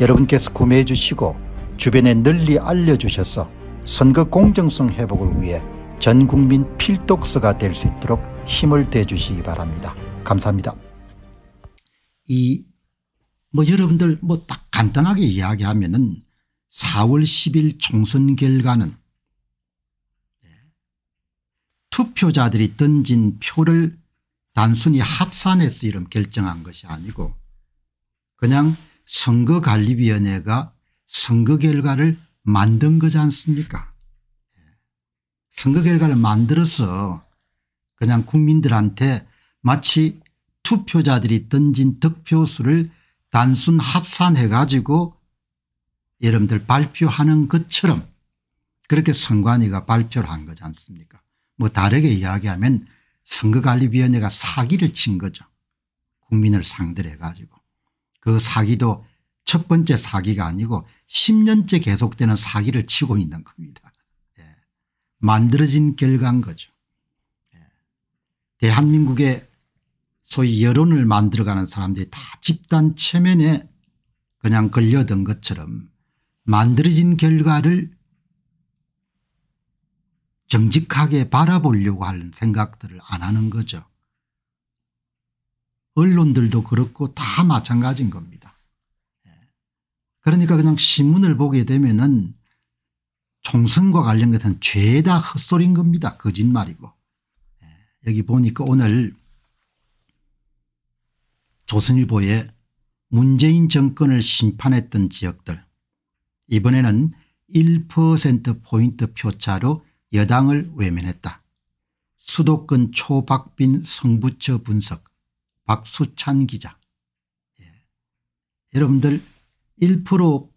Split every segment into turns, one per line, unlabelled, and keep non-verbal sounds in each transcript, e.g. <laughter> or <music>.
여러분께서 구매해 주시고 주변에 널리 알려주셔서 선거 공정성 회복을 위해 전국민 필독서가 될 수 있도록 힘을 대주시기 바랍니다. 감사합니다. 이 뭐 여러분들 뭐 딱 간단하게 이야기하면은 4월 10일 총선 결과는 투표자들이 던진 표를 단순히 합산해서 이름 결정한 것이 아니고 그냥 선거관리위원회가 선거 결과를 만든 거지 않습니까 선거 결과를 만들어서 그냥 국민들한테 마치 투표자들이 던진 득표수를 단순 합산해 가지고 여러분들 발표하는 것처럼 그렇게 선관위가 발표를 한 거지 않습니까 뭐 다르게 이야기하면 선거관리위원회가 사기를 친 거죠 국민을 상대해 가지고 그 사기도 첫 번째 사기가 아니고 10년째 계속되는 사기를 치고 있는 겁니다. 예. 만들어진 결과인 거죠. 예. 대한민국의 소위 여론을 만들어가는 사람들이 다 집단 체면에 그냥 걸려든 것처럼 만들어진 결과를 정직하게 바라보려고 하는 생각들을 안 하는 거죠. 언론들도 그렇고 다 마찬가지인 겁니다. 예. 그러니까 그냥 신문을 보게 되면은 총선과 관련된 죄다 헛소리인 겁니다. 거짓말이고. 예. 여기 보니까 오늘 조선일보에 문재인 정권을 심판했던 지역들 이번에는 1%포인트 표차로 여당을 외면했다. 수도권 초박빈 성부처 분석 박수찬 기자. 예. 여러분들 1%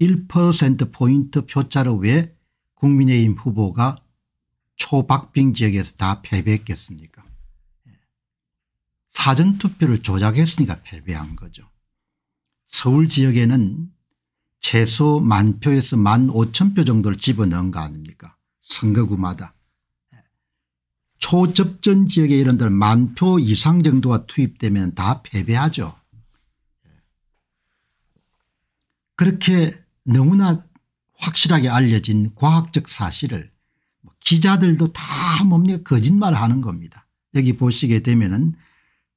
1%포인트 표차로 왜 국민의힘 후보가 초박빙 지역에서 다 패배했겠습니까 예. 사전투표를 조작했으니까 패배한 거죠. 서울 지역에는 최소 만 표에서 만 오천 표 정도를 집어넣은 거 아닙니까 선거구마다 초접전 지역의 이런들 만표 이상 정도가 투입되면 다 패배하죠. 그렇게 너무나 확실하게 알려진 과학적 사실을 뭐 기자들도 다 뭡니까 거짓말하는 겁니다. 여기 보시게 되면은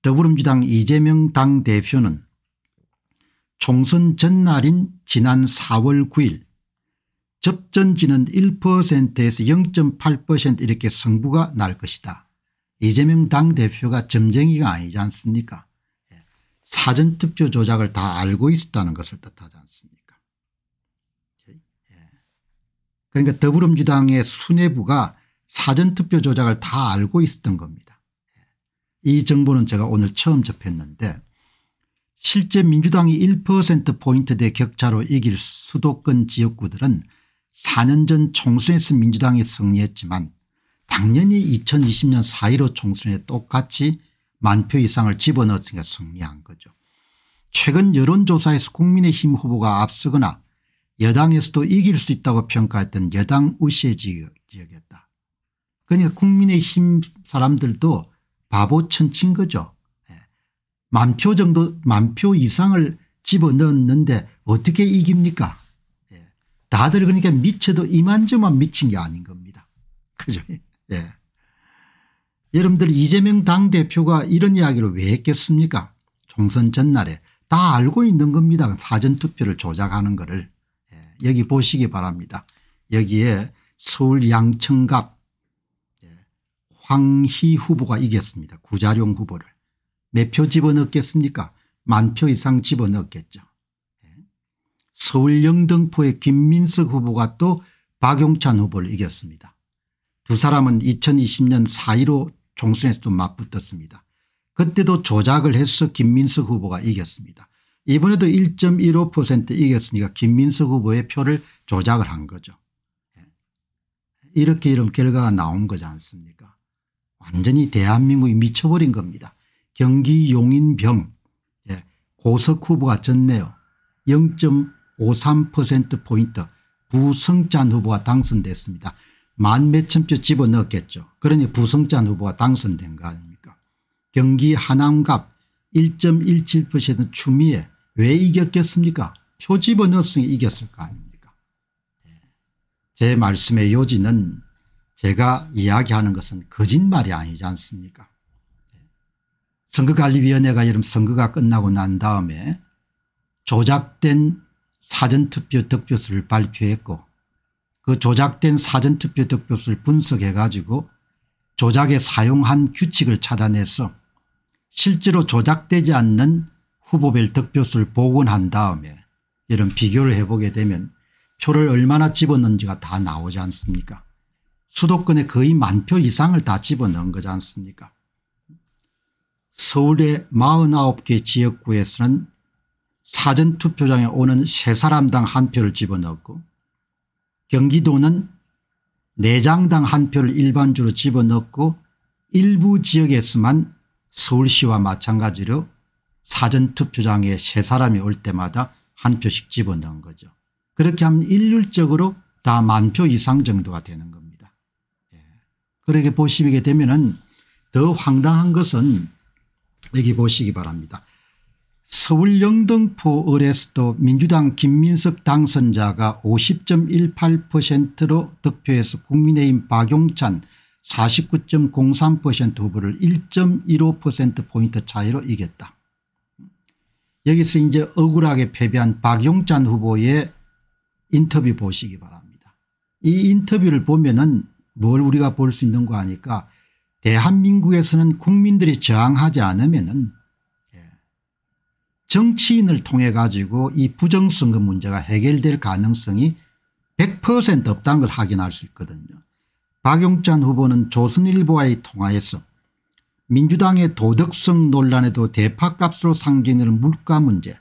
더불어민주당 이재명 당대표는 총선 전날인 지난 4월 9일 접전지는 1%에서 0.8% 이렇게 승부가 날 것이다. 이재명 당대표가 점쟁이가 아니지 않습니까 예. 사전투표 조작을 다 알고 있었다는 것을 뜻하지 않습니까 예. 그러니까 더불어민주당의 수뇌부가 사전투표 조작을 다 알고 있었던 겁니다. 예. 이 정보는 제가 오늘 처음 접했는데 실제 민주당이 1%포인트대 격차로 이길 수도권 지역구들은 4년 전 총선에서 민주당이 승리했지만 당연히 2020년 4.15 총선에 똑같이 만표 이상을 집어넣으니 승리한 거죠. 최근 여론조사에서 국민의힘 후보가 앞서거나 여당에서도 이길 수 있다고 평가했던 여당 우시의
지역이었다.
그러니까 국민의힘 사람들도 바보천 친 거죠. 예. 만표 정도 만표 이상을 집어넣었는데 어떻게 이깁니까 다들 그러니까 미쳐도 이만저만 미친 게 아닌 겁니다. 그죠? 예. 예. 여러분들 이재명 당대표가 이런 이야기를 왜 했겠습니까? 총선 전날에 다 알고 있는 겁니다. 사전투표를 조작하는 거를. 예. 여기 보시기 바랍니다. 여기에 서울 양천갑 예. 황희 후보가 이겼습니다. 구자룡 후보를. 몇 표 집어넣겠습니까? 만 표 이상 집어넣겠죠. 서울 영등포의 김민석 후보가 또 박용찬 후보를 이겼습니다. 두 사람은 2020년 4.15 총선에서도 맞붙었습니다. 그때도 조작을 해서 김민석 후보가 이겼습니다. 이번에도 1.15% 이겼으니까 김민석 후보의 표를 조작을 한 거죠. 예. 이렇게 이런 결과가 나온 거지 않습니까 완전히 대한민국이 미쳐버린 겁니다. 경기 용인병 예. 고석 후보가 졌네요. 0. 5 3포인트 부승찬 후보가 당선됐습니다. 만 몇 천 표 집어넣었겠죠. 그러니 부승찬 후보가 당선된 거 아닙니까 경기 하남갑 1.17% 추미애 왜 이겼겠습니까 표 집어넣었으니 이겼을 거 아닙니까 예. 제 말씀의 요지는 제가 이야기하는 것은 거짓말이 아니지 않습니까 예. 선거관리위원회가 여름 선거가 끝나고 난 다음에 조작된 사전투표 득표수를 발표했고 그 조작된 사전투표 득표수를 분석해 가지고 조작에 사용한 규칙을 찾아내서 실제로 조작되지 않는 후보별 득표수를 복원한 다음에 이런 비교를 해보게 되면 표를 얼마나 집어넣은지가 다 나오지 않습니까 수도권에 거의 만 표 이상을 다 집어넣은 거지 않습니까 서울의 49개 지역구에서는 사전투표장에 오는 세 사람당 한 표를 집어넣고 경기도는 내장당 네 한 표를 일반주로 집어넣고 일부 지역에서만 서울시와 마찬가지로 사전투표장에 세 사람이 올 때마다 한 표씩 집어넣은 거죠. 그렇게 하면 일률적으로 다 만 표 이상 정도가 되는 겁니다. 예. 그렇게 보시게 되면 더 황당한 것은 여기 보시기 바랍니다. 서울 영등포 을에서도 민주당 김민석 당선자가 50.18%로 득표해서 국민의힘 박용찬 49.03% 후보를 1.15%포인트 차이로 이겼다. 여기서 이제 억울하게 패배한 박용찬 후보의 인터뷰 보시기 바랍니다. 이 인터뷰를 보면은 뭘 우리가 볼 수 있는 거 아니까 대한민국에서는 국민들이 저항하지 않으면은 정치인을 통해 가지고 이 부정선거 문제가 해결될 가능성이 100% 없다는 걸 확인할 수 있거든요. 박용찬 후보는 조선일보와의 통화에서 민주당의 도덕성 논란에도 대파값으로 상기는 물가 문제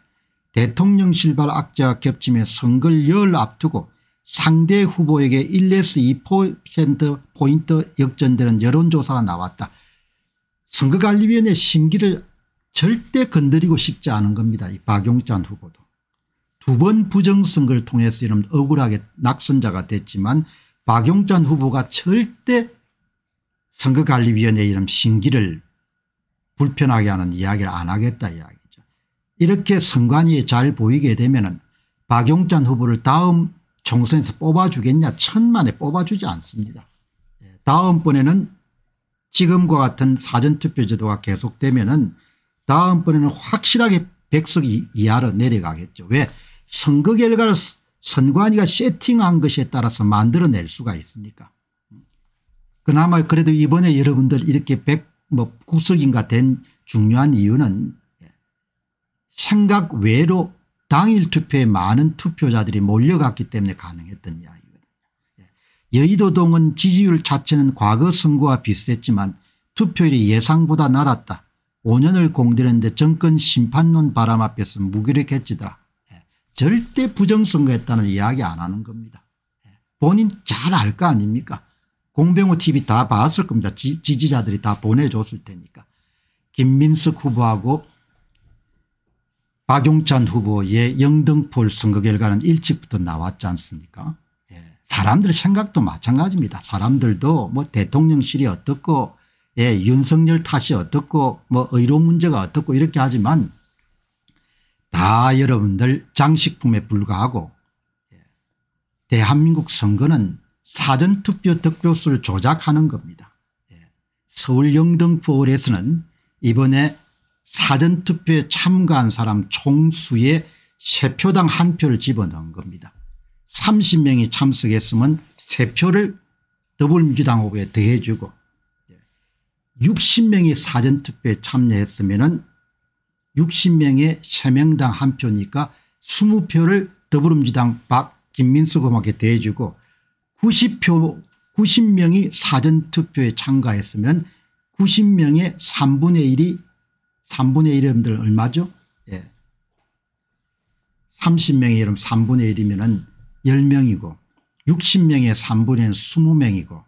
대통령 실발 악재와 겹침에 선거를 열 앞두고 상대 후보에게 1에서 2%포인트 역전되는 여론조사가 나왔다. 선거관리위원회 심기를 절대 건드리고 싶지 않은 겁니다. 이 박용찬 후보도. 두 번 부정선거를 통해서 이런 억울하게 낙선자가 됐지만 박용찬 후보가 절대 선거관리위원회 이름 신기를 불편하게 하는 이야기를 안 하겠다 이야기죠. 이렇게 선관위에 잘 보이게 되면 박용찬 후보를 다음 총선에서 뽑아주겠냐 천만에 뽑아주지 않습니다. 예, 다음번에는 지금과 같은 사전투표제도가 계속되면 은 다음번에는 확실하게 100석 이하로 내려가겠죠. 왜 선거 결과를 선관위가 세팅한 것에 따라서 만들어낼 수가 있으니까. 그나마 그래도 이번에 여러분들 이렇게 1 0 뭐 9석인가 된 중요한 이유는 생각 외로 당일 투표에 많은 투표자들이 몰려갔기 때문에 가능했던 이야기거든요. 예. 여의도동은 지지율 자체는 과거 선거와 비슷했지만 투표율이 예상보다 낮았다. 5년을 공들였는데 정권 심판론 바람 앞에서 무기력했지다. 더 예, 절대 부정선거했다는 이야기 안 하는 겁니다. 예, 본인 잘 알 거 아닙니까 공병호 TV 다 봤을 겁니다. 지, 지자들이다 보내줬을 테니까. 김민석 후보하고 박용찬 후보의 영등포 를 선거 결과는 일찍부터 나왔지 않습니까 예, 사람들 생각도 마찬가지입니다. 사람들도 뭐 대통령실이 어떻고 예, 윤석열 탓이 어떻고 뭐 의료 문제가 어떻고 이렇게 하지만 다 여러분들 장식품에 불과하고 예, 대한민국 선거는 사전투표 득표수를 조작하는 겁니다. 예, 서울 영등포을에서는 이번에 사전투표에 참가한 사람 총수의 세표당한 표를 집어넣은 겁니다. 30명이 참석했으면 세표를 더불민주당 후보에 더해주고 60명이 사전투표에 참여했으면 60명의 세명당 한 표니까 20표를 더불어민주당 박 김민수 검하게 대주고 90표 90명이 사전투표에 참가했으면 90명의 3분의 1이 3분의 1이 여들 얼마죠? 예. 30명이 여러분 3분의 1이면 10명이고 60명의 3분의 1은 20명이고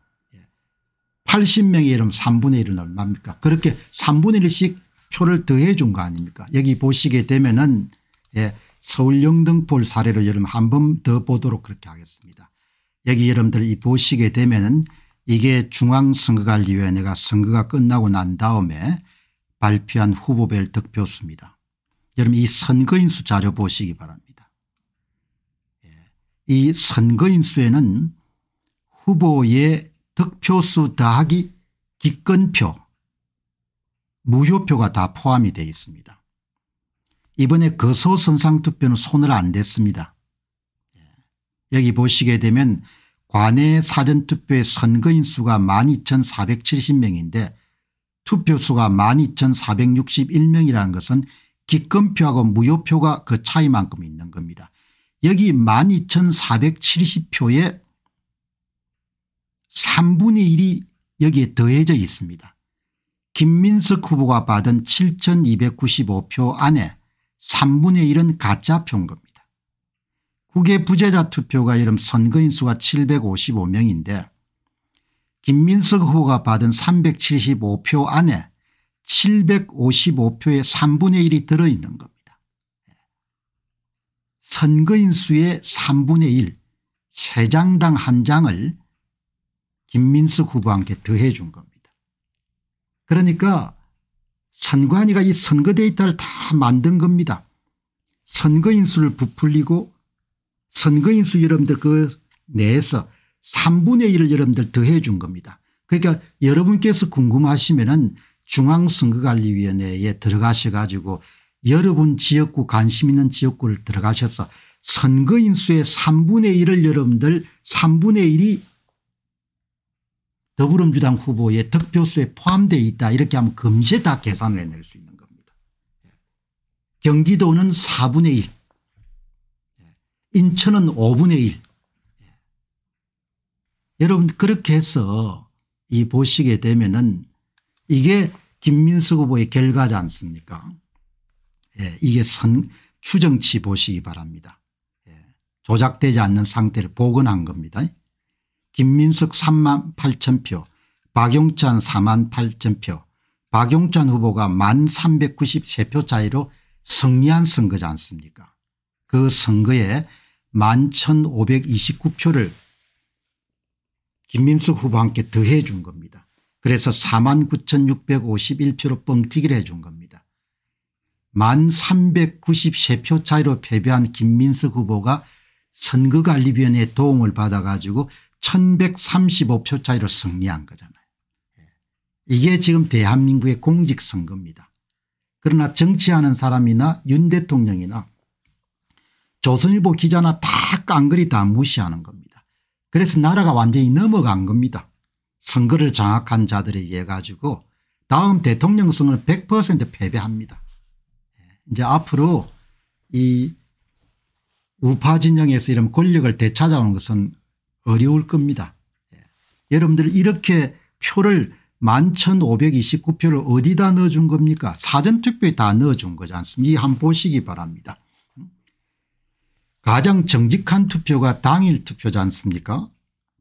80명의 이름 3분의 1은 얼마입니까 그렇게 3분의 1씩 표를 더해 준 거 아닙니까 여기 보시게 되면은 예, 서울 영등포를 사례로 여러분 한 번 더 보도록 그렇게 하겠습니다. 여기 여러분들 이 보시게 되면은 이게 중앙선거관리위원회가 선거가 끝나고 난 다음에 발표한 후보별 득표수입니다. 여러분 이 선거인수 자료 보시기 바랍니다. 예. 이 선거인수에는 후보의 득표수 더하기 기권표 무효표가 다 포함이 되어 있습니다. 이번에 거소선상투표는 손을 안 댔습니다. 예. 여기 보시게 되면 관내 사전투표의 선거인 수가 12,470명인데 투표수가 12,461명이라는 것은 기권표하고 무효표가 그 차이만큼 있는 겁니다. 여기 12,470표에 3분의 1이 여기에 더해져 있습니다. 김민석 후보가 받은 7295표 안에 3분의 1은 가짜 표인 겁니다. 국외 부재자 투표가 이름 선거인 수가 755명인데 김민석 후보가 받은 375표 안에 755표의 3분의 1이 들어있는 겁니다. 선거인 수의 3분의 1, 3장당 1장을 김민석 후보한테 더해 준 겁니다. 그러니까 선관위가 이 선거 데이터를 다 만든 겁니다. 선거인수를 부풀리고 선거인수 여러분들 그 내에서 3분의 1을 여러분들 더해 준 겁니다. 그러니까 여러분께서 궁금하시면 은 중앙선거관리위원회에 들어가셔 가지고 여러분 지역구 관심 있는 지역구를 들어가셔서 선거인수의 3분의 1을 여러분들 3분의 1이 더불어민주당 후보의 득표수에 포함되어 있다 이렇게 하면 금세 다 계산을 해낼 수 있는 겁니다. 예. 경기도는 4분의 1 예. 인천은 5분의 1 예. 여러분 그렇게 해서 이 보시게 되면은 이게 김민수 후보의 결과지 않습니까 예, 이게 선 추정치 보시기 바랍니다. 예, 조작되지 않는 상태를 복원한 겁니다. 김민석 3만 8천 표 박용찬 4만 8천 표 박용찬 후보가 1만 393표 차이로 승리한 선거지 않습니까 그 선거에 1만 1529표를 김민석 후보와 함께 더해 준 겁니다. 그래서 4만 9651표로 뻥튀기를 해 준 겁니다. 1만 393표 차이로 패배한 김민석 후보가 선거관리위원회 도움을 받아 가지고 1135표 차이로 승리한 거잖아요. 예. 이게 지금 대한민국의 공직선거입니다. 그러나 정치하는 사람이나 윤 대통령이나 조선일보 기자나 다 깡그리 다 무시하는 겁니다. 그래서 나라가 완전히 넘어간 겁니다. 선거를 장악한 자들에 의해 가지고 다음 대통령 선거는 100% 패배합니다. 예. 이제 앞으로 이 우파 진영에서 이런 권력을 되찾아오는 것은 어려울 겁니다. 예. 여러분들 이렇게 표를 11,529표를 어디다 넣어준 겁니까 사전투표에 다 넣어준 거지 않습니까 이한 보시기 바랍니다. 가장 정직한 투표가 당일 투표지 않습니까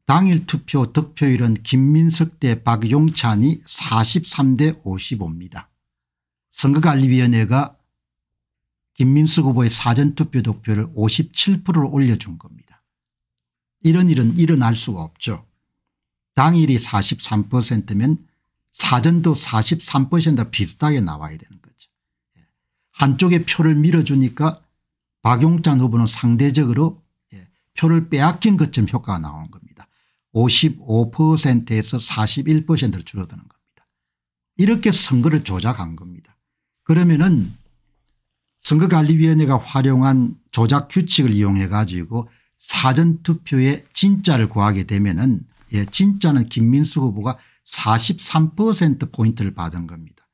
당일 투표 득표율은 김민석 대 박용찬이 43대 55입니다. 선거관리위원회가 김민석 후보의 사전투표 득표를 57%로 올려준 겁니다. 이런 일은 일어날 수가 없죠. 당일이 43%면 사전도 43%다 비슷하게 나와야 되는 거죠. 예. 한쪽에 표를 밀어주니까 박용찬 후보는 상대적으로 예, 표를 빼앗긴 것처럼 효과가 나오는 겁니다. 55%에서 41%를 줄어드는 겁니다. 이렇게 선거를 조작한 겁니다. 그러면은 선거관리위원회가 활용한 조작 규칙을 이용해 가지고 사전투표에 진짜를 구하게 되면은 예, 진짜는 김민수 후보가 43%포인트를 받은 겁니다.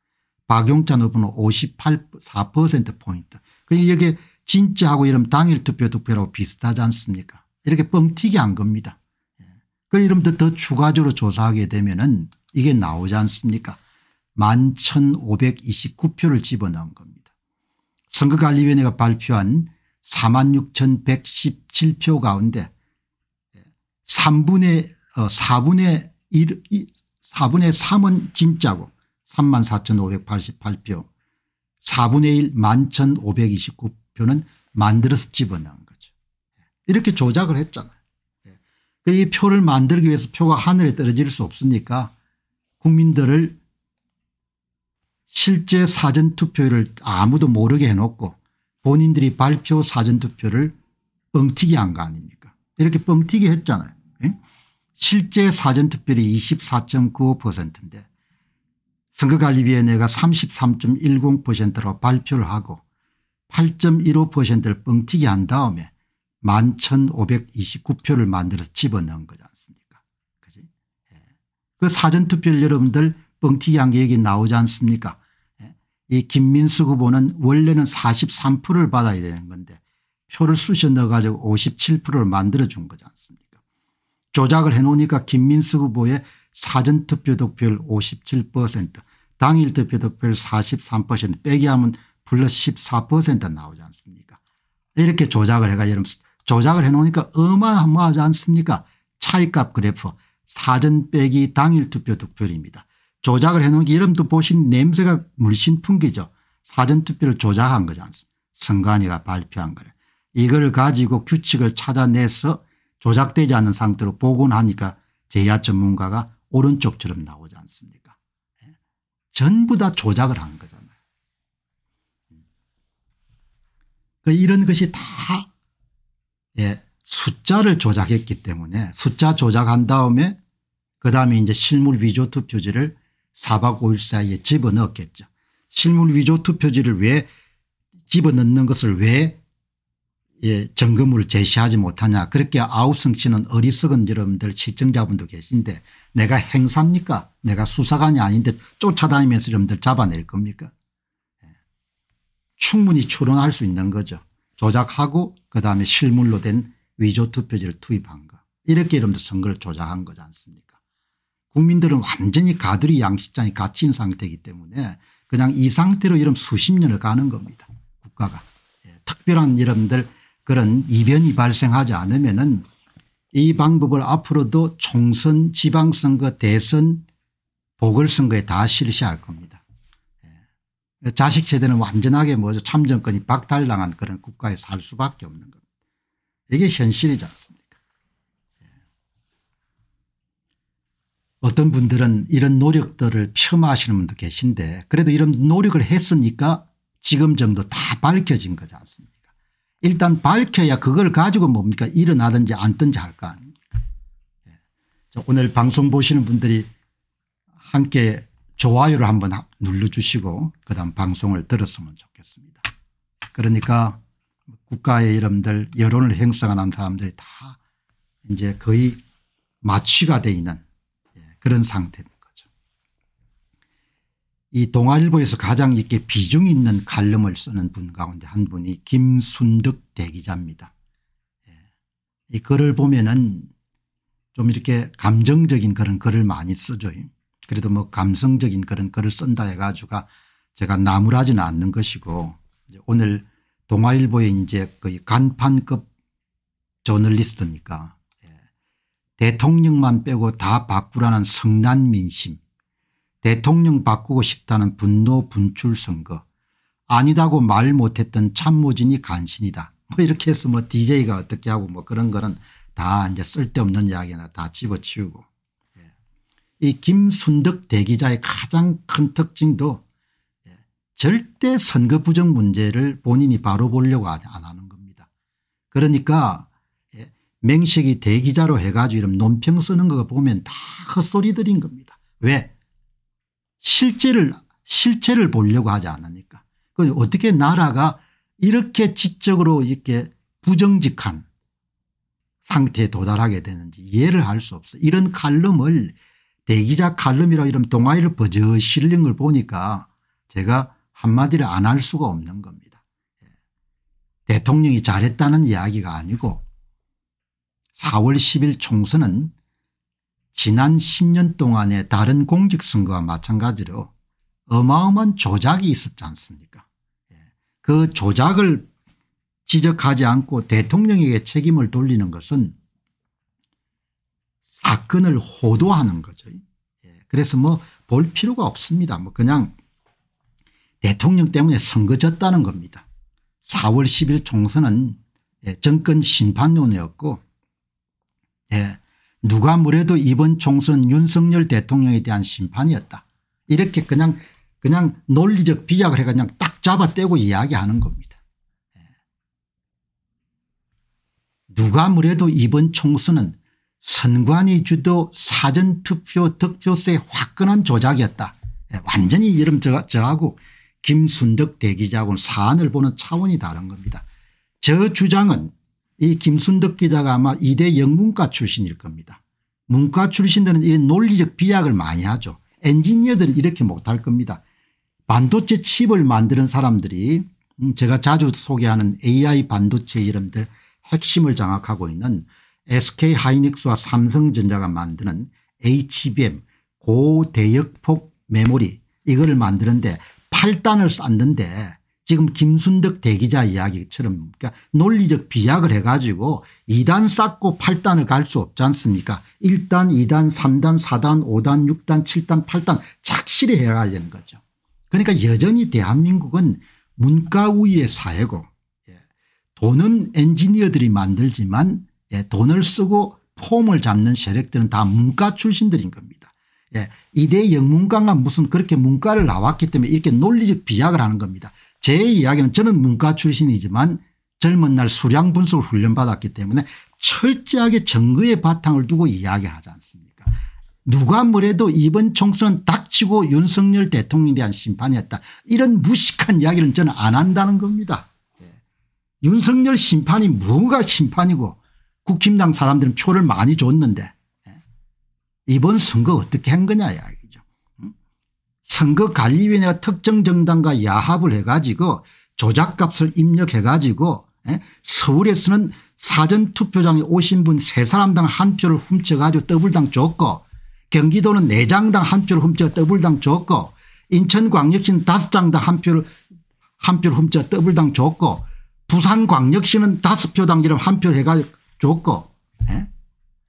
박용찬 후보는 58%포인트. 그러니까 이게 진짜하고 이런 당일 투표 투표라고 비슷하지 않습니까 이렇게 뻥튀기 한 겁니다. 예. 그이름도더 추가적으로 조사하게 되면은 이게 나오지 않습니까 11,529표를 집어넣은 겁니다. 선거관리위원회가 발표한 46,117표 가운데 3분의 4분의 어, 1 4분의 3은 진짜고 34,588표 4분의 1 11,529표는 만들어서 집어넣은 거죠. 이렇게 조작을 했잖아요. 그리고 이 표를 만들기 위해서 표가 하늘에 떨어질 수 없으니까 국민들을 실제 사전투표를 아무도 모르게 해놓고 본인들이 발표 사전투표를 뻥튀기 한거 아닙니까 이렇게 뻥튀기 했잖아요. 예? 실제 사전투표율이 24.95%인데 선거관리위원회가 33.10%로 발표를 하고 8.15%를 뻥튀기 한 다음에 11,529표를 만들어서 집어넣은 거지 않습니까 그지? 예. 그 사전투표를 여러분들 뻥튀기 한게 여기 나오지 않습니까 이 김민석 후보는 원래는 43%를 받아야 되는 건데 표를 쑤셔 넣어 가지고 57%를 만들어 준 거지 않습니까 조작을 해 놓으니까 김민석 후보의 사전투표 득표율 57% 당일 투표 득표율 43% 빼기 하면 플러스 14% 나오지 않습니까 이렇게 조작을 해가 여러 조작을 해 놓으니까 어마어마하지 않습니까 차이값 그래프 사전 빼기 당일 투표 득표율입니다. 조작을 해놓은 게 이름도 보신 냄새가 물씬 풍기죠. 사전투표를 조작한 거지 않습니까 선관위가 발표한 거를. 이걸 가지고 규칙을 찾아내서 조작되지 않은 상태로 복원하니까 제야 전문가가 오른쪽처럼 나오지 않습니까 예. 전부 다 조작을 한 거잖아요. 그 이런 것이 다 예, 숫자를 조작했기 때문에 숫자 조작한 다음에 그다음에 이제 실물 위조 투표지를 4박 5일 사이에 집어넣었겠죠. 실물 위조 투표지를 왜 집어넣는 것을 왜 예, 점검을 제시하지 못하냐 그렇게 아우성치는 어리석은 여러분들 시청자분도 계신데 내가 행사입니까 내가 수사관이 아닌데 쫓아다니면서 여러분들 잡아낼 겁니까 예. 충분히 추론할 수 있는 거죠 조작하고 그다음에 실물로 된 위조 투표지를 투입한 거 이렇게 여러분들 선거를 조작한 거지 않습니까 국민들은 완전히 가두리 양식장에 갇힌 상태이기 때문에 그냥 이 상태로 이런 수십 년을 가는 겁니다. 국가가. 예. 특별한 이름들 그런 이변이 발생하지 않으면은 이 방법을 앞으로도 총선 지방선거 대선 보궐선거에 다 실시할 겁니다. 예. 자식 세대는 완전하게 뭐죠 참정권이 박탈당한 그런 국가에 살 수밖에 없는 겁니다. 이게 현실이지 않습니까 어떤 분들은 이런 노력들을 폄하하시는 분도 계신데 그래도 이런 노력을 했으니까 지금 정도 다 밝혀진 거지 않습니까 일단 밝혀야 그걸 가지고 뭡니까 일어나든지 앉든지 할 거 아닙니까 예. 오늘 방송 보시는 분들이 함께 좋아요를 한번 눌러주시고 그다음 방송을 들었으면 좋겠습니다. 그러니까 국가의 이름들 여론을 행성하는 사람들이 다 이제 거의 마취가 돼 있는 그런 상태인 거죠. 이 동아일보에서 가장 이렇게 비중 있는 칼럼을 쓰는 분 가운데 한 분이 김순득 대기자입니다. 예. 이 글을 보면은 좀 이렇게 감정적인 그런 글을 많이 쓰죠. 그래도 뭐 감성적인 그런 글을 쓴다 해가지고 제가 나무라지는 않는 것이고 오늘 동아일보의 이제 거의 간판급 저널리스트니까 대통령만 빼고 다 바꾸라는 성난 민심 대통령 바꾸고 싶다는 분노 분출 선거 아니다고 말 못했던 참모진이 간신이다. 뭐 이렇게 해서 뭐 DJ가 어떻게 하고 뭐 그런 거는 다 이제 쓸데없는 이야기나 다 집어치우고 예. 이 김순덕 대기자의 가장 큰 특징도 예, 절대 선거 부정 문제를 본인이 바로 보려고 안 하는 겁니다. 그러니까 맹식이 대기자로 해가지고 이런 논평 쓰는 거 보면 다 헛소리들인 겁니다. 왜? 실제를 실체를 보려고 하지 않으니까. 그 어떻게 나라가 이렇게 지적으로 이렇게 부정직한 상태에 도달하게 되는지 이해를 할 수 없어. 이런 칼럼을 대기자 칼럼이라 이런 동아일을 버저 실린 걸 보니까 제가 한마디를 안 할 수가 없는 겁니다. 예. 대통령이 잘했다는 이야기가 아니고 4월 10일 총선은 지난 10년 동안의 다른 공직선거와 마찬가지로 어마어마한 조작이 있었지 않습니까 예. 그 조작을 지적하지 않고 대통령에게 책임을 돌리는 것은 사건을 호도하는 거죠. 예. 그래서 뭐 볼 필요가 없습니다. 뭐 그냥 대통령 때문에 선거 졌다는 겁니다. 4월 10일 총선은 예, 정권 심판론이었고 예, 누가 뭐래도 이번 총선 윤석열 대통령에 대한 심판이었다. 이렇게 그냥 그냥 논리적 비약을 해가 그냥 딱 잡아떼고 이야기하는 겁니다. 예. 누가 뭐래도 이번 총선은 선관위 주도 사전투표 득표세 화끈한 조작이었다. 예, 완전히 이름 저, 저하고 김순덕 대기자하고 사안을 보는 차원이 다른 겁니다. 저 주장은 이 김순덕 기자가 아마 이대 영문과 출신일 겁니다. 문과 출신들은 이런 논리적 비약을 많이 하죠. 엔지니어들은 이렇게 못할 겁니다. 반도체 칩을 만드는 사람들이 음, 제가 자주 소개하는 AI 반도체 이름들 핵심을 장악하고 있는 SK 하이닉스와 삼성전자가 만드는 HBM 고대역폭 메모리 이거를 만드는데 8단을 쌓는데 지금 김순덕 대기자 이야기처럼 그러니까 논리적 비약을 해 가지고 2단 쌓고 8단을 갈 수 없지 않습니까 1단 2단 3단 4단 5단 6단 7단 8단 착실히 해야 되는 거죠. 그러니까 여전히 대한민국은 문과우위의 사회고 예, 돈은 엔지니어들이 만들지만 예, 돈을 쓰고 폼을 잡는 세력들은 다 문과 출신들인 겁니다. 예, 이대 영문과가 무슨 그렇게 문과를 나왔기 때문에 이렇게 논리적 비약을 하는 겁니다. 제 이야기는 저는 문과 출신이지만 젊은 날 수량 분석을 훈련받았기 때문에 철저하게 정의의 바탕을 두고 이야기하지 않습니까 누가 뭐래도 이번 총선은 닥치고 윤석열 대통령에 대한 심판이었다 이런 무식한 이야기를 저는 안 한다는 겁니다. 예. 윤석열 심판이 뭐가 심판이고 국힘당 사람들은 표를 많이 줬는데 예. 이번 선거 어떻게 한 거냐 이야기 선거관리위원회가 특정 정당과 야합을 해가지고 조작값을 입력해가지고 예? 서울에서는 사전투표장에 오신 분 세 사람당 한 표를 훔쳐가지고 더블당 줬고 경기도는 네 장당 한 표를 훔쳐 더블당 줬고 인천광역시는 다섯 장당 한 표를 한 표를 훔쳐 더블당 줬고 부산광역시는 다섯 표당 이름 한 표를 해가지고 줬고 에? 예?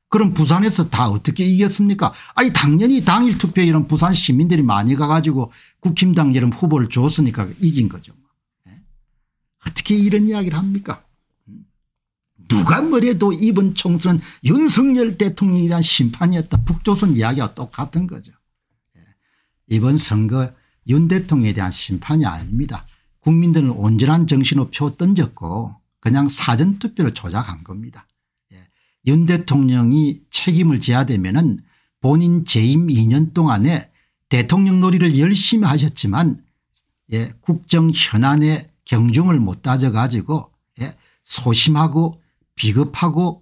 그럼 부산에서 다 어떻게 이겼습니까 아니 당연히 당일 투표 이런 부산 시민들이 많이 가가지고 국힘당 이런 후보를 줬으니까 이긴 거죠. 예? 어떻게 이런 이야기를 합니까 음. 누가 뭐래도 이번 총선은 윤석열 대통령에 대한 심판이었다. 북조선 이야기와 똑같은 거죠. 예. 이번 선거 윤 대통령에 대한 심판이 아닙니다. 국민들은 온전한 정신으로 표 던졌고 그냥 사전투표를 조작한 겁니다. 윤 대통령이 책임을 져야 되면은 본인 재임 2년 동안에 대통령 놀이를 열심히 하셨지만 예, 국정 현안의 경중을 못 따져가지고 예, 소심하고 비겁하고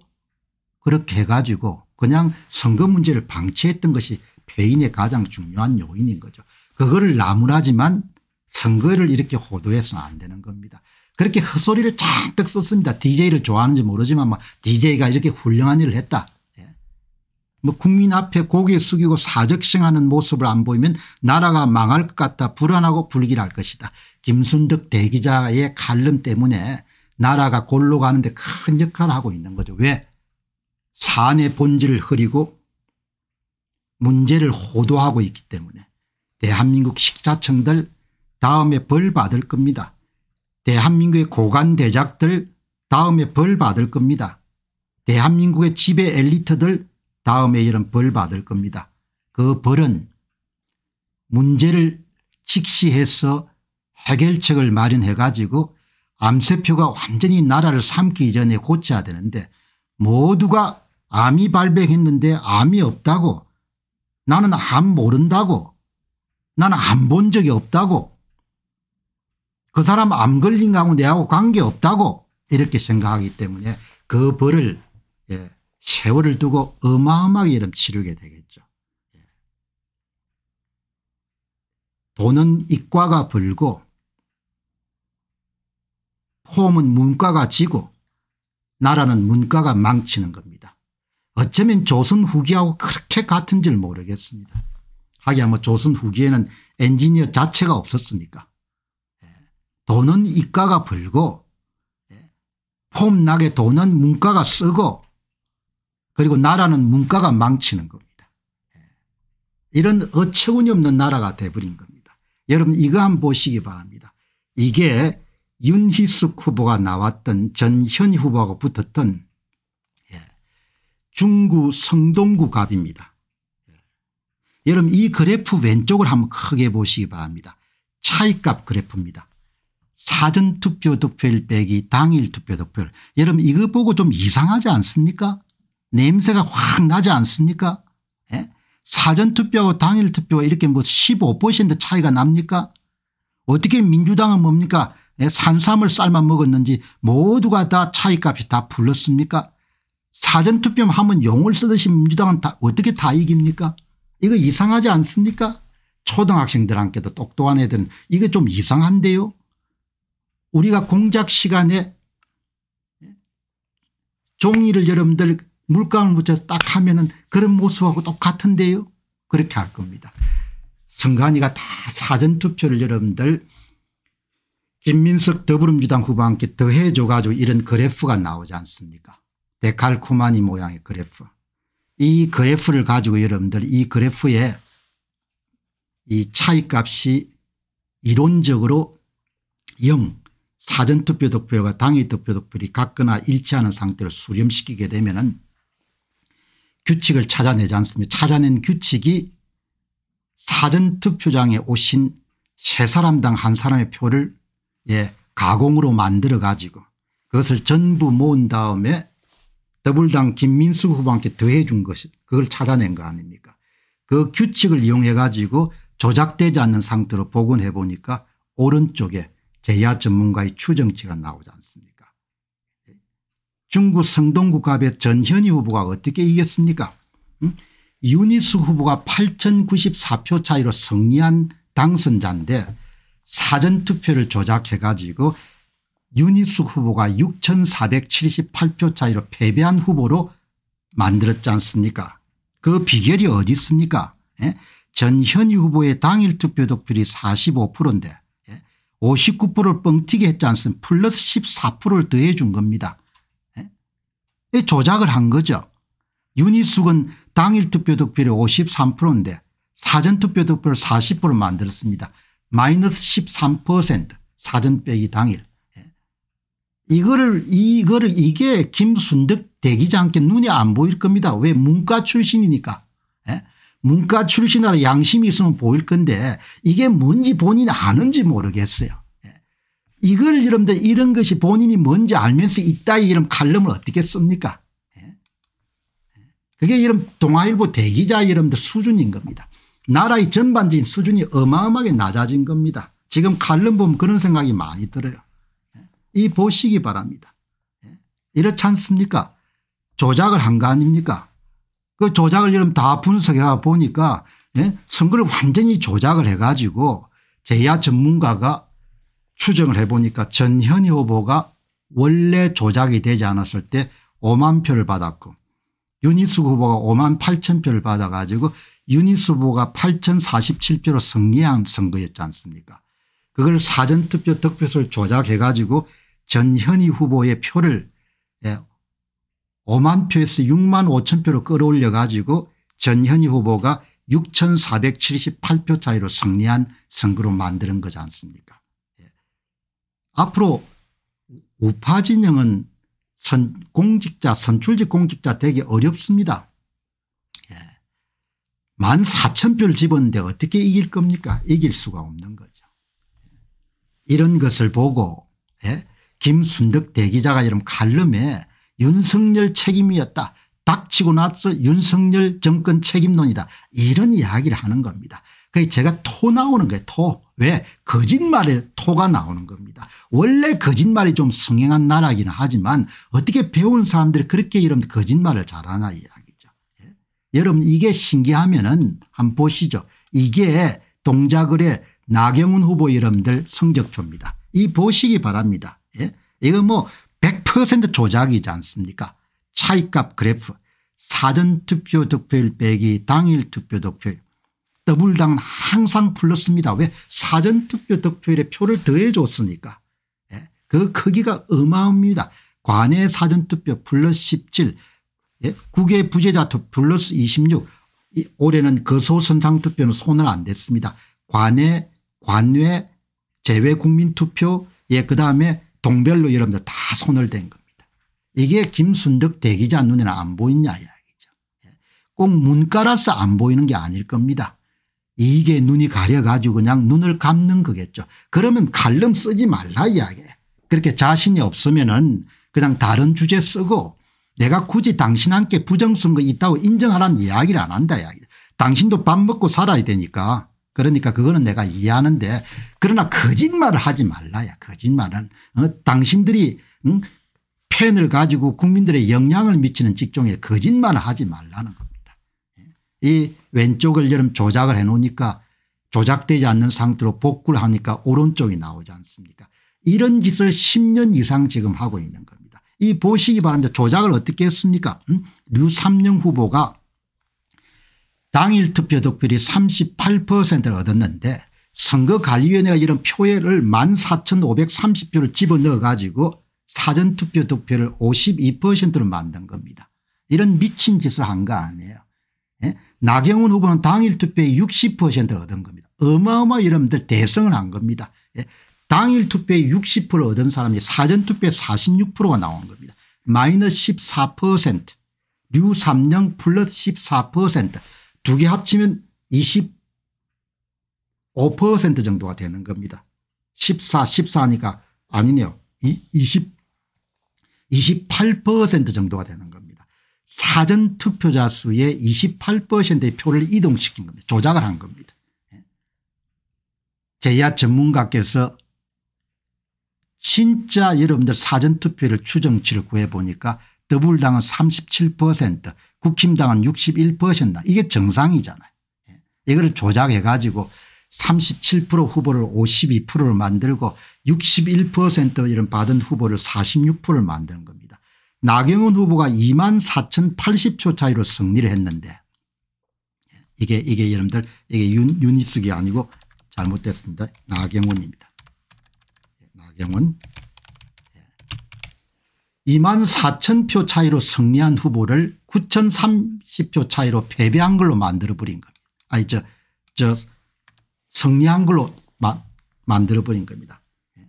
그렇게 해가지고 그냥 선거 문제를 방치했던 것이 폐인의 가장 중요한 요인인 거죠. 그거를 나무라지만 선거를 이렇게 호도해서는 안 되는 겁니다. 그렇게 헛소리를 잔뜩 썼습니다. DJ를 좋아하는지 모르지만 막 뭐 DJ가 이렇게 훌륭한 일을 했다. 예. 뭐 국민 앞에 고개 숙이고 사적생하는 모습을 안 보이면 나라가 망할 것 같다 불안하고 불길할 것이다. 김순덕 대기자의 칼럼 때문에 나라가 골로 가는데 큰 역할을 하고 있는 거죠. 왜? 사안의 본질을 흐리고 문제를 호도하고 있기 때문에 대한민국 식자청들 다음에 벌 받을 겁니다. 대한민국의 고관대작들 다음에 벌 받을 겁니다. 대한민국의 지배 엘리트들 다음에 이런 벌 받을 겁니다. 그 벌은 문제를 직시해서 해결책을 마련해 가지고 암세표가 완전히 나라를 삼기 전에 고쳐야 되는데 모두가 암이 발병했는데 암이 없다고 나는 암 모른다고 나는 암 본 적이 없다고 그 사람 암 걸린 거하고 내하고 관계없다고 이렇게 생각하기 때문에 그 벌을 예, 세월을 두고 어마어마하게 이런 치르게 되겠죠. 예. 돈은 이과가 벌고 폼은 문과가 지고 나라는 문과가 망치는 겁니다. 어쩌면 조선 후기하고 그렇게 같은 줄 모르겠습니다. 하기야 뭐 조선 후기에는 엔지니어 자체가 없었으니까. 돈은 이가가 벌고 예, 폼나게 돈은 문가가 쓰고 그리고 나라는 문가가 망치는 겁니다. 예. 이런 어처구니 없는 나라가 돼버린 겁니다. 여러분 이거 한번 보시기 바랍니다. 이게 윤희숙 후보가 나왔던 전현 후보하고 붙었던 예, 중구 성동구 갑입니다. 여러분 이 그래프 왼쪽을 한번 크게 보시기 바랍니다. 차이값 그래프입니다. 사전투표 득표율 빼기 당일 투표 득표율. 여러분 이거 보고 좀 이상하지 않습니까 냄새가 확 나지 않습니까 예? 사전투표하고 당일투표가 이렇게 뭐 15%인데 차이가 납니까 어떻게 민주당은 뭡니까 예? 산삼을 삶아 먹었는지 모두가 다 차이값이 다 불렀습니까 사전투표만 하면 용을 쓰듯이 민주당은 다 어떻게 다 이깁니까 이거 이상하지 않습니까 초등학생들한테도 똑똑한 애들은 이게좀 이상한데요 우리가 공작 시간에 종이를 여러분들 물감을 묻혀서 딱 하면은 그런 모습하고 똑같은데요. 그렇게 할 겁니다. 선관위가 다 사전투표를 여러분들 김민석 더불어민주당 후보 함께 더해줘 가지고 이런 그래프가 나오지 않습니까 데칼코마니 모양의 그래프 이 그래프를 가지고 여러분들 이 그래프에 이 차이값이 이론적으로 0 사전투표 득표율과 당일 투표 득표율이 같거나 일치하는 상태를 수렴시키게 되면 은 규칙을 찾아내지 않습니다. 찾아낸 규칙이 사전투표장에 오신 세 사람당 한 사람의 표를 예, 가공으로 만들어 가지고 그것을 전부 모은 다음에 더블당 김민수 후보한테 더해 준 것이 그걸 찾아낸 거 아닙니까 그 규칙을 이용해 가지고 조작되지 않는 상태로 복원해 보니까 오른쪽에 제야 전문가의 추정치가 나오지 않습니까 중국 성동국합의 전현희 후보가 어떻게 이겼습니까 음? 유니스 후보가 8094표 차이로 승리한 당선자인데 사전투표를 조작해 가지고 유니스 후보가 6478표 차이로 패배한 후보로 만들었지 않습니까 그 비결이 어디 있습니까 예? 전현희 후보의 당일 투표 득표율이 45%인데 59%를 뻥튀기 했지 않습니까 플러스 14%를 더해 준 겁니다. 예? 조작을 한 거죠. 윤희숙은 당일 투표 득표율이 53%인데 사전투표 득표를 40% 만들었습니다. 마이너스 13% 사전 빼기 당일. 예. 이거를 이거를 이게 김순덕 대기자 함께 눈이 안 보일 겁니다. 왜 문과 출신이니까. 문과 출신이라 양심이 있으면 보일 건데 이게 뭔지 본인이 아는지 모르겠어요. 예. 이걸 여러분들 이런 것이 본인이 뭔지 알면서 이따 이런 칼럼을 어떻게 씁니까 예. 예. 그게 이런 동아일보 대기자 여러분들 수준인 겁니다. 나라의 전반적인 수준이 어마어마하게 낮아진 겁니다. 지금 칼럼 보면 그런 생각이 많이 들어요. 이 보시기 바랍니다. 이렇지 않습니까 조작을 한 거 아닙니까 그 조작을 여러분 다 분석해 보니까 예? 선거를 완전히 조작을 해 가지고 제야 전문가가 추정을 해 보니까 전현희 후보가 원래 조작이 되지 않았을 때 5만 표를 받았고 유니스 후보가 5만 8천 표를 받아 가지고 유니스 후보가 8,047표로 승리한 선거였지 않습니까 그걸 사전투표 득표수를 조작해 가지고 전현희 후보의 표를 예, 5만 표에서 6만 5천 표로 끌어올려 가지고 전현희 후보가 6478표 차이로 승리한 선거로 만드는 거지 않습니까 예. 앞으로 우파 진영은 선, 공직자 선출직 공직자 되기 어렵습니다. 예. 1 4천표를 집었는데 어떻게 이길 겁니까 이길 수가 없는 거죠. 예. 이런 것을 보고 예? 김순덕 대기자가 이런 칼럼에 윤석열 책임이었다. 닥치고 나서 윤석열 정권 책임론이다. 이런 이야기를 하는 겁니다. 그 제가 토 나오는 거예요. 토. 왜? 거짓말에 토가 나오는 겁니다. 원래 거짓말이 좀 성행한 나라이긴 하지만 어떻게 배운 사람들이 그렇게 이런 거짓말을 잘하나 이야기죠. 예? 여러분 이게 신기하면은 한번 보시죠. 이게 동작을의 나경원 후보 여러분들 성적표입니다. 이 보시기 바랍니다. 예? 이거 뭐100% 조작이지 않습니까 차이값 그래프 사전투표 득표율 빼기 당일 투표 득표율 더블당은 항상 풀렸습니다. 왜 사전투표 득표율에 표를 더해 줬으니까 예. 그 크기가 어마합니다. 관내 사전투표 플러스 17 예. 국외 부재자 투표 플러스 26이 올해는 거소선상 투표는 손을 안 댔습니다. 관외 관외 제외국민투표예 그다음에 동별로 여러분들 다 손을 댄 겁니다. 이게 김순덕 대기자 눈에는 안 보이냐 이야기죠. 예. 꼭 문가라서 안 보이는 게 아닐 겁니다. 이게 눈이 가려가지고 그냥 눈을 감는 거겠죠. 그러면 칼럼 쓰지 말라 이야기 그렇게 자신이 없으면 은 그냥 다른 주제 쓰고 내가 굳이 당신한테 부정선거 있다고 인정하라는 이야기를 안 한다 이야기 당신도 밥 먹고 살아야 되니까 그러니까 그거는 내가 이해하는데 그러나 거짓말을 하지 말라야 거짓말은 어? 당신들이 응? 팬을 가지고 국민들의 영향을 미치는 직종에 거짓말을 하지 말라는 겁니다. 예. 이 왼쪽을 여름 조작을 해놓으니까 조작되지 않는 상태로 복구를 하니까 오른쪽이 나오지 않습니까 이런 짓을 10년 이상 지금 하고 있는 겁니다. 이 보시기 바랍니다. 조작을 어떻게 했습니까 음? 류삼영 후보가 당일 투표 득표율이 38%를 얻었는데 선거관리위원회가 이런 표회를 14,530표를 집어넣어 가지고 사전투표 득표를 52%로 만든 겁니다. 이런 미친 짓을 한 거 아니에요. 예? 나경원 후보는 당일 투표에 60%를 얻은 겁니다. 어마어마 여러분들 대성을 한 겁니다. 예? 당일 투표에 60%를 얻은 사람이 사전투표에 46%가 나온 겁니다. 마이너스 14%류 3령 플러스 14% 두개 합치면 25% 정도가 되는 겁니다. 14, 14니까 아니네요. 20, 28% 정도가 되는 겁니다. 사전 투표자 수의 28%의 표를 이동시킨 겁니다. 조작을 한 겁니다. 예. 제야 전문가께서 진짜 여러분들 사전투표를 추정치를 구해보니까 더불당은 37% 국힘당은 61%다. 이게 정상이잖아요. 예. 이거 조작해 가지고 37% 후보를 52%를 만들고 61% 이런 받은 후보를 46%를 만드는 겁니다. 나경원 후보가 2만 4,080초 차이로 승리를 했는데 예, 이게 이게 여러분들 이게 윤, 희숙이 아니고 잘못됐습니다. 나경원입니다. 예, 나경원 2만 4천 표 차이로 승리한 후보를 9,030표 차이로 패배한 걸로 만들어버린 겁니다. 아니 저, 저 승리한 걸로 마, 만들어버린 겁니다. 예.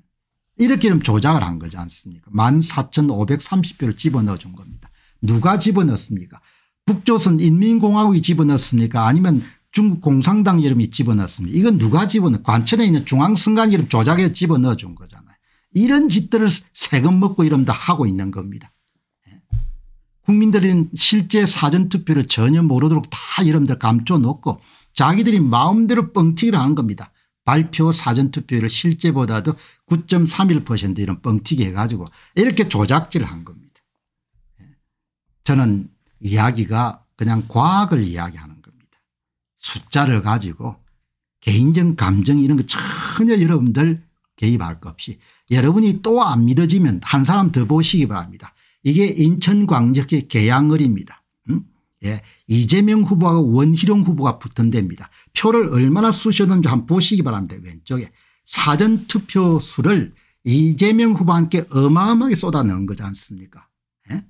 이렇게 좀 조작을 한 거지 않습니까 14,530표를 집어넣어 준 겁니다. 누가 집어넣습니까 북조선 인민공화국이 집어넣습니까 아니면 중국 공산당 이름이 집어넣습니까 이건 누가 집어넣 관천에 있는 중앙선관 이름 조작해 집어넣어 준 거잖아요. 이런 짓들을 세금 먹고 이름도 하고 있는 겁니다. 국민들은 실제 사전투표를 전혀 모르도록 다 여러분들 감춰놓고 자기들이 마음대로 뻥튀기를 하는 겁니다. 발표 사전투표를 실제보다도 9.31% 이런 뻥튀기 해가지고 이렇게 조작질을 한 겁니다. 예. 저는 이야기가 그냥 과학을 이야기하는 겁니다. 숫자를 가지고 개인적 감정 이런 거 전혀 여러분들 개입할 것 없이 여러분이 또 안 믿어지면 한 사람 더 보시기 바랍니다. 이게 인천광역의 계양을입니다. 음? 예. 이재명 후보와 원희룡 후보가 붙은 데입니다. 표를 얼마나 쑤셨는지 한번 보시기 바랍니다. 왼쪽에 사전투표 수를 이재명 후보한테 어마어마하게 쏟아넣은 거지 않습니까 예?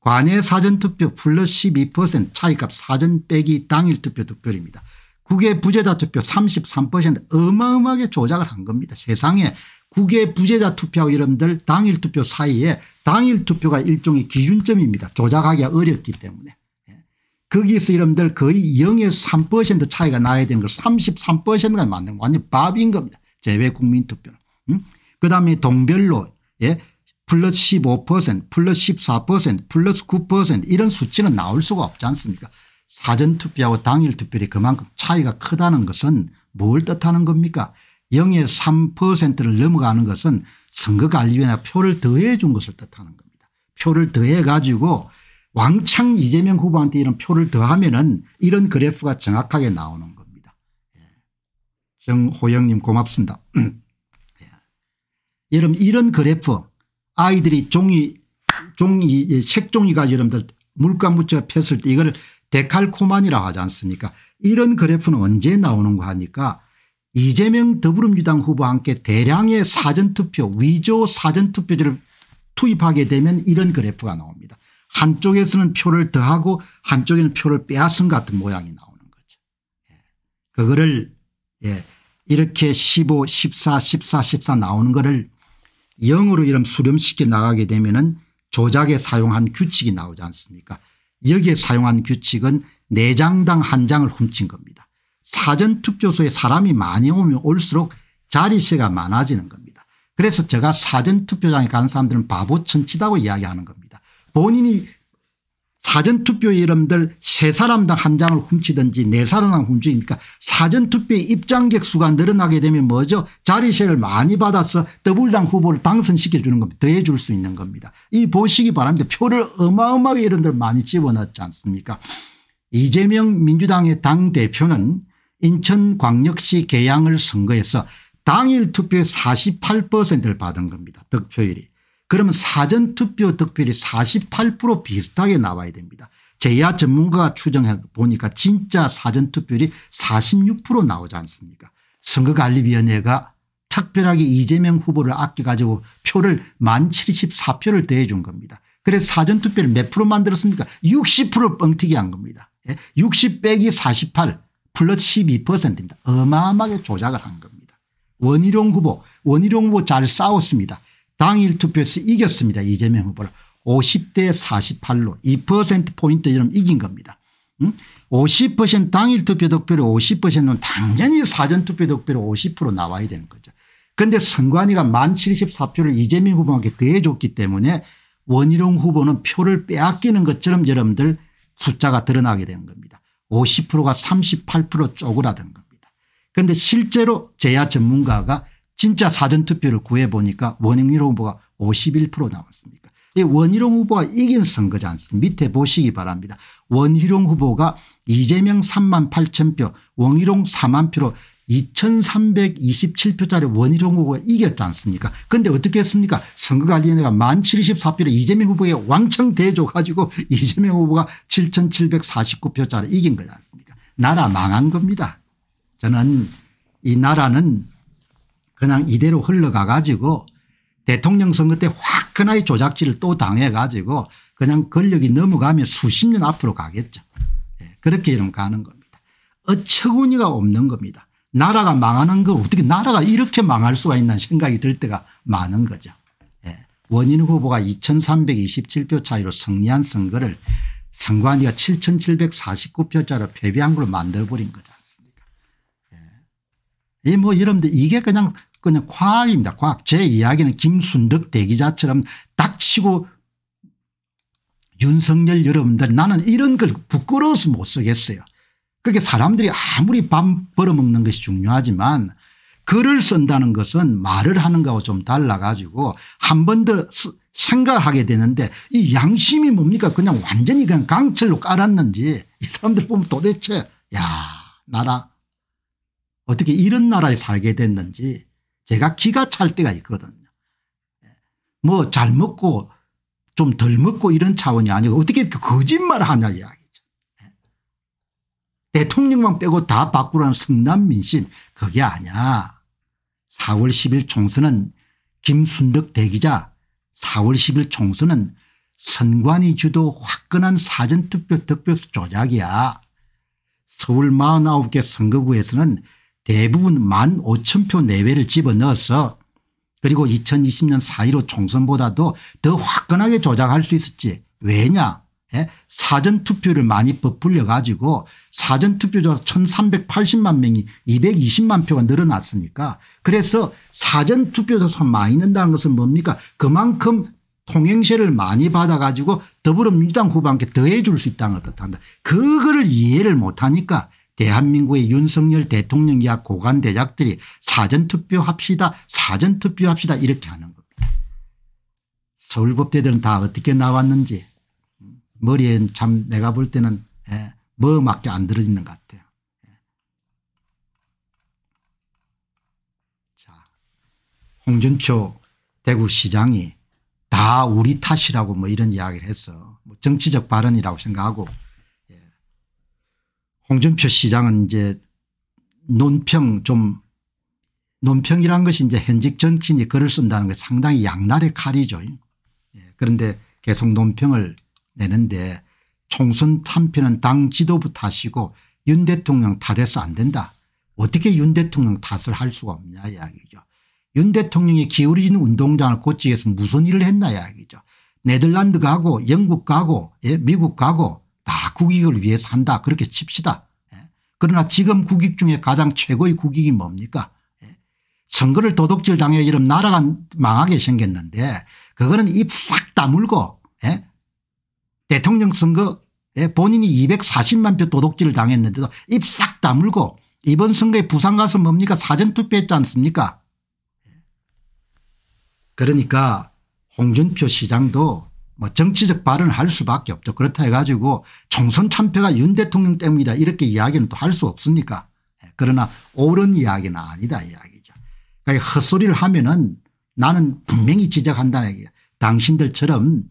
관외 사전투표 플러스 12% 차이값 사전 빼기 당일 투표 득표입니다. 국외 부재자 투표 33% 어마어마하게 조작을 한 겁니다. 세상에 국외 부재자 투표 하고 이름들 당일 투표 사이에 당일 투표가 일종의 기준점입니다. 조작하기가 어렵기 때문에. 예. 거기서 이름들 거의 0에서 3% 차이가 나야 되는 걸 33%가 맞는 거 완전 밥인 겁니다. 제외 국민투표는. 음? 그다음에 동별로 예 플러스 15% 플러스 14% 플러스 9% 이런 수치는 나올 수가 없지 않습니까 사전투표하고 당일투표이 그만큼 차이가 크다는 것은 뭘 뜻하는 겁니까 0의 3%를 넘어가는 것은 선거관리위원회 표를 더해 준 것을 뜻하는 겁니다. 표를 더해 가지고 왕창 이재명 후보한테 이런 표를 더하면 은 이런 그래프가 정확하게 나오는 겁니다. 예. 정호영님 고맙습니다. <clears throat> 예. 여러분 이런 그래프 아이들이 종이 종이 예, 색종이가 여러분들 물감 묻혀 폈을 때 이걸 데칼코만이라고 하지 않습니까 이런 그래프는 언제 나오는가 하니까 이재명 더불어민주당 후보와 함께 대량의 사전투표 위조 사전투표지를 투입하게 되면 이런 그래프가 나옵니다. 한쪽에서는 표를 더하고 한쪽에는 표를 빼앗은 같은 모양이 나오는 거죠. 예. 그거를 예 이렇게 15 14 14 14 나오는 거를 0으로 이름 수렴시켜 나가게 되면 은 조작에 사용한 규칙이 나오지 않습니까 여기에 사용한 규칙은 4장당 1장을 훔친 겁니다. 사전투표소에 사람이 많이 오면 올수록 자리수가 많아지는 겁니다. 그래서 제가 사전투표장에 가는 사람들은 바보 천치다고 이야기하는 겁니다. 본인이 사전투표 이름들 세 사람당 한 장을 훔치든지 네 사람당 훔치니까 사전투표의 입장객 수가 늘어나게 되면 뭐죠 자리세를 많이 받아서 더블당 후보를 당선시켜 주는 겁니다. 더해 줄 수 있는 겁니다. 이 보시기 바랍니다. 표를 어마어마하게 여러분들 많이 집어넣지 않습니까 이재명 민주당의 당대표는 인천광역시 계양을 선거해서 당일 투표의 48%를 받은 겁니다. 득표율이. 그러면 사전투표 득표율이 48% 비슷하게 나와야 됩니다. 제야 전문가가 추정해 보니까 진짜 사전투표율이 46% 나오지 않습니까 선거관리위원회가 특별하게 이재명 후보를 아껴가지고 표를 1 74표를 대해준 겁니다. 그래서 사전투표를 몇 프로 만들었습니까 60% 뻥튀기한 겁니다. 60 예? 빼기 48 플러스 12%입니다. 어마어마하게 조작을 한 겁니다. 원희룡 후보 원희룡 후보 잘 싸웠습니다. 당일 투표에서 이겼습니다. 이재명 후보를 50대 48로 2%포인트 이름 이긴 겁니다. 응? 음? 50% 당일 투표 득표율 50%는 당연히 사전 투표 득표율 50% 나와야 되는 거죠. 그런데 선관위가 만 74표를 이재명 후보에게 더해줬기 때문에 원희룡 후보는 표를 빼앗기는 것처럼 여러분들 숫자가 드러나게 되는 겁니다. 50%가 38% 쪼그라든 겁니다. 그런데 실제로 제야 전문가가 진짜 사전투표를 구해보니까 원희룡 후보가 51% 나왔습니다. 원희룡 후보가 이긴 선거지 않습니까 밑에 보시기 바랍니다. 원희룡 후보가 이재명 3만 8천 표 원희룡 4만 표로 2327표짜리 원희룡 후보가 이겼지 않습니까 그런데 어떻게 했습니까 선거관리위원회가 1 7 4표를 이재명 후보에 왕청 대줘 가지고 이재명 후보가 7749표짜리 이긴 거지 않습니까 나라 망한 겁니다. 저는 이 나라는 그냥 이대로 흘러가 가지고 대통령 선거 때 화끈하게 조작질을 또 당해 가지고 그냥 권력이 넘어가면 수십 년 앞으로 가겠죠. 예, 그렇게 이러 가는 겁니다. 어처구니가 없는 겁니다. 나라가 망하는 거 어떻게 나라가 이렇게 망할 수가 있나 생각이 들 때가 많은 거죠. 예. 원인 후보가 2327표 차이로 승리한 선거를 선관위가 7749표차로 패배한 걸로 만들어버린 거지 않습니까. 예. 이뭐 여러분들 이게 그냥 그냥 과학입니다. 과학. 제 이야기는 김순덕 대기자처럼 닥치고 윤석열 여러분들 나는 이런 걸 부끄러워서 못 쓰겠어요. 그게 사람들이 아무리 밥 벌어먹는 것이 중요하지만 글을 쓴다는 것은 말을 하는 것하고좀 달라 가지고 한 번 더 생각하게 되는데 이 양심이 뭡니까 그냥 완전히 그냥 강철로 깔았는지 이 사람들 보면 도대체 야 나라 어떻게 이런 나라에 살게 됐는지 제가 기가 찰 때가 있거든요. 뭐 잘 먹고 좀 덜 먹고 이런 차원이 아니고 어떻게 거짓말을 하냐 이야기. 대통령만 빼고 다 바꾸라는 성남 민심 그게 아니야. 4월 10일 총선은 김순덕 대기자 4월 10일 총선은 선관위 주도 화끈한 사전특표 득표수 조작이야. 서울 49개 선거구에서는 대부분 1만 5천 표 내외를 집어넣어서 그리고 2020년 4.15 총선보다도 더 화끈하게 조작할 수 있었지. 왜냐 예? 사전투표를 많이법 풀려가지고 사전투표조사 1380만 명이 220만 표가 늘어났으니까 그래서 사전투표조사 많이 는다는 것은 뭡니까 그만큼 통행세를 많이 받아가지고 더불어민주당 후보한테 더해 줄 수 있다는 걸 뜻한다. 그거를 이해를 못하니까 대한민국의 윤석열 대통령 이하 고관 대작들이 사전투표합시다 사전투표합시다 이렇게 하는 겁니다. 서울법대들은 다 어떻게 나왔는지 머리엔 참 내가 볼 때는 예, 뭐밖에 안 들어있는 것 같아요. 예. 자, 홍준표 대구시장이 다 우리 탓이라고 뭐 이런 이야기를 해서 뭐 정치적 발언이라고 생각하고 예. 홍준표 시장은 이제 논평 좀 논평이란 것이 이제 현직 정치인이 글을 쓴다는 게 상당히 양날의 칼이죠. 예. 그런데 계속 논평을 내는데 총선 탐피는당 지도부 탓이고 윤 대통령 탓에서안 된다. 어떻게 윤 대통령 탓을 할 수가 없냐 이야기죠. 윤 대통령이 기울어진 운동장을 고치기 위해서 무슨 일을 했나 이야기죠. 네덜란드 가고 영국 가고 예? 미국 가고 다 국익을 위해서 한다 그렇게 칩시다. 예? 그러나 지금 국익 중에 가장 최고의 국익이 뭡니까 예? 선거를 도둑질 당해 이런 나라가 망하게 생겼는데 그거는 입 싹 다물고 예? 대통령 선거에 본인이 240만 표 도둑질을 당했는데도 입 싹 다물고 이번 선거에 부산 가서 뭡니까 사전투표했지 않습니까 그러니까 홍준표 시장도 뭐 정치적 발언을 할 수밖에 없죠. 그렇다 해가지고 총선 참패가 윤 대통령 때문이다 이렇게 이야기는 또 할 수없습니까 그러나 옳은 이야기는 아니다 이야기죠. 그러니까 헛소리를 하면은 나는 분명히 지적한다는 얘기야. 당신들처럼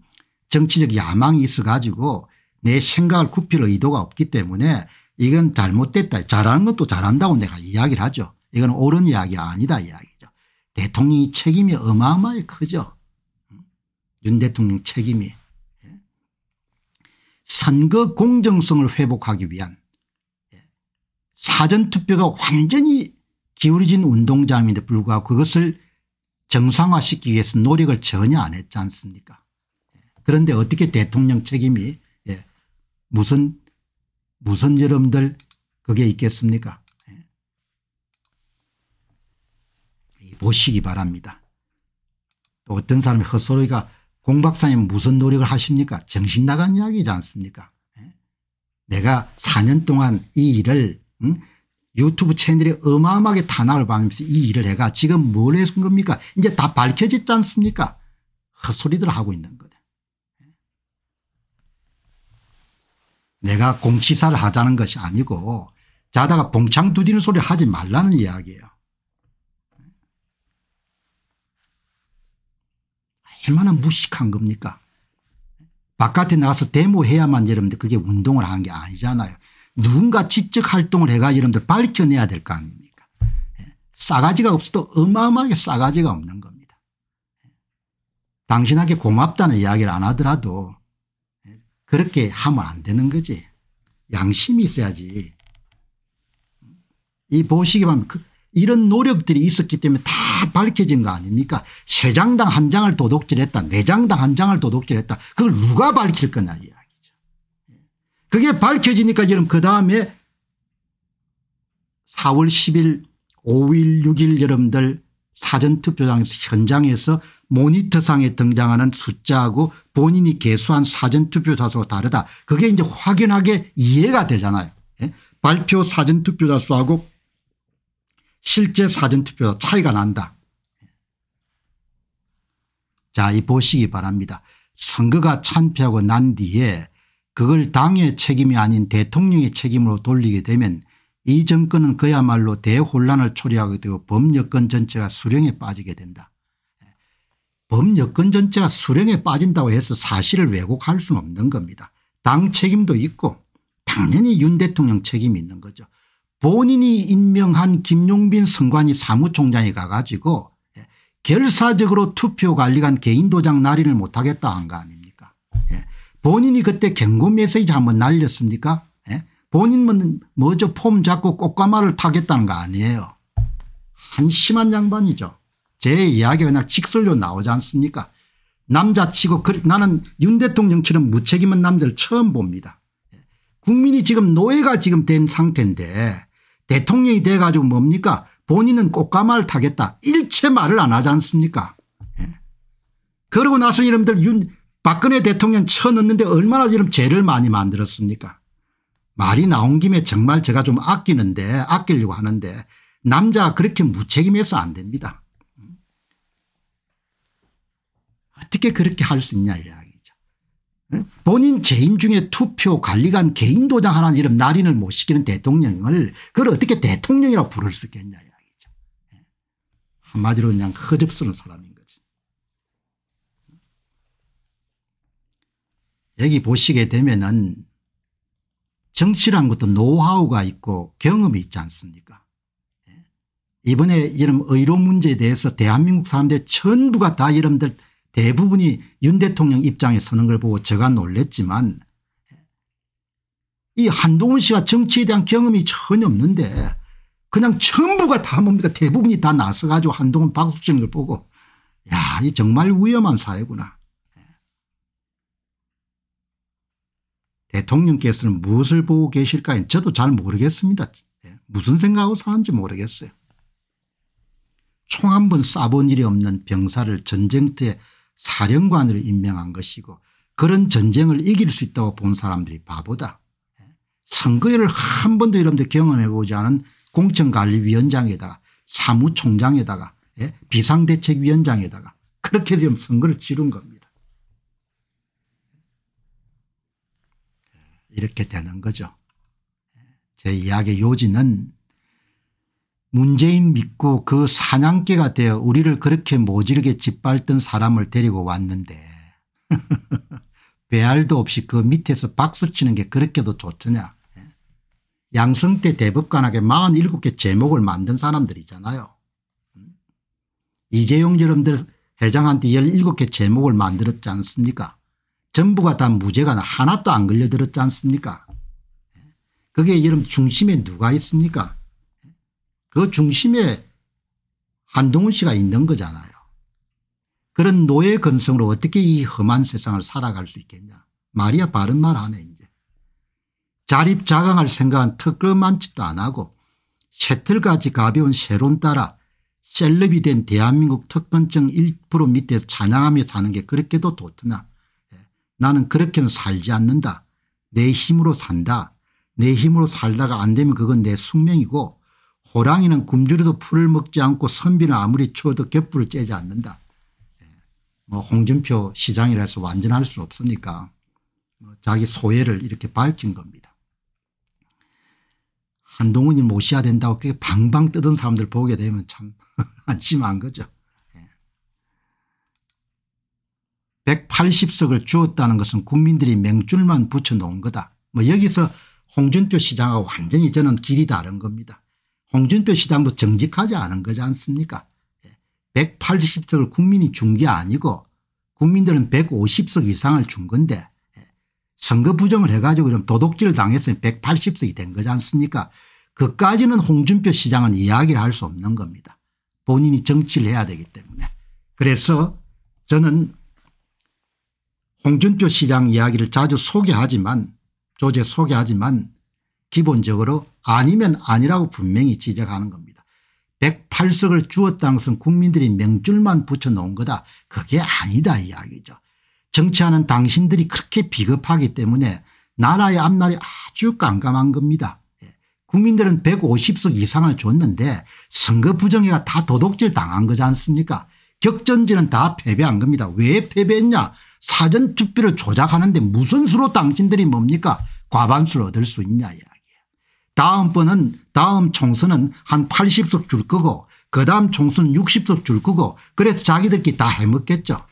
정치적 야망이 있어 가지고 내 생각을 굽힐 의도가 없기 때문에 이건 잘못됐다. 잘하는 것도 잘한다고 내가 이야기를 하죠. 이건 옳은 이야기가 아니다 이야기죠. 대통령이 책임이 어마어마하게 크죠. 음, 윤 대통령 책임이. 예. 선거 공정성을 회복하기 위한 예. 사전투표가 완전히 기울어진 운동장인데 불구하고 그것을 정상화시키기 위해서 노력을 전혀 안 했지 않습니까 그런데 어떻게 대통령 책임이 예. 무슨 무슨 여러분들 그게 있겠습니까 예. 보시기 바랍니다. 또 어떤 사람이 헛소리가 공 박사님 무슨 노력을 하십니까 정신 나간 이야기지 않습니까 예. 내가 4년 동안 이 일을 응? 유튜브 채널에 어마어마하게 탄압을 받으면서 이 일을 해가 지금 뭘 해준 겁니까 이제 다 밝혀졌지 않습니까 헛소리들 하고 있는 거 내가 공치사를 하자는 것이 아니고 자다가 봉창 두드리는 소리 하지 말라는 이야기예요. 얼마나 무식한 겁니까 바깥에 나가서 데모해야만 여러분들 그게 운동을 한게 아니잖아요. 누군가 지적 활동을 해가 여러분들 밝혀내야 될 거 아닙니까 예. 싸가지가 없어도 어마어마하게 싸가지가 없는 겁니다. 예. 당신에게 고맙다는 이야기를 안 하더라도 그렇게 하면 안 되는 거지. 양심이 있어야지. 이 보시기 보면 그 이런 노력들이 있었기 때문에 다 밝혀진 거 아닙니까? 세 장당 한 장을 도둑질했다. 네 장당 한 장을 도둑질했다. 그걸 누가 밝힐 거냐 이야기죠. 예. 그게 밝혀지니까 지금 그 다음에 4월 10일 5일 6일 여러분들 사전투표장 에서 현장에서 모니터상에 등장하는 숫자하고 본인이 개수한 사전투표자 수가 다르다. 그게 이제 확연하게 이해가 되잖아요. 예? 발표 사전투표자 수하고 실제 사전투표자 차이가 난다. 자, 이 보시기 바랍니다. 선거가 참패하고 난 뒤에 그걸 당의 책임이 아닌 대통령의 책임으로 돌리게 되면 이 정권은 그야말로 대혼란을 초래하게 되고 법력권 전체가 수령에 빠지게 된다. 법여건 전체가 수령에 빠진다고 해서 사실을 왜곡할 수는 없는 겁니다. 당 책임도 있고 당연히 윤 대통령 책임이 있는 거죠. 본인이 임명한 김용빈 선관위 사무총장이 가가지고 예, 결사적으로 투표 관리관 개인 도장 날인을 못하겠다 한 거 아닙니까 예. 본인이 그때 경고 메시지 한 번 날렸습니까 예. 본인은 먼저 폼 잡고 꽃가마를 타겠다는 거 아니에요 한심한 양반이죠 제 이야기 가 왜냐 직설로 나오지 않습니까 남자치고 그, 나는 윤 대통령처럼 무책임한 남자를 처음 봅니다. 국민이 지금 노예가 지금 된 상태인데 대통령이 돼가지고 뭡니까 본인은 꽃가마를 타겠다 일체 말을 안 하지 않습니까 예? 그러고 나서 이름들 윤 박근혜 대통령 쳐넣는데 얼마나 지금 죄를 많이 만들었습니까 말이 나온 김에 정말 제가 좀 아끼는데 아끼려고 하는데 남자 그렇게 무책임해서 안 됩니다. 어떻게 그렇게 할 수 있냐 이야기죠. 본인 재임 중에 투표 관리관 개인 도장 하나 이름 날인을 못 시키는 대통령을 그걸 어떻게 대통령이라고 부를 수 있겠냐 이야기죠. 예. 한마디로 그냥 허접스러운 사람인 거지. 여기 보시게 되면은 정치란 것도 노하우가 있고 경험이 있지 않습니까 예. 이번에 이런 의료 문제에 대해서 대한민국 사람들 전부가 다여러들 대부분이 윤 대통령 입장에 서는 걸 보고 제가 놀랬지만 이 한동훈 씨가 정치에 대한 경험이 전혀 없는데 그냥 전부가 다 뭡니까 대부분이 다 나서 가지고 한동훈 박수정을 보고 야이 정말 위험한 사회구나. 대통령께서는 무엇을 보고 계실까 저도 잘 모르겠습니다. 예, 무슨 생각하고 사는지 모르겠어요. 총 한 번 쏴본 일이 없는 병사를 전쟁터에 사령관으로 임명한 것이고 그런 전쟁을 이길 수 있다고 본 사람들이 바보다. 예? 선거일한 번도 여러분들 경험해 보지 않은 공천관리위원장에다가 사무총장에다가 예? 비상대책위원장에다가 그렇게 되면 선거를 치른 겁니다. 예, 이렇게 되는 거죠. 예, 제이야기 요지는 문재인 믿고 그 사냥개가 되어 우리를 그렇게 모질게 짓밟던 사람을 데리고 왔는데 <laughs> 배알도 없이 그 밑에서 박수치는 게 그렇게도 좋더냐. 예. 양성태 대법관에게 47개 제목을 만든 사람들이잖아요. 음? 이재용 여러분들 회장한테 17개 제목을 만들었지 않습니까 전부가 다 무죄가 하나도 안 걸려들었지 않습니까 예. 그게 여러분 중심에 누가 있습니까 그 중심에 한동훈 씨가 있는 거잖아요. 그런 노예 근성으로 어떻게 이 험한 세상을 살아갈 수 있겠냐. 말이야 바른 말 하네 이제. 자립자강할 생각은 턱끌만 짓도 안 하고 쇠틀같이 가벼운 세론 따라 셀럽이 된 대한민국 특권증 1% 밑에서 찬양하며 사는 게 그렇게도 좋더나 예, 나는 그렇게는 살지 않는다. 내 힘으로 산다. 내 힘으로 살다가 안 되면 그건 내 숙명이고 호랑이는 굶주려도 풀을 먹지 않고 선비는 아무리 추워도 갯불을 째지 않는다. 예. 뭐 홍준표 시장이라서 완전할 수 없으니까 뭐 자기 소회를 이렇게 밝힌 겁니다. 한동훈이 모셔야 된다고 그 방방 뜨던 사람들 보게 되면 참 안심한 <laughs> 거죠. 180석을 예. 주었다는 것은 국민들이 맹줄만 붙여놓은 거다. 뭐 여기서 홍준표 시장하고 완전히 저는 길이 다른 겁니다. 홍준표 시장도 정직하지 않은 거지 않습니까 180석을 예. 국민이 준 게 아니고 국민들은 150석 이상을 준 건데 예. 선거 부정을 해가지고 좀 도둑질 을 당했으니 180석이 된 거지 않습니까 그까지는 홍준표 시장은 이야기를 할 수 없는 겁니다. 본인이 정치를 해야 되기 때문에. 그래서 저는 홍준표 시장 이야기를 자주 소개하지만 조제 소개하지만 기본적으로 아니면 아니라고 분명히 지적하는 겁니다. 108석을 주었다는 것은 국민들이 명줄만 붙여놓은 거다. 그게 아니다 이야기죠. 정치하는 당신들이 그렇게 비겁하기 때문에 나라의 앞날이 아주 깜깜한 겁니다. 예. 국민들은 150석 이상을 줬는데 선거 부정위가 다 도둑질 당한 거지 않습니까 격전지는 다 패배한 겁니다. 왜 패배했냐 사전투표를 조작하는데 무슨 수로 당신들이 뭡니까 과반수를 얻을 수 있냐 이야기. 다음번은 다음 총선은 한 80석 줄 거고 그다음 총선 60석 줄 거고 그래서 자기들끼리 다 해먹겠죠.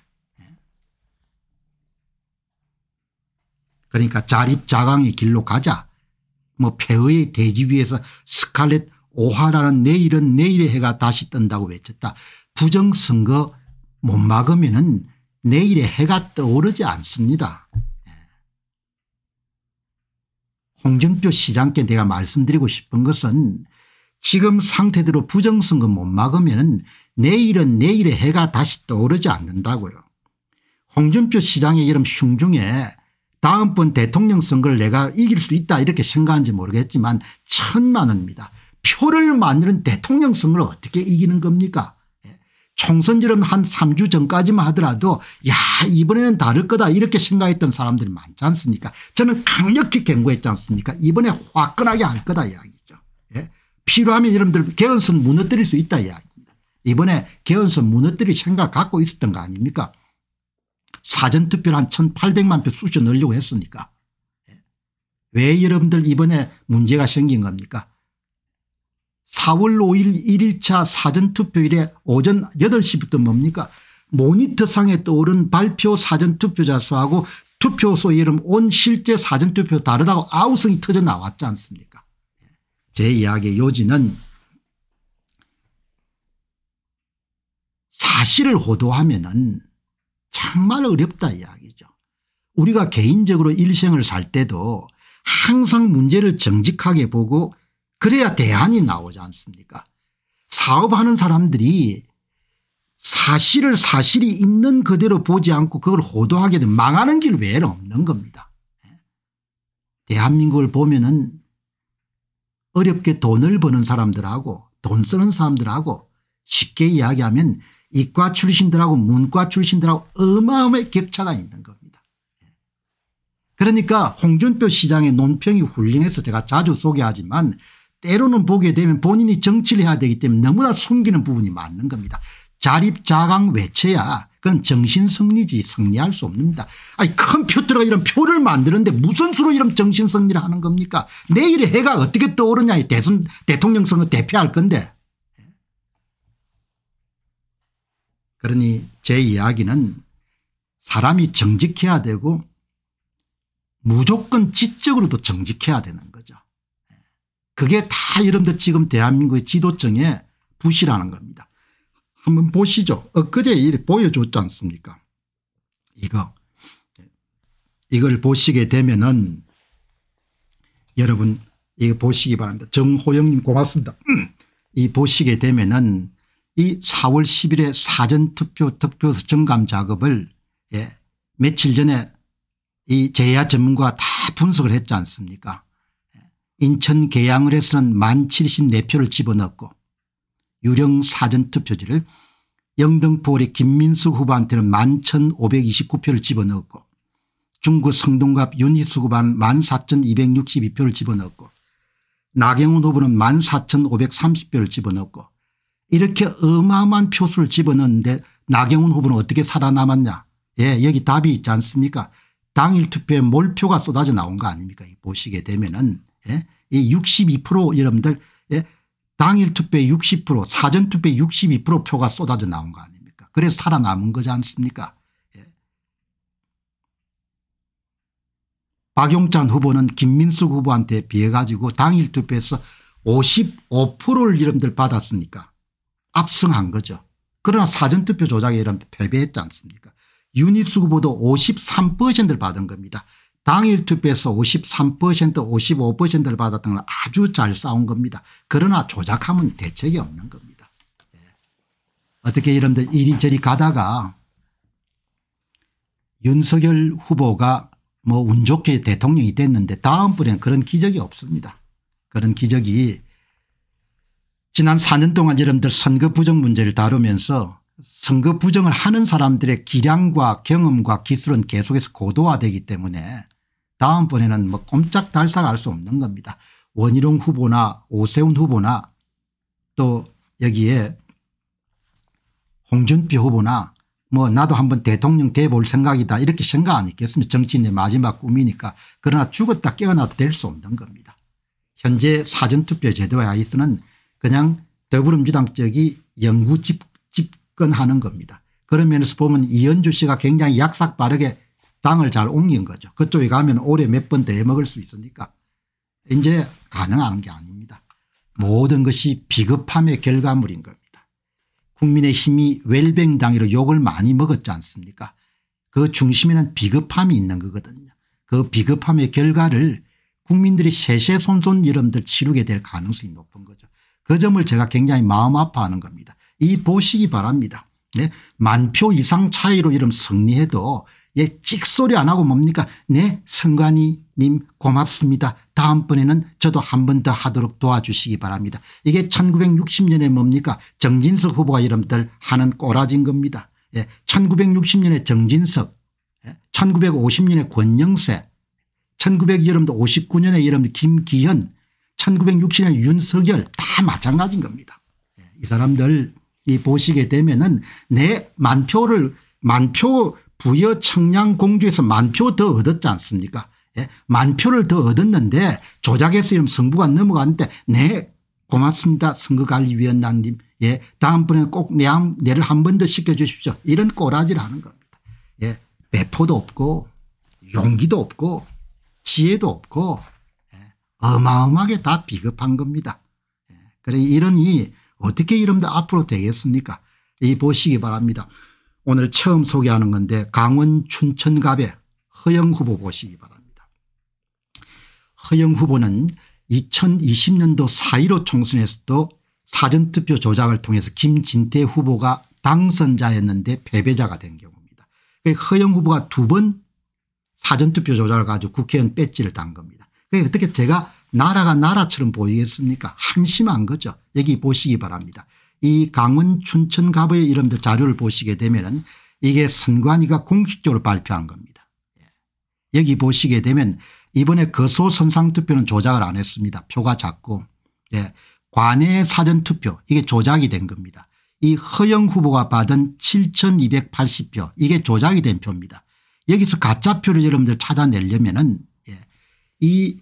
그러니까 자립자강의 길로 가자. 뭐 폐의 대지 위에서 스칼렛 오화라는 내일은 내일의 해가 다시 뜬다고 외쳤다. 부정선거 못 막으면 은 내일의 해가 떠오르지 않습니다. 홍준표 시장께 내가 말씀드리고 싶은 것은 지금 상태대로 부정선거 못 막으면 내일은 내일의 해가 다시 떠오르지 않는다고요. 홍준표 시장의 이런 흉중에 다음번 대통령 선거를 내가 이길 수 있다 이렇게 생각하는지 모르겠지만 천만 원입니다. 표를 만드는 대통령 선거를 어떻게 이기는 겁니까 총선처름한 3주 전까지만 하더라도 야 이번에는 다를 거다 이렇게 생각했던 사람들이 많지 않습니까 저는 강력히 경고했지 않습니까 이번에 화끈하게 할 거다 이야기죠. 예? 필요하면 여러분들 개헌선 무너뜨릴 수 있다 이야기입니다. 이번에 개헌선 무너뜨릴 생각 갖고 있었던 거 아닙니까 사전투표를 한 1800만 표 쑤셔 넣으려고 했으니까. 예? 왜 여러분들 이번에 문제가 생긴 겁니까 4월 5일 1일차 사전투표일에 오전 8시부터 뭡니까 모니터상에 떠오른 발표 사전투표자 수하고 투표소 이름 온 실제 사전투표 다르다고 아우성이 터져 나왔지 않습니까 제 이야기의 요지는 사실을 호도하면 정말 어렵다 이야기죠. 우리가 개인적으로 일생을 살 때도 항상 문제를 정직하게 보고 그래야 대안이 나오지 않습니까 사업하는 사람들이 사실을 사실이 있는 그대로 보지 않고 그걸 호도하게 되면 망하는 길 외에는 없는 겁니다. 예. 대한민국을 보면 은 어렵게 돈을 버는 사람들하고 돈 쓰는 사람들하고 쉽게 이야기하면 이과 출신들하고 문과 출신들하고 어마어마한 격차가 있는 겁니다. 예. 그러니까 홍준표 시장의 논평이 훌륭해서 제가 자주 소개하지만 때로는 보게 되면 본인이 정치를 해야 되기 때문에 너무나 숨기는 부분이 많은 겁니다. 자립자강 외쳐야 그건 정신승리지 승리할 수 없습니다. 아니 컴퓨터가 이런 표를 만드는데 무슨 수로 이런 정신승리를 하는 겁니까 내일의 해가 어떻게 떠오르냐 대선 대통령 선거 대표할 건데 그러니 제 이야기는 사람이 정직해야 되고 무조건 지적으로도 정직해야 되는 그게 다 여러분들 지금 대한민국의 지도층의 부실하는 겁니다. 한번 보시죠. 엊그제 일 보여줬지 않습니까 이거 이걸 보시게 되면은 여러분 이거 보시기 바랍니다. 정호영님 고맙습니다. <clears throat> 이 보시게 되면은 이 4월 10일에 사전투표 득표수 정감 작업을 예, 며칠 전에 이 재야 전문가다 분석을 했지 않습니까 인천 계양을에서는 만 74표를 집어넣고 유령 사전투표지를 영등포의 김민수 후보한테는 만 1529표를 집어넣고 중구 성동갑 윤희수 후보한만 4262표를 집어넣고 나경원 후보는 만 4530표를 집어넣고 이렇게 어마어마한 표수를 집어넣는데 나경원 후보는 어떻게 살아남았냐 예 여기 답이 있지 않습니까 당일 투표에 몰표가 쏟아져 나온 거 아닙니까 보시게 되면은 예? 이 62% 여러분들 예? 당일 투표에 60% 사전 투표에 62% 표가 쏟아져 나온 거 아닙니까 그래서 살아남은 거지 않습니까 예. 박용찬 후보는 김민숙 후보한테 비해 가지고 당일 투표에서 55%를 여러분들 받았으니까 압승한 거죠. 그러나 사전투표 조작에 이런 패배했지 않습니까 유희수 후보도 53%를 받은 겁니다. 당일 투표에서 53% 55%를 받았던 걸 아주 잘 싸운 겁니다. 그러나 조작하면 대책이 없는 겁니다. 예. 어떻게 여러분들 이리저리 가다가 윤석열 후보가 뭐 운 좋게 대통령이 됐는데 다음번엔 그런 기적이 없습니다. 그런 기적이 지난 4년 동안 여러분들 선거 부정 문제를 다루면서 선거 부정을 하는 사람들의 기량과 경험과 기술은 계속해서 고도화되기 때문에 다음번에는 뭐 꼼짝달싹 할수 없는 겁니다. 원희룡 후보나 오세훈 후보나 또 여기에 홍준표 후보나 뭐 나도 한번 대통령 돼 볼 생각이다 이렇게 생각 안 했겠습니까 정치인의 마지막 꿈이니까 그러나 죽었다 깨어나도 될 수 없는 겁니다. 현재 사전투표 제도와 아이스는 그냥 더불어민주당 쪽이 영구 집, 집권하는 겁니다. 그런 면에서 보면 이현주 씨가 굉장히 약삭 빠르게 땅을 잘 옮긴 거죠. 그쪽에 가면 올해 몇 번 대먹을 수 있으니까 이제 가능한 게 아닙니다. 모든 것이 비겁함의 결과물인 겁니다. 국민의 힘이 웰뱅당이로 욕을 많이 먹었지 않습니까 그 중심에는 비겁함이 있는 거거든요. 그 비겁함의 결과를 국민들이 세세손손 이름들 치르게 될 가능성이 높은 거죠. 그 점을 제가 굉장히 마음 아파하는 겁니다. 이 보시기 바랍니다. 네? 만표 이상 차이로 이름 승리해도 예, 찍소리 안 하고 뭡니까? 네, 성관이님 고맙습니다. 다음번에는 저도 한 번 더 하도록 도와주시기 바랍니다. 이게 1960년에 뭡니까? 정진석 후보가 여러분들 하는 꼬라진 겁니다. 예, 1960년에 정진석, 예, 1950년에 권영세, 1959년에 여러분 김기현, 1960년에 윤석열 다 마찬가지인 겁니다. 예, 이 사람들 이 보시게 되면은 내 네, 만표를 만표 부여 청량공주에서 만표더 얻었지 않습니까 예? 만 표를 더 얻었는데 조작해서 이름 성부가 넘어갔는데 네 고맙습니다 선거관리위원장님 예다음번에꼭 내, 를한 번 더 시켜주십시오 이런 꼬라지를 하는 겁니다 예 배포도 없고 용기도 없고 지혜도 없고 예. 어마어마하게 다 비겁한 겁니다 예. 그래 이러니 어떻게 이러면 앞으로 되겠습니까 이 보시기 바랍니다 오늘 처음 소개하는 건데 강원 춘천갑의 허영 후보 보시기 바랍니다. 허영 후보는 2020년도 4.15 총선에서도 사전투표 조작을 통해서 김진태 후보가 당선자였는데 패배자가 된 경우입니다. 허영 후보가 두 번 사전투표 조작을 가지고 국회의원 배지를 단 겁니다. 어떻게 제가 나라가 나라처럼 보이겠습니까 한심한 거죠. 여기 보시기 바랍니다. 이강은 춘천갑의 이름들 자료를 보시게 되면 은 이게 선관위가 공식적으로 발표한 겁니다. 예. 여기 보시게 되면 이번에 거소선상투표는 조작을 안 했습니다. 표가 작고 예. 관외 사전투표 이게 조작이 된 겁니다. 이 허영 후보가 받은 7280표 이게 조작이 된 표입니다. 여기서 가짜표를 여러분들 찾아내려면 은이 예.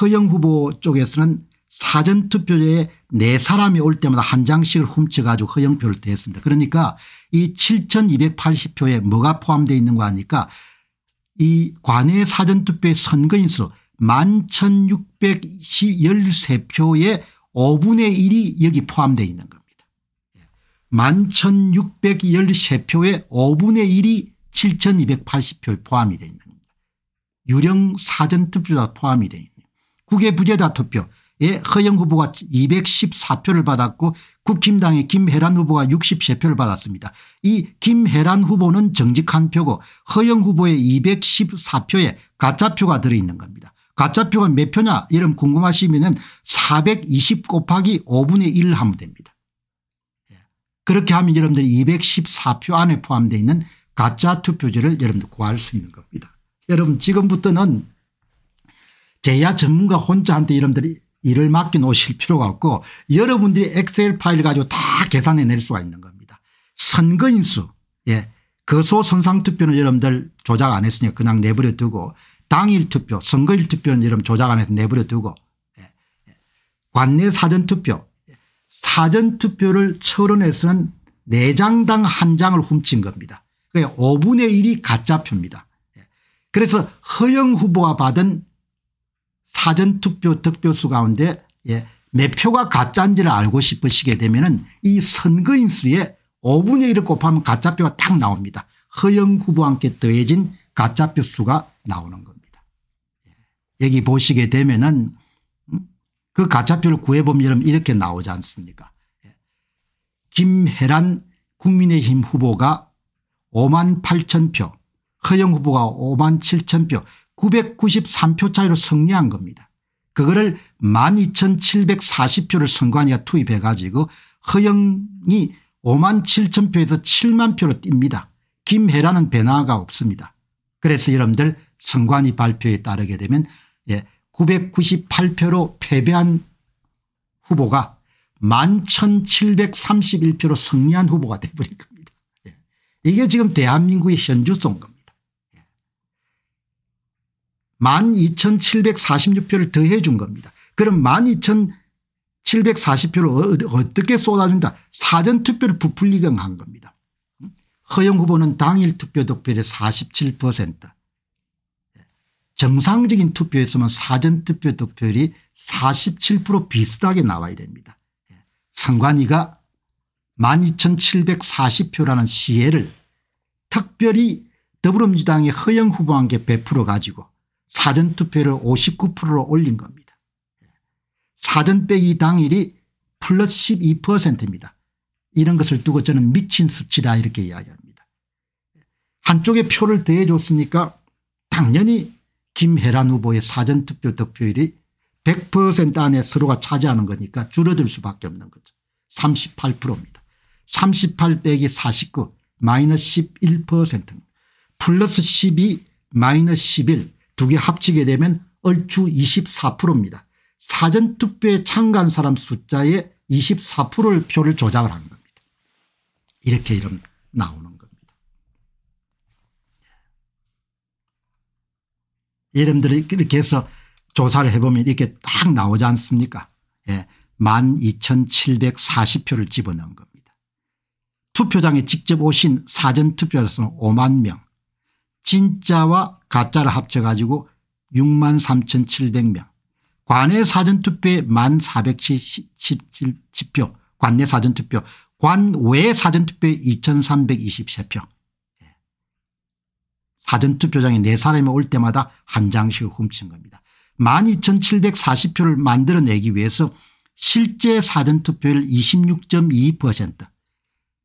허영 후보 쪽에서는 사전투표에 네 사람이 올 때마다 한 장씩을 훔쳐가지고 허영표를 대했습니다. 그러니까 이 7280표에 뭐가 포함되어 있는 거 아니까 이 관외 사전투표의 선거인수 11,613표의 5분의 1이 여기 포함되어 있는 겁니다. 11,613표의 5분의 1이 7,280표에 포함이 되어 있는 겁니다. 유령 사전투표가 포함이 되어 있는 국외 부재자 투표 예, 허영 후보가 214표를 받았고 국힘당의 김혜란 후보가 63표를 받았습니다. 이 김혜란 후보는 정직한 표고 허영 후보의 214표에 가짜표가 들어있는 겁니다. 가짜표가 몇 표냐 이런 궁금하시면 은420 곱하기 5분의 1 하면 됩니다. 예, 그렇게 하면 여러분들이 214표 안에 포함되어 있는 가짜 투표지를 여러분들 구할 수 있는 겁니다. 여러분 지금부터는 제야 전문가 혼자한테 여러분들이 일을 맡겨놓으실 필요가 없고 여러분들이 엑셀 파일 가지고 다 계산해 낼 수가 있는 겁니다. 선거인수 예 거소 그 선상투표는 여러분들 조작 안 했으니까 그냥 내버려 두고 당일 투표 선거일 투표는 여러분 조작 안 해서 내버려 두고 예. 관내 사전투표 사전투표를 철원에서는 4장당 1장을 훔친 겁니다. 그러 5분의 1이 가짜표입니다. 예. 그래서 허영 후보가 받은 사전투표 득표수 가운데 예, 몇 표가 가짜인지를 알고 싶으시게 되면 은이 선거인 수에 5분의 1을 곱하면 가짜표가 딱 나옵니다. 허영 후보와 함께 더해진 가짜표 수가 나오는 겁니다. 예, 여기 보시게 되면 은그 음, 가짜표를 구해보면 이렇게 나오지 않습니까 예, 김혜란 국민의힘 후보가 5만 8천 표 허영 후보가 5만 7천 표 993표 차이로 승리한 겁니다. 그거를 12,740표를 선관위가 투입해 가지고 허영이 5만 7천 표에서 7만 표로 뜁니다. 김해라는 변화가 없습니다. 그래서 여러분들 선관위 발표에 따르게 되면 예, 998표로 패배한 후보가 11,731표로 승리한 후보가 돼버린 겁니다. 예. 이게 지금 대한민국의 현주소인 겁니다. 12,746표를 더해 준 겁니다. 그럼 12,740표를 어, 어떻게 쏟아준다 사전투표를 부풀리한 겁니다. 허영 후보는 당일 투표 득표율의 47% 정상적인 투표에서만 사전투표 득표율이 47% 비슷하게 나와야 됩니다. 선관위가 12,740표라는 시혜를 특별히 더불어민주당의 허영 후보한테 베풀어 가지고 사전투표를 59%로 올린 겁니다. 사전 빼기 당일이 플러스 12%입니다. 이런 것을 두고 저는 미친 수치다 이렇게 이야기합니다. 한쪽에 표를 대해줬으니까 당연히 김혜란 후보의 사전투표 득표율이 100% 안에 서로가 차지하는 거니까 줄어들 수밖에 없는 거죠. 38%입니다. 38 빼기 49 마이너스 1 1 플러스 12 마이너스 11 두개 합치게 되면 얼추 24%입니다. 사전투표에 참가한 사람 숫자의 24%를 표를 조작을 한 겁니다. 이렇게 이름 나오는 겁니다. 여러분들이 예. 이렇게 해서 조사를 해보면 이렇게 딱 나오지 않습니까 예, 12,740표를 집어넣은 겁니다. 투표장에 직접 오신 사전투표자수는 5만 명 진짜와 가짜를 합쳐가지고 6만 3,700명 관내 사전투표에 1만 477표 관내 사전투표 관외 사전투표에 2323표 예. 사전투표장에 네 사람이 올 때마다 한 장씩 훔친 겁니다. 12,740표를 만들어내기 위해서 실제 사전투표율 26.2%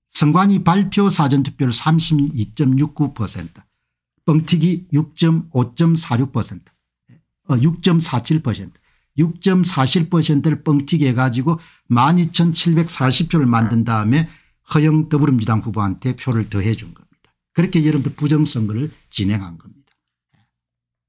선관위 발표 사전투표율 32.69% 뻥튀기 6.5.46% 6.47% 6.47%를 뻥튀기 해가지고 12,740표를 만든 다음에 허영 더불어민주당 후보한테 표를 더해 준 겁니다. 그렇게 여러분들 부정선거를 진행한 겁니다.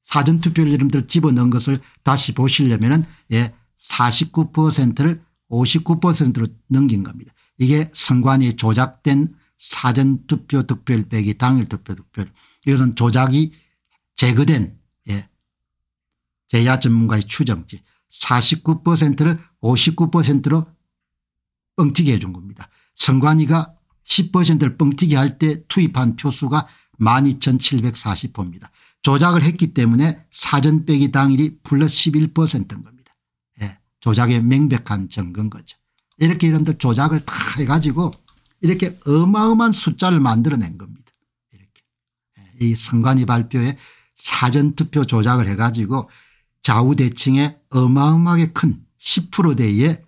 사전투표를 여러분들 집어넣은 것을 다시 보시려면 은 49%를 59%로 넘긴 겁니다. 이게 선관위 조작된 사전투표 득표율 빼기 당일 투표 득표율 이것은 조작이 제거된 예. 제야 전문가의 추정치 49%를 59%로 뻥튀기 해준 겁니다. 선관위가 10%를 뻥튀기 할 때 투입한 표수가 12,740표입니다. 조작을 했기 때문에 사전 빼기 당일이 플러스 11%인 겁니다. 예. 조작의 명백한 증거인 거죠. 이렇게 이런들 조작을 다 해가지고 이렇게 어마어마한 숫자를 만들어낸 겁니다. 이 선관위 발표에 사전투표 조작을 해가지고 좌우대칭에 어마어마하게 큰 10%대의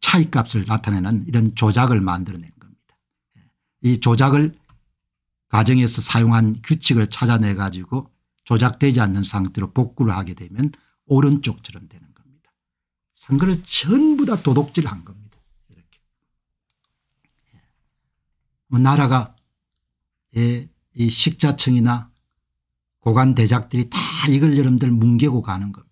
차이값을 나타내는 이런 조작을 만들어낸 겁니다. 예. 이 조작을 과정에서 사용한 규칙을 찾아내 가지고 조작되지 않는 상태로 복구를 하게 되면 오른쪽처럼 되는 겁니다. 선거를 전부 다 도둑질한 겁니다. 이렇게. 예. 뭐 나라가 예, 이 식자층이나 고관 대작들이 다 이걸 여러분들 뭉개고 가는 겁니다.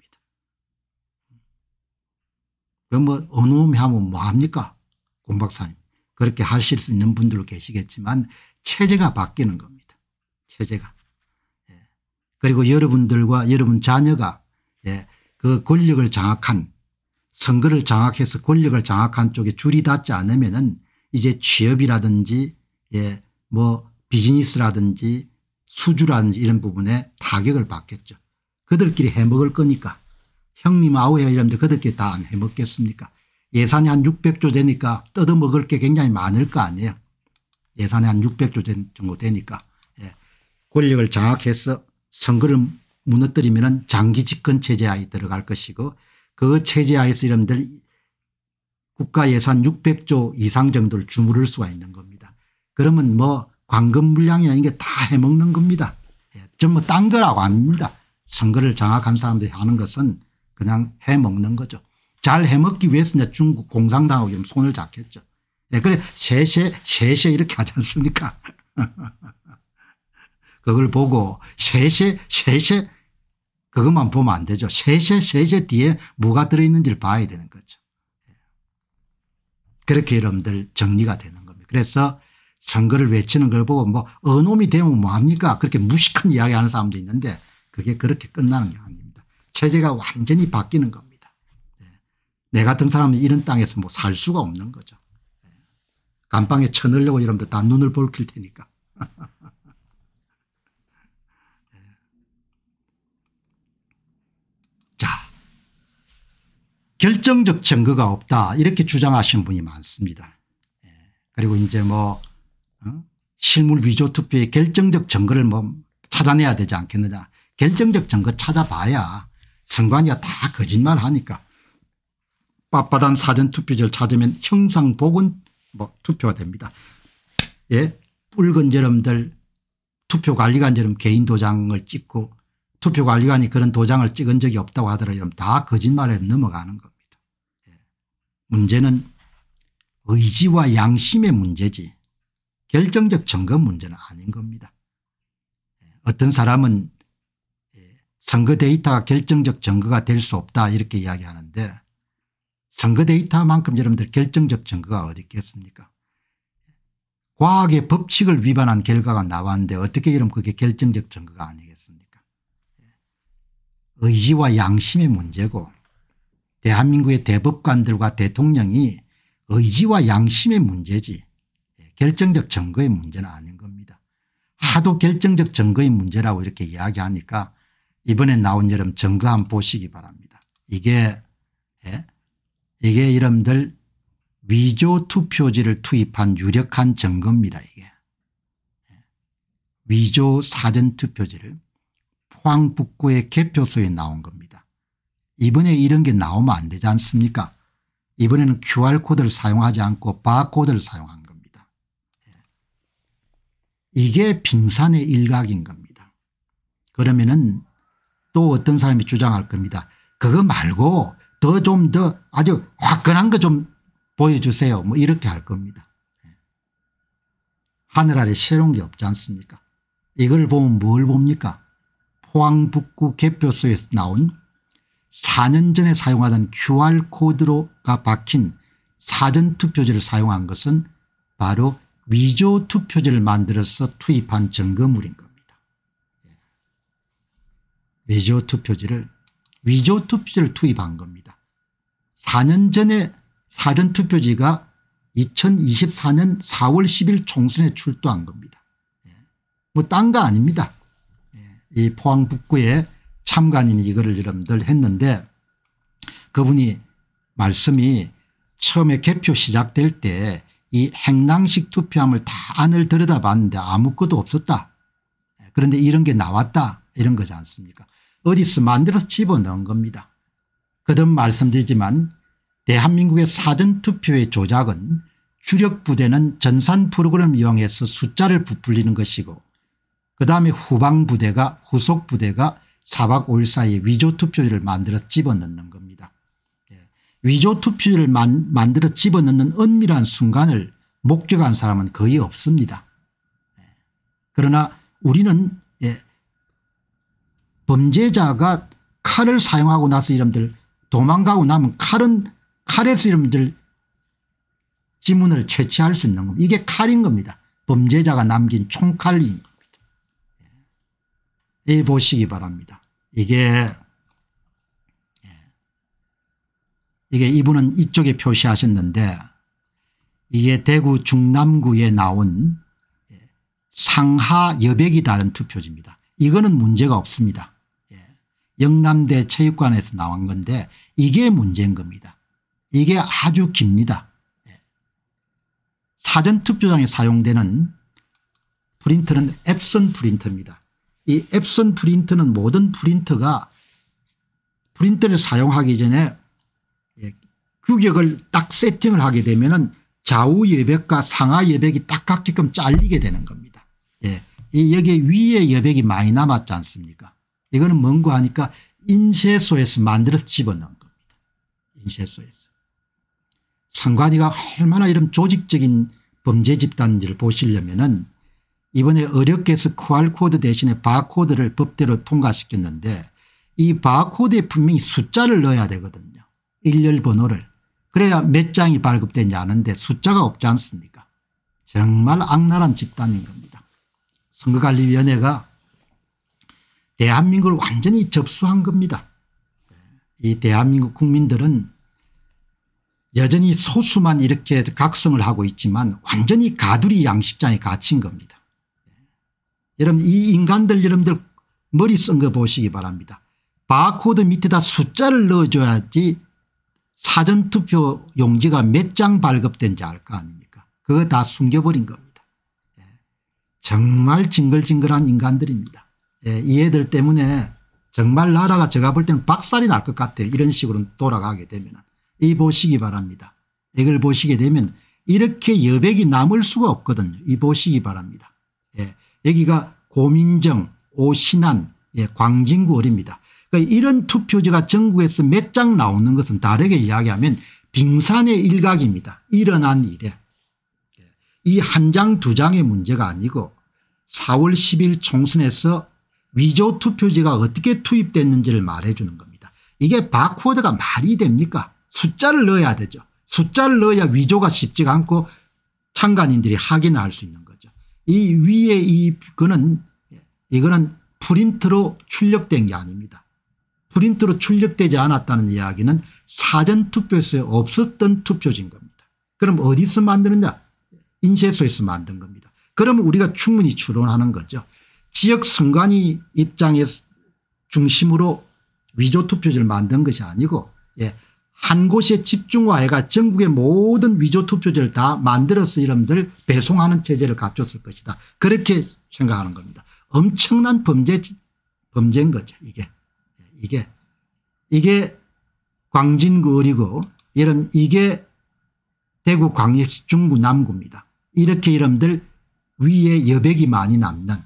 그뭐 어느 놈이 하면 뭐합니까 공 박사님. 그렇게 하실 수 있는 분들도 계시겠지만 체제가 바뀌는 겁니다. 체제가. 예. 그리고 여러분들과 여러분 자녀가 예. 그 권력을 장악한 선거를 장악해서 권력을 장악한 쪽에 줄이 닿지 않으면 은 이제 취업이라든지 예, 뭐 비즈니스라든지 수주라든지 이런 부분에 타격을 받겠죠. 그들끼리 해먹을 거니까 형님 아우야 이런데 그들끼리 다 안 해먹겠습니까 예산이 한 600조 되니까 뜯어먹을 게 굉장히 많을 거 아니에요. 예산이 한 600조 정도 되니까 예. 권력을 장악해서 선거를 무너뜨리면 장기 집권 체제하에 들어갈 것이고 그 체제하에서 이름들 국가 예산 600조 이상 정도를 주무를 수가 있는 겁니다. 그러면 뭐 광금 물량이라는 게 다 해먹는 겁니다. 예, 전부 딴 거라고 아닙니다. 선거를 장악한 사람들이 하는 것은 그냥 해먹는 거죠. 잘 해먹기 위해서 중국 공산당하고 좀 손을 잡겠죠. 네, 그래 세세 세세 이렇게 하지 않습니까? <laughs> 그걸 보고 세세 세세 그것만 보면 안 되죠. 세세 세세 뒤에 뭐가 들어있는지를 봐야 되는 거죠. 예. 그렇게 여러분들 정리가 되는 겁니다. 그래서 선거를 외치는 걸 보고 뭐 어놈이 되면 뭐합니까 그렇게 무식한 이야기하는 사람도 있는데 그게 그렇게 끝나는 게 아닙니다. 체제가 완전히 바뀌는 겁니다. 네. 내 같은 사람은 이런 땅에서 뭐 살 수가 없는 거죠. 네. 감방에 쳐넣으려고 이러면 다 눈을 볼킬 테니까. <laughs> 네. 자 결정적 증거가 없다 이렇게 주장하신 분이 많습니다. 네. 그리고 이제 뭐 실물 위조 투표의 결정적 증거를 뭐 찾아내야 되지 않겠느냐. 결정적 증거 찾아봐야 선관위가 다 거짓말 하니까 빳빳한 사전투표지를 찾으면 형상복은 뭐 투표가 됩니다. 예. 붉은 저름들 투표관리관 저름 개인 도장을 찍고 투표관리관이 그런 도장을 찍은 적이 없다고 하더라도 다 거짓말에 넘어가는 겁니다. 예. 문제는 의지와 양심의 문제지 결정적 증거 문제는 아닌 겁니다. 어떤 사람은 예, 선거 데이터가 결정적 증거가 될 수 없다 이렇게 이야기하는데 선거 데이터만큼 여러분들 결정적 증거가 어디 있겠습니까 과학의 법칙을 위반한 결과가 나왔는데 어떻게 이러면 그게 결정적 증거가 아니겠습니까 의지와 양심의 문제고 대한민국의 대법관들과 대통령이 의지와 양심의 문제지 결정적 증거의 문제는 아닌 겁니다. 하도 결정적 증거의 문제라고 이렇게 이야기하니까 이번에 나온 여름 증거 한 보시기 바랍니다. 이게 예? 이게 이름들 위조 투표지를 투입한 유력한 증거입니다. 이게 예? 위조 사전 투표지를 포항 북구의 개표소에 나온 겁니다. 이번에 이런 게 나오면 안 되지 않습니까 이번에는 QR코드를 사용하지 않고 바코드를 사용한 이게 빙산의 일각인 겁니다. 그러면은 또 어떤 사람이 주장할 겁니다. 그거 말고 더 좀 더 아주 화끈한 거 좀 보여주세요. 뭐 이렇게 할 겁니다. 예. 하늘 아래 새로운 게 없지 않습니까? 이걸 보면 뭘 봅니까? 포항북구 개표소에서 나온 4년 전에 사용하던 QR코드로가 박힌 사전투표지를 사용한 것은 바로 위조 투표지를 만들어서 투입한 증거물인 겁니다. 예. 위조 투표지를 위조 투표지를 투입한 겁니다. 4년 전에 사전 투표지가 2024년 4월 10일 총선에 출두한 겁니다. 예. 뭐딴 거 아닙니다. 예. 이 포항 북구에 참관인이 이거를 여러분들 했는데 그분이 말씀이 처음에 개표 시작될 때이 행랑식 투표함을 다 안을 들여다봤는데 아무것도 없었다. 그런데 이런 게 나왔다 이런 거지 않습니까 어디서 만들어서 집어넣은 겁니다. 그듭 말씀드리지만 대한민국의 사전투표의 조작은 주력부대는 전산 프로그램을 이용해서 숫자를 부풀리는 것이고 그다음에 후방부대가 후속부대가 4박 5일 사이에 위조투표율을 만들어 집어넣는 겁니다. 위조 투표를 만, 만들어 집어넣는 은밀한 순간을 목격한 사람은 거의 없습니다. 예. 그러나 우리는 예, 범죄자가 칼을 사용하고 나서 이름들 도망가고 나면 칼은 칼에서 이름들 지문을 채취할 수 있는 겁니다. 이게 칼인 겁니다. 범죄자가 남긴 총칼인 겁니다. 예, 예 보시기 바랍니다. 이게 이게 이분은 이쪽에 표시하셨는데 이게 대구 중남구에 나온 상하 여백이 다른 투표지입니다. 이거는 문제가 없습니다. 예. 영남대 체육관에서 나온 건데 이게 문제인 겁니다. 이게 아주 깁니다. 예. 사전투표장에 사용되는 프린트는 앱선 프린트입니다. 이앱선 프린트는 모든 프린터가 프린터를 사용하기 전에 규격을 딱 세팅을 하게 되면은 좌우 여백과 상하 여백이 딱 같게끔 잘리게 되는 겁니다. 예. 여기 위에 여백이 많이 남았지 않습니까? 이거는 뭔고 하니까 인쇄소에서 만들어서 집어넣은 겁니다. 인쇄소에서. 선관위가 얼마나 이런 조직적인 범죄 집단지를 보시려면은 이번에 어렵게 해서 QR코드 대신에 바코드를 법대로 통과시켰는데 이 바코드에 분명히 숫자를 넣어야 되거든요. 일렬 번호를. 그래야 몇 장이 발급되지 않은데 숫자가 없지 않습니까 정말 악랄한 집단인 겁니다. 선거관리위원회가 대한민국을 완전히 접수한 겁니다. 이 대한민국 국민들은 여전히 소수만 이렇게 각성을 하고 있지만 완전히 가두리 양식장에 갇힌 겁니다. 여러분 이 인간들 여러분들 머리 쓴 거 보시기 바랍니다. 바코드 밑에다 숫자를 넣어줘야지 사전투표 용지가 몇 장 발급된 지알 거 아닙니까 그거 다 숨겨버린 겁니다. 예. 정말 징글징글한 인간들입니다. 예. 이 애들 때문에 정말 나라가 제가 볼 때는 박살이 날 것 같아요. 이런 식으로 돌아가게 되면. 이 보시기 바랍니다. 이걸 보시게 되면 이렇게 여백이 남을 수가 없거든요. 이 보시기 바랍니다. 예. 여기가 고민정, 오신한, 예. 광진구 어립니다. 그러니까 이런 투표지가 전국에서 몇 장 나오는 것은 다르게 이야기하면 빙산의 일각입니다. 일어난 일에. 이한 장 두 장의 문제가 아니고 4월 10일 총선에서 위조 투표지가 어떻게 투입됐는지를 말해 주는 겁니다. 이게 바코드가 말이 됩니까 숫자를 넣어야 되죠. 숫자를 넣어야 위조가 쉽지가 않고 참관인들이 확인할 수 있는 거죠. 이 위에 이 그는 예, 이거는 프린트로 출력된 게 아닙니다. 프린트로 출력되지 않았다는 이야기는 사전투표소에 없었던 투표지인 겁니다. 그럼 어디서 만드느냐 인쇄소에서 만든 겁니다. 그러 우리가 충분히 추론하는 거죠. 지역 선관위 입장에 중심으로 위조투표지를 만든 것이 아니고 예. 한 곳에 집중화해가 전국의 모든 위조투표지를 다 만들어서 이름들 배송하는 체제를 갖췄을 것이다. 그렇게 생각하는 겁니다. 엄청난 범죄, 범죄인 거죠 이게. 이게. 이게 광진구리고 이름 이게 대구 광역시 중구 남구입니다. 이렇게 이름들 위에 여백이 많이 남는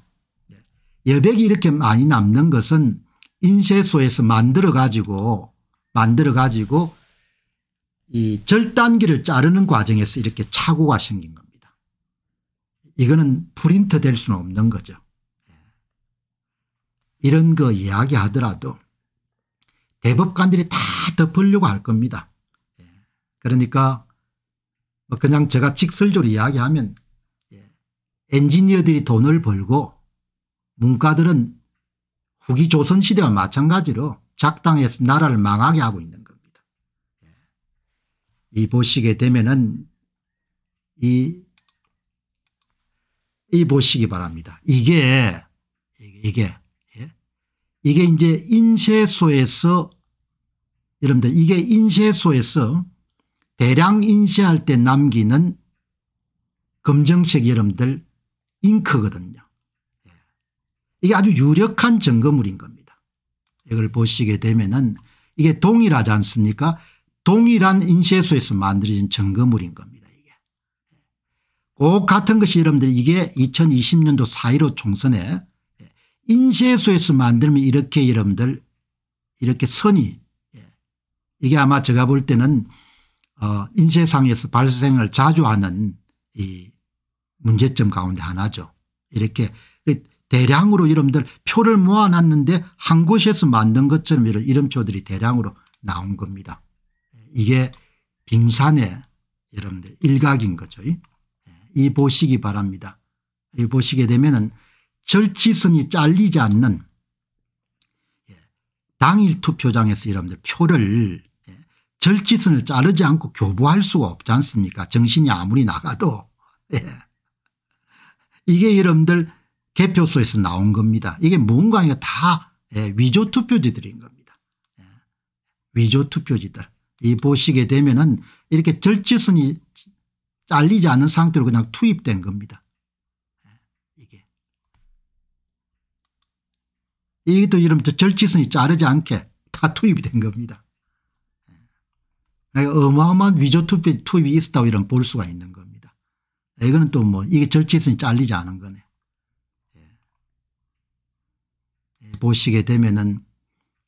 여백이 이렇게 많이 남는 것은 인쇄소에서 만들어 가지고 만들어 가지고 이 절단기를 자르는 과정에서 이렇게 착오가 생긴 겁니다. 이거는 프린트 될 수는 없는 거죠. 예. 이런 거 이야기하더라도 대법관들이 다 덮으려고 할 겁니다. 예. 그러니까 뭐 그냥 제가 직설적으로 이야기하면 예. 엔지니어들이 돈을 벌고 문과들은 후기 조선시대와 마찬가지로 작당해서 나라를 망하게 하고 있는 겁니다. 예. 이 보시게 되면은 이, 이 보시기 바랍니다. 이게, 이게 이게 이제 인쇄소에서 여러분들 이게 인쇄소에서 대량 인쇄할 때 남기는 검정색 여러분들 잉크거든요. 예. 이게 아주 유력한 증거물인 겁니다. 이걸 보시게 되면은 이게 동일하지 않습니까? 동일한 인쇄소에서 만들어진 증거물인 겁니다. 이게. 예. 꼭 같은 것이 여러분들 이게 2020년도 4.15 총선에 인쇄소에서 만들면 이렇게 여러분들 이렇게 선이 예. 이게 아마 제가 볼 때는 어 인쇄상에서 발생을 자주 하는 이 문제점 가운데 하나죠. 이렇게 그 대량으로 여러분들 표를 모아놨는데 한 곳에서 만든 것처럼 이런 이름표들이 대량으로 나온 겁니다. 이게 빙산의 여러분들 일각인 거죠. 이 보시기 바랍니다. 이 보시게 되면은 절치선이 잘리지 않는 예, 당일 투표장에서 여러분들 표를 예, 절치선을 자르지 않고 교부할 수가 없지 않습니까 정신이 아무리 나가도 예. 이게 여러분들 개표소에서 나온 겁니다. 이게 무언가 아니라 다 위조 투표지들인 겁니다. 위조 투표지들. 이 보시게 되면은 이렇게 절지선이 잘리지 않은 상태로 그냥 투입된 겁니다. 이것도 이름 절지선이 자르지 않게 다 투입이 된 겁니다. 어마어마한 위조 투입, 투입이 있었다고 이런 볼 수가 있는 겁니다. 이거는 또 뭐 이게 절지선이 잘리지 않은 거네. 예. 예, 보시게 되면은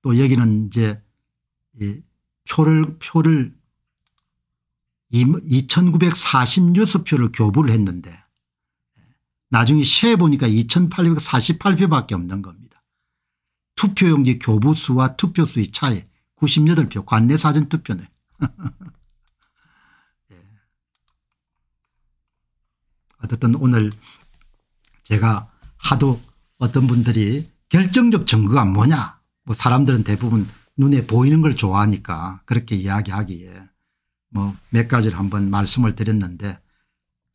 또 여기는 이제 표를 표를 2946표를 교부를 했는데 나중에 세보니까 2848표밖에 없는 겁니다. 투표용지 교부수와 투표수의 차이 98표 관내 사전투표네. 네. <laughs> 예. 어쨌든 오늘 제가 하도 어떤 분들이 결정적 증거가 뭐냐 뭐 사람들은 대부분 눈에 보이는 걸 좋아하니까 그렇게 이야기하기에 뭐 몇 가지를 한번 말씀을 드렸는데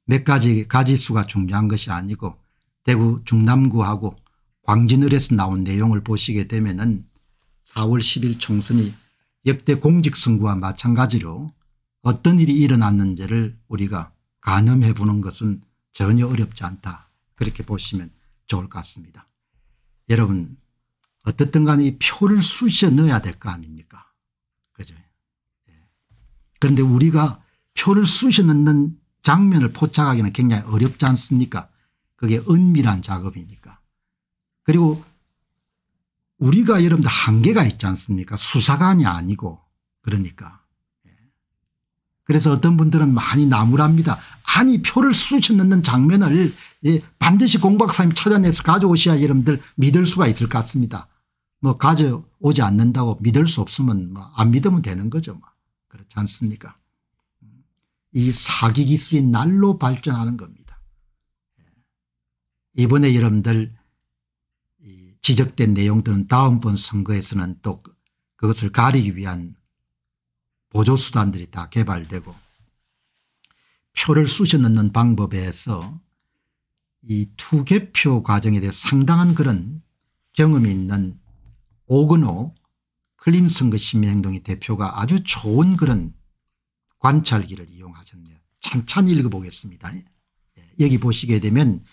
몇 가지 가지수가 중요한 것이 아니고 대구 중남구하고 광진을에서 나온 내용을 보시게 되면 은 4월 10일 총선이 역대 공직선거와 마찬가지로 어떤 일이 일어났는지를 우리가 가늠해 보는 것은 전혀 어렵지 않다 그렇게 보시면 좋을 것 같습니다. 여러분 어떻든 간에 이 표를 쑤셔 넣어야 될 거 아닙니까 그죠 예. 그런데 우리가 표를 쑤셔 넣는 장면을 포착하기는 굉장히 어렵지 않습니까 그게 은밀한 작업이니까 그리고 우리가 여러분들 한계가 있지 않습니까 수사관이 아니고 그러니까. 예. 그래서 어떤 분들은 많이 나무랍니다. 아니 표를 수치 넣는 장면을 예, 반드시 공박사님 찾아내서 가져오셔야 여러분들 믿을 수가 있을 것 같습니다. 뭐 가져오지 않는다고 믿을 수 없으면 뭐안 믿으면 되는 거죠. 뭐. 그렇지 않습니까 이 사기 기술이 날로 발전하는 겁니다. 예. 이번에 여러분들 지적된 내용들은 다음번 선거에서는 또 그것을 가리기 위한 보조수단들이 다 개발되고 표를 쑤셔 넣는 방법에서 이 투개표 과정에 대해 상당한 그런 경험이 있는 오근호 클린 선거 시민행동의 대표가 아주 좋은 그런 관찰기를 이용하셨네요. 찬찬히 읽어보겠습니다. 예, 여기 보시게 되면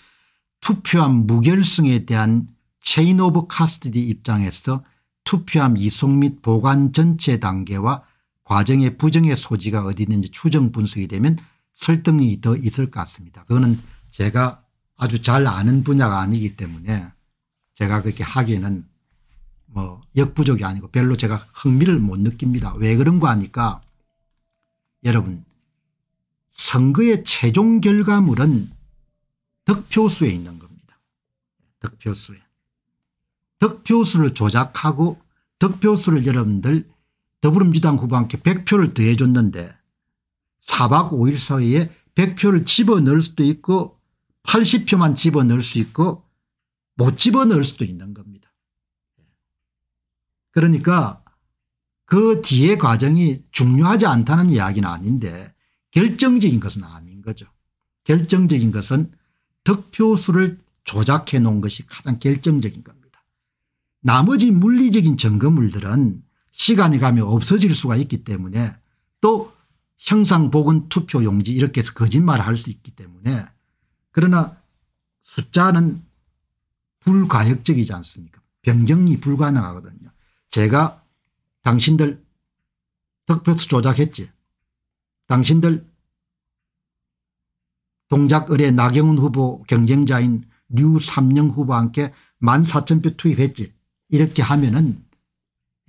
투표한 무결성에 대한 체인 오브 카스디 입장에서 투표함 이송 및 보관 전체 단계와 과정의 부정의 소지가 어디 있는지 추정 분석이 되면 설득이 더 있을 것 같습니다. 그거는 제가 아주 잘 아는 분야가 아니기 때문에 제가 그렇게 하기에는 뭐 역부족이 아니고 별로 제가 흥미를 못 느낍니다. 왜 그런 가 하니까 여러분 선거의 최종 결과물은 득표수에 있는 겁니다. 득표수에. 득표수를 조작하고 득표수를 여러분들 더불어민주당 후보한테 100표를 더해 줬는데 4박 5일 사이에 100표를 집어넣을 수도 있고 80표만 집어넣을 수 있고 못 집어넣을 수도 있는 겁니다. 그러니까 그 뒤에 과정이 중요하지 않다는 이야기는 아닌데 결정적인 것은 아닌 거죠. 결정적인 것은 득표수를 조작해 놓은 것이 가장 결정적인 겁니다. 나머지 물리적인 증거물들은 시간이 가면 없어질 수가 있기 때문에 또 형상복원 투표용지 이렇게 해서 거짓말을 할 수 있기 때문에 그러나 숫자는 불가역적이지 않습니까 변경이 불가능하거든요. 제가 당신들 득표수 조작했지 당신들 동작 의뢰 나경원 후보 경쟁자인 류 삼령 후보와 함께 14,000표 투입했지 이렇게 하면은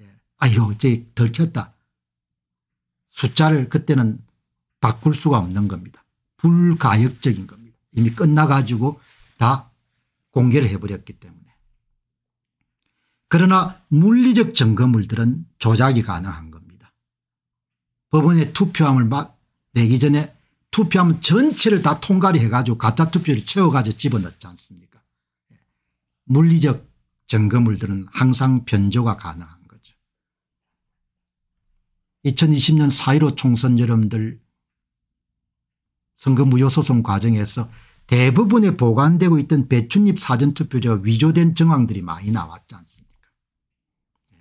예, 아유 제 들켰다. 숫자를 그때는 바꿀 수가 없는 겁니다. 불가역적인 겁니다. 이미 끝나가지고 다 공개를 해버렸기 때문에. 그러나 물리적 점검물들은 조작이 가능한 겁니다. 법원에 투표함을 막 내기 전에 투표함 전체를 다 통과를 해가지고 가짜 투표를 채워가지고 집어넣지 않습니까 예. 물리적 증거물들은 항상 변조가 가능한 거죠. 2020년 4.15 총선 여러분들 선거 무효소송 과정에서 대부분의 보관되고 있던 배춧잎 사전투표제가 위조된 정황들이 많이 나왔지 않습니까 예.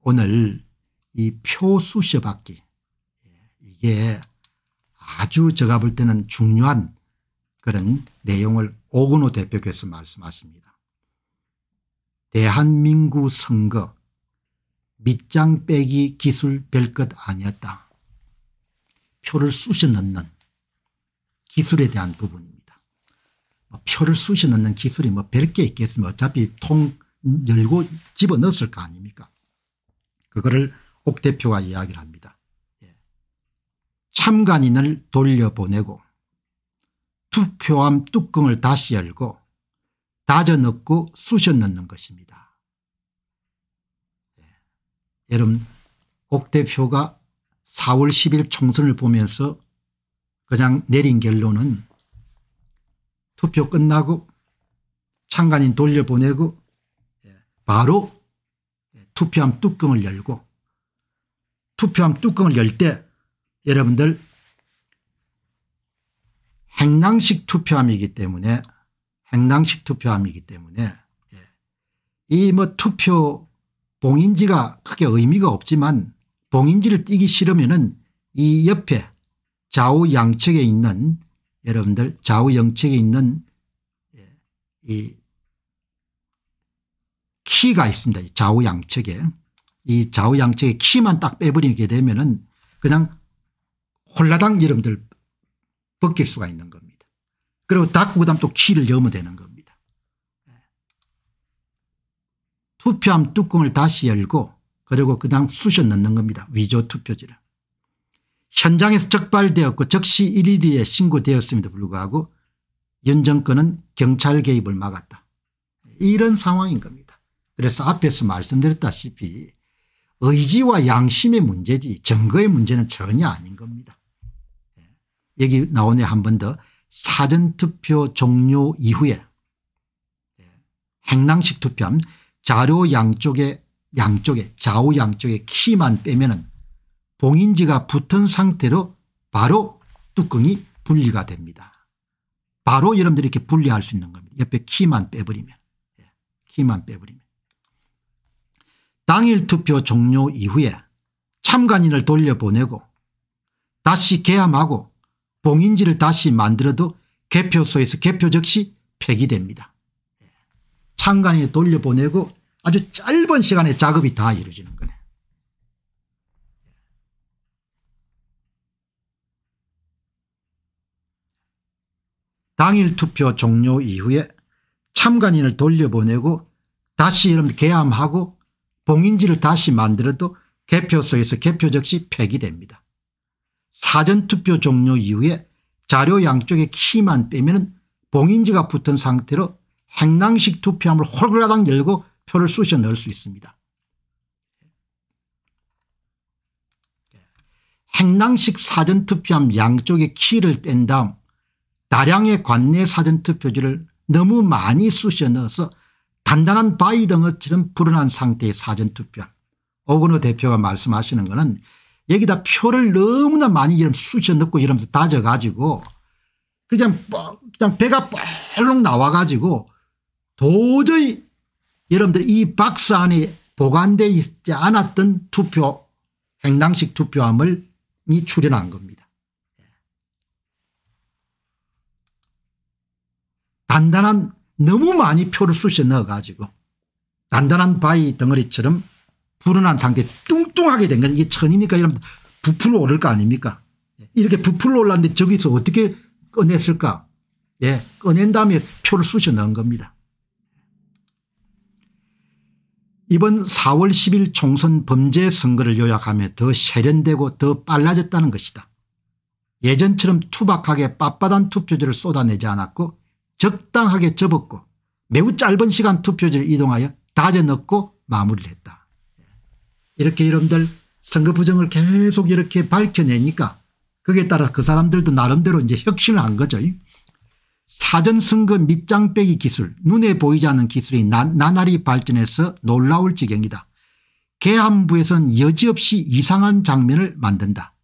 오늘 이 표수 셔받기 예, 이게 아주 제가 볼 때는 중요한 그런 내용을 오근호 대표께서 말씀하십니다. 대한민국 선거 밑장 빼기 기술 별 것 아니었다. 표를 쑤셔 넣는 기술에 대한 부분입니다. 뭐 표를 쑤셔 넣는 기술이 뭐별게 있겠으면 어차피 통 열고 집어 넣었을 거 아닙니까? 그거를 옥 대표가 이야기를 합니다. 예. 참관인을 돌려보내고 투표함 뚜껑을 다시 열고 다져 넣고 쑤셔 넣는 것입니다. 네. 여러분 옥 대표가 4월 10일 총선을 보면서 그냥 내린 결론은 투표 끝나고 창간인 돌려보내고 예, 바로 예, 투표함 뚜껑을 열고 투표함 뚜껑을 열 때 여러분들 행랑식 투표함이기 때문에 행당식 투표함이기 때문에 예. 이뭐 투표 봉인지가 크게 의미가 없지만 봉인지를 띄기 싫으면은 이 옆에 좌우 양측에 있는 여러분들 좌우 양측에 있는 예, 이 키가 있습니다. 좌우 양측에 이 좌우 양측에 키만 딱 빼버리게 되면은 그냥 홀라당 여러분들 벗길 수가 있는 겁니다. 그리고 닫고 그다음 또 키를 여면 되는 겁니다. 투표함 뚜껑을 다시 열고 그리고 그다음 수셔 넣는 겁니다. 위조 투표지를. 현장에서 적발되었고 즉시 1일이에 신고되었음에도 불구하고 윤 정권은 경찰 개입을 막았다. 이런 상황인 겁니다. 그래서 앞에서 말씀드렸다시피 의지와 양심의 문제지 증거의 문제는 전혀 아닌 겁니다. 여기 예. 나오네 한번더 사전투표 종료 이후에 행랑식 투표함 자료 양쪽에 양쪽에 좌우 양쪽에 키만 빼면은 봉인지가 붙은 상태로 바로 뚜껑이 분리가 됩니다. 바로 여러분들이 이렇게 분리할 수 있는 겁니다. 옆에 키만 빼버리면. 예, 키만 빼버리면. 당일 투표 종료 이후에 참관인을 돌려보내고 다시 개함하고 봉인지를 다시 만들어도 개표소에서 개표 즉시 폐기됩니다. 창간에 돌려보내고 아주 짧은 시간에 작업이 다 이루어지는 거네. 당일 투표 종료 이후에 참관인을 돌려보내고 다시 여러분 개함하고 봉인지를 다시 만들어도 개표소에서 개표 즉시 폐기됩니다. 사전투표 종료 이후에 자료 양쪽에 키만 빼면 봉인지가 붙은 상태로 행랑식 투표함을 홀가당 열고 표를 쑤셔 넣을 수 있습니다. 행랑식 사전투표함 양쪽에 키를 뺀 다음 다량의 관내 사전투표지를 너무 많이 쑤셔 넣어서 단단한 바위덩어처럼 불어난 상태의 사전투표함. 오근호 대표가 말씀하시는 것은 여기다 표를 너무나 많이 이름 수셔 넣고 이러면서 다져가지고 그냥 뻑 그냥 배가 뻘록 나와가지고 도저히 여러분들 이 박스 안에 보관되어 있지 않았던 투표 행당식 투표함을 이 출연한 겁니다. 단단한 너무 많이 표를 쑤셔 넣어가지고 단단한 바위 덩어리처럼 불어난 상태 뚱뚱하게 된 건 이게 천이니까 이러면 부풀어 오를 거 아닙니까 이렇게 부풀어 올랐는데 저기서 어떻게 꺼냈을까 예 꺼낸 다음에 표를 쑤셔 넣은 겁니다 이번 4월 10일 총선 범죄 선거를 요약하며 더 세련되고 더 빨라졌다는 것이다 예전처럼 투박하게 빳빳한 투표지를 쏟아내지 않았고 적당하게 접었고 매우 짧은 시간 투표지를 이동하여 다져 넣고 마무리를 했다 이렇게 여러분들 선거 부정을 계속 이렇게 밝혀내니까 거기에 따라 그 사람들도 나름대로 이제 혁신을 한 거죠. 사전선거 밑장 빼기 기술 눈에 보이지 않는 기술이 나, 나날이 발전해서 놀라울 지경이다. 개함부에서는 여지없이 이상한 장면을 만든다.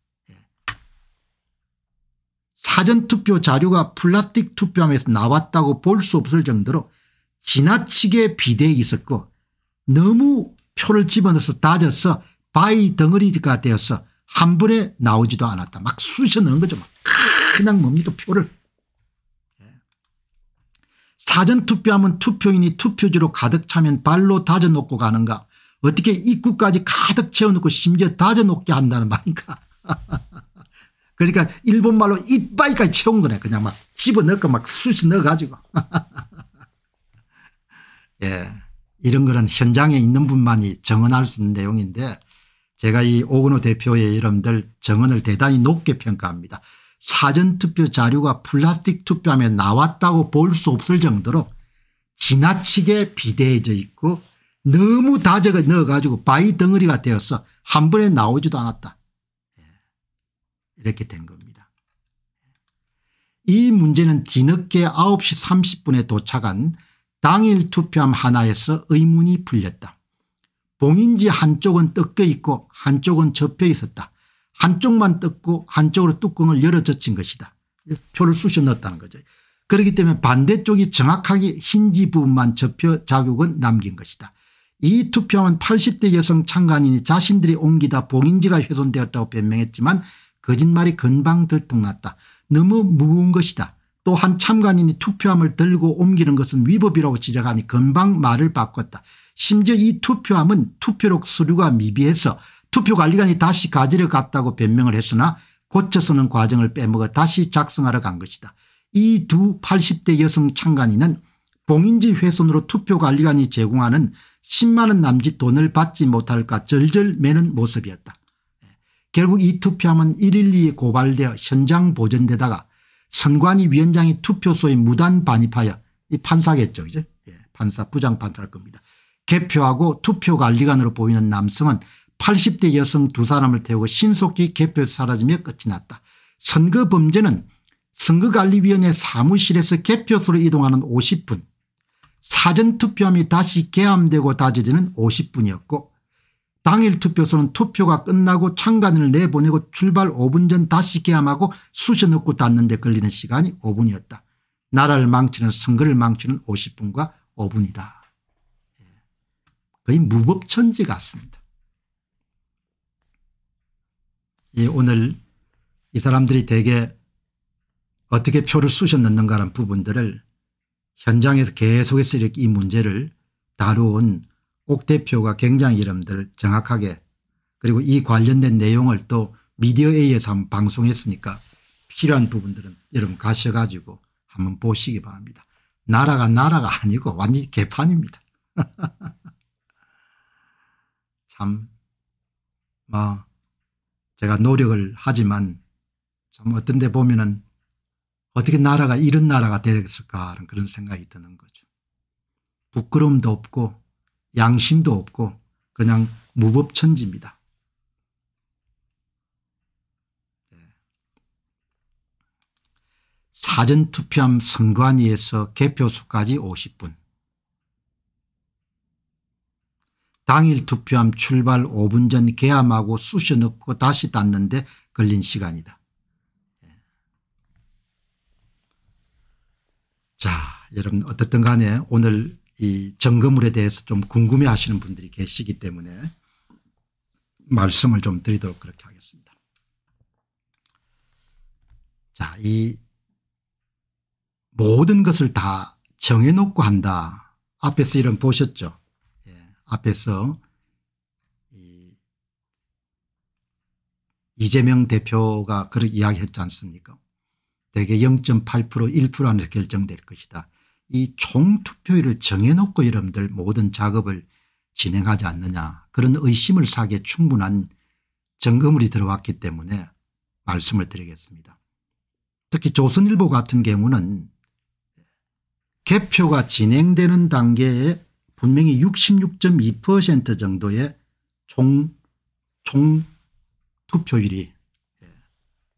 사전투표 자료가 플라틱 스 투표함에서 나왔다고 볼 수 없을 정도로 지나치게 비대해 있었고 너무 표를 집어넣어서 다져서 바위 덩어리가 되어서 한 번에 나오지도 않았다. 막 쑤셔 넣은 거죠. 막 그냥 뭡니까 표를. 예. 사전투표하면 투표인이 투표지로 가득 차면 발로 다져놓고 가는가 어떻게 입구까지 가득 채워놓고 심지어 다져놓게 한다는 말인가 <laughs> 그러니까 일본말로 이빨까지 채운 거네 그냥 막 집어넣고 막 쑤시 넣어가지고 <laughs> 예. 이런 거는 현장에 있는 분만이 정언할 수 있는 내용인데 제가 이 오근호 대표의 이름들 정언을 대단히 높게 평가합니다. 사전투표 자료가 플라스틱 투표함에 나왔다고 볼 수 없을 정도로 지나치게 비대해져 있고 너무 다져가 넣어가지고 바위 덩어리가 되어서 한 번에 나오지도 않았다. 예. 이렇게 된 겁니다. 예. 이 문제는 뒤늦게 9시 30분에 도착한 당일 투표함 하나에서 의문이 풀렸다. 봉인지 한쪽은 뜯겨 있고 한쪽은 접혀 있었다. 한쪽만 뜯고 한쪽으로 뚜껑을 열어 젖힌 것이다. 표를 쑤셔 넣었다는 거죠. 그렇기 때문에 반대쪽이 정확하게 흰지 부분만 접혀 자국은 남긴 것이다. 이 투표함은 80대 여성 참관인이 자신들이 옮기다 봉인지가 훼손되었다고 변명했지만 거짓말이 금방 들통났다. 너무 무거운 것이다. 또한 참관인이 투표함을 들고 옮기는 것은 위법이라고 지적하니 금방 말을 바꿨다. 심지어 이 투표함은 투표록 수류가 미비해서 투표관리관이 다시 가지러 갔다고 변명을 했으나 고쳐 서는 과정을 빼먹어 다시 작성하러 간 것이다. 이 두 80대 여성 참관인은 봉인지 훼손으로 투표관리관이 제공하는 10만 원 남짓 돈을 받지 못할까 절절매는 모습이었다. 예, 결국 이 투표함은 112에 고발되어 현장 보전되다가 선관위 위원장이 투표소에 무단 반입하여 이 판사겠죠. 이제 예, 판사 부장판사할 겁니다. 개표하고 투표관리관으로 보이는 남성은 80대 여성 두 사람을 태우고 신속히 개표에서 사라지며 끝이 났다. 선거 범죄는 선거관리위원회 사무실에서 개표소로 이동하는 50분 사전투표함이 다시 개함되고 다져지는 50분이었고 당일 투표소는 투표가 끝나고 창간을 내보내고 출발 5분 전 다시 개함하고 수시 넣고 닫는 데 걸리는 시간이 5분이었다. 나라를 망치는 선거를 망치는 50분과 5분이다. 예. 거의 무법천지 같습니다. 예, 오늘 이 사람들이 대개 어떻게 표를 쑤셔 넣는가라는 부분들을 현장에서 계속해서 이렇게 이 문제를 다루온 어옥 대표가 굉장히 이름들 정확하게 그리고 이 관련된 내용을 또 미디어에 의해서 한번 방송했으니까 필요한 부분들은 여러분 가셔가지고 한번 보시기 바랍니다. 나라가 나라가 아니고 완전히 개판입니다. <laughs> 참, 뭐, 제가 노력을 하지만 참 어떤 데 보면은 어떻게 나라가 이런 나라가 되었을까 하는 그런 생각이 드는 거죠. 부끄러움도 없고 양심도 없고 그냥 무법천지입니다. 예. 사전투표함 선관위에서 개표소까지 50분 당일 투표함 출발 5분 전 개함하고 쑤셔 넣고 다시 닫는데 걸린 시간이다. 예. 자 여러분 어떻든 간에 오늘 이 정거물에 대해서 좀 궁금해 하시는 분들이 계시기 때문에 말씀을 좀 드리도록 그렇게 하겠습니다. 자, 이 모든 것을 다 정해놓고 한다. 앞에서 이런 보셨죠? 예, 앞에서 이재명 대표가 그렇게 이야기했지 않습니까? 대개 0.8% 1%안에 결정될 것이다. 이총투표율을 정해놓고 여러분들 모든 작업을 진행하지 않느냐 그런 의심을 사기에 충분한 점검물이 들어왔기 때문에 말씀을 드리겠습니다. 특히 조선일보 같은 경우는 개표가 진행되는 단계에 분명히 66.2% 정도의 총, 총 투표율이 예,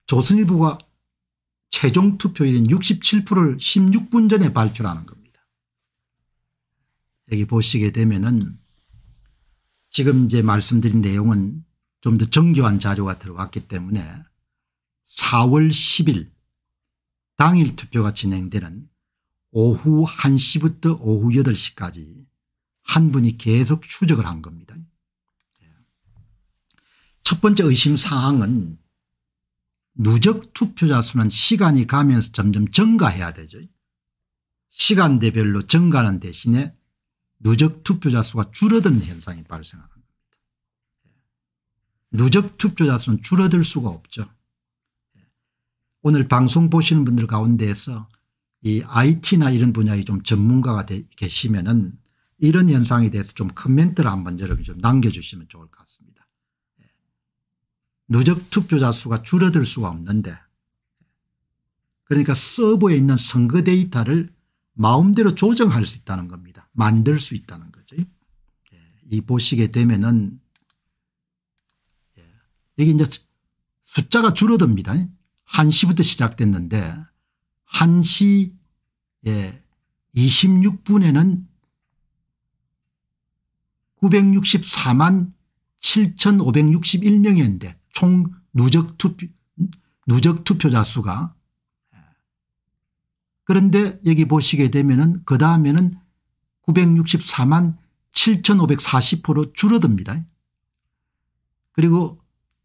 조선일보가 최종 투표일인 67%를 16분 전에 발표하는 겁니다. 여기 보시게 되면은 지금 이제 말씀드린 내용은 좀 더 정교한 자료가 들어왔기 때문에 4월 10일 당일 투표가 진행되는 오후 1시부터 오후 8시까지 한 분이 계속 추적을 한 겁니다. 첫 번째 의심사항은 누적 투표자 수는 시간이 가면서 점점 증가해야 되죠. 시간대별로 증가하는 대신에 누적 투표자 수가 줄어드는 현상이 발생하는 겁니다. 예. 누적 투표자 수는 줄어들 수가 없죠. 예. 오늘 방송 보시는 분들 가운데에서 이 IT나 이런 분야에 좀 전문가가 계시면은 이런 현상에 대해서 좀 코멘트를 한번 여러분좀 남겨주시면 좋을 것 같습니다. 누적 투표자 수가 줄어들 수가 없는데 그러니까 서버에 있는 선거 데이터를 마음대로 조정할 수 있다는 겁니다. 만들 수 있다는 거죠. 예. 이 보시게 되면은 예. 여기 이제 숫자가 줄어듭니다. 1시부터 시작됐는데 1시 예, 26분에는 964만 7,561명이었는데 총 누적 투표 누적 투표자 수가 그런데 여기 보시게 되면은 그 다음에는 964만 7540%로 줄어듭니다. 그리고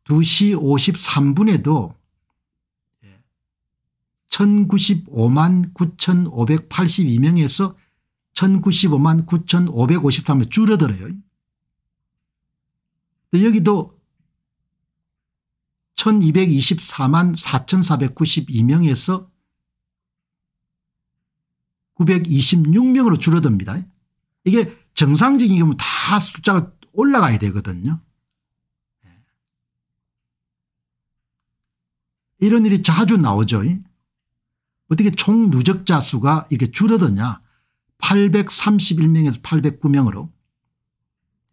2시 53분에도 1095만 9582명에서 1095만 9553명 줄어들어요. 여기도 1224만 4492명에서 926명으로 줄어듭니다. 이게 정상적인 경우 다 숫자가 올라가야 되거든요. 예. 이런 일이 자주 나오죠. 어떻게 총 누적자 수가 이렇게 줄어드냐 831명에서 809명으로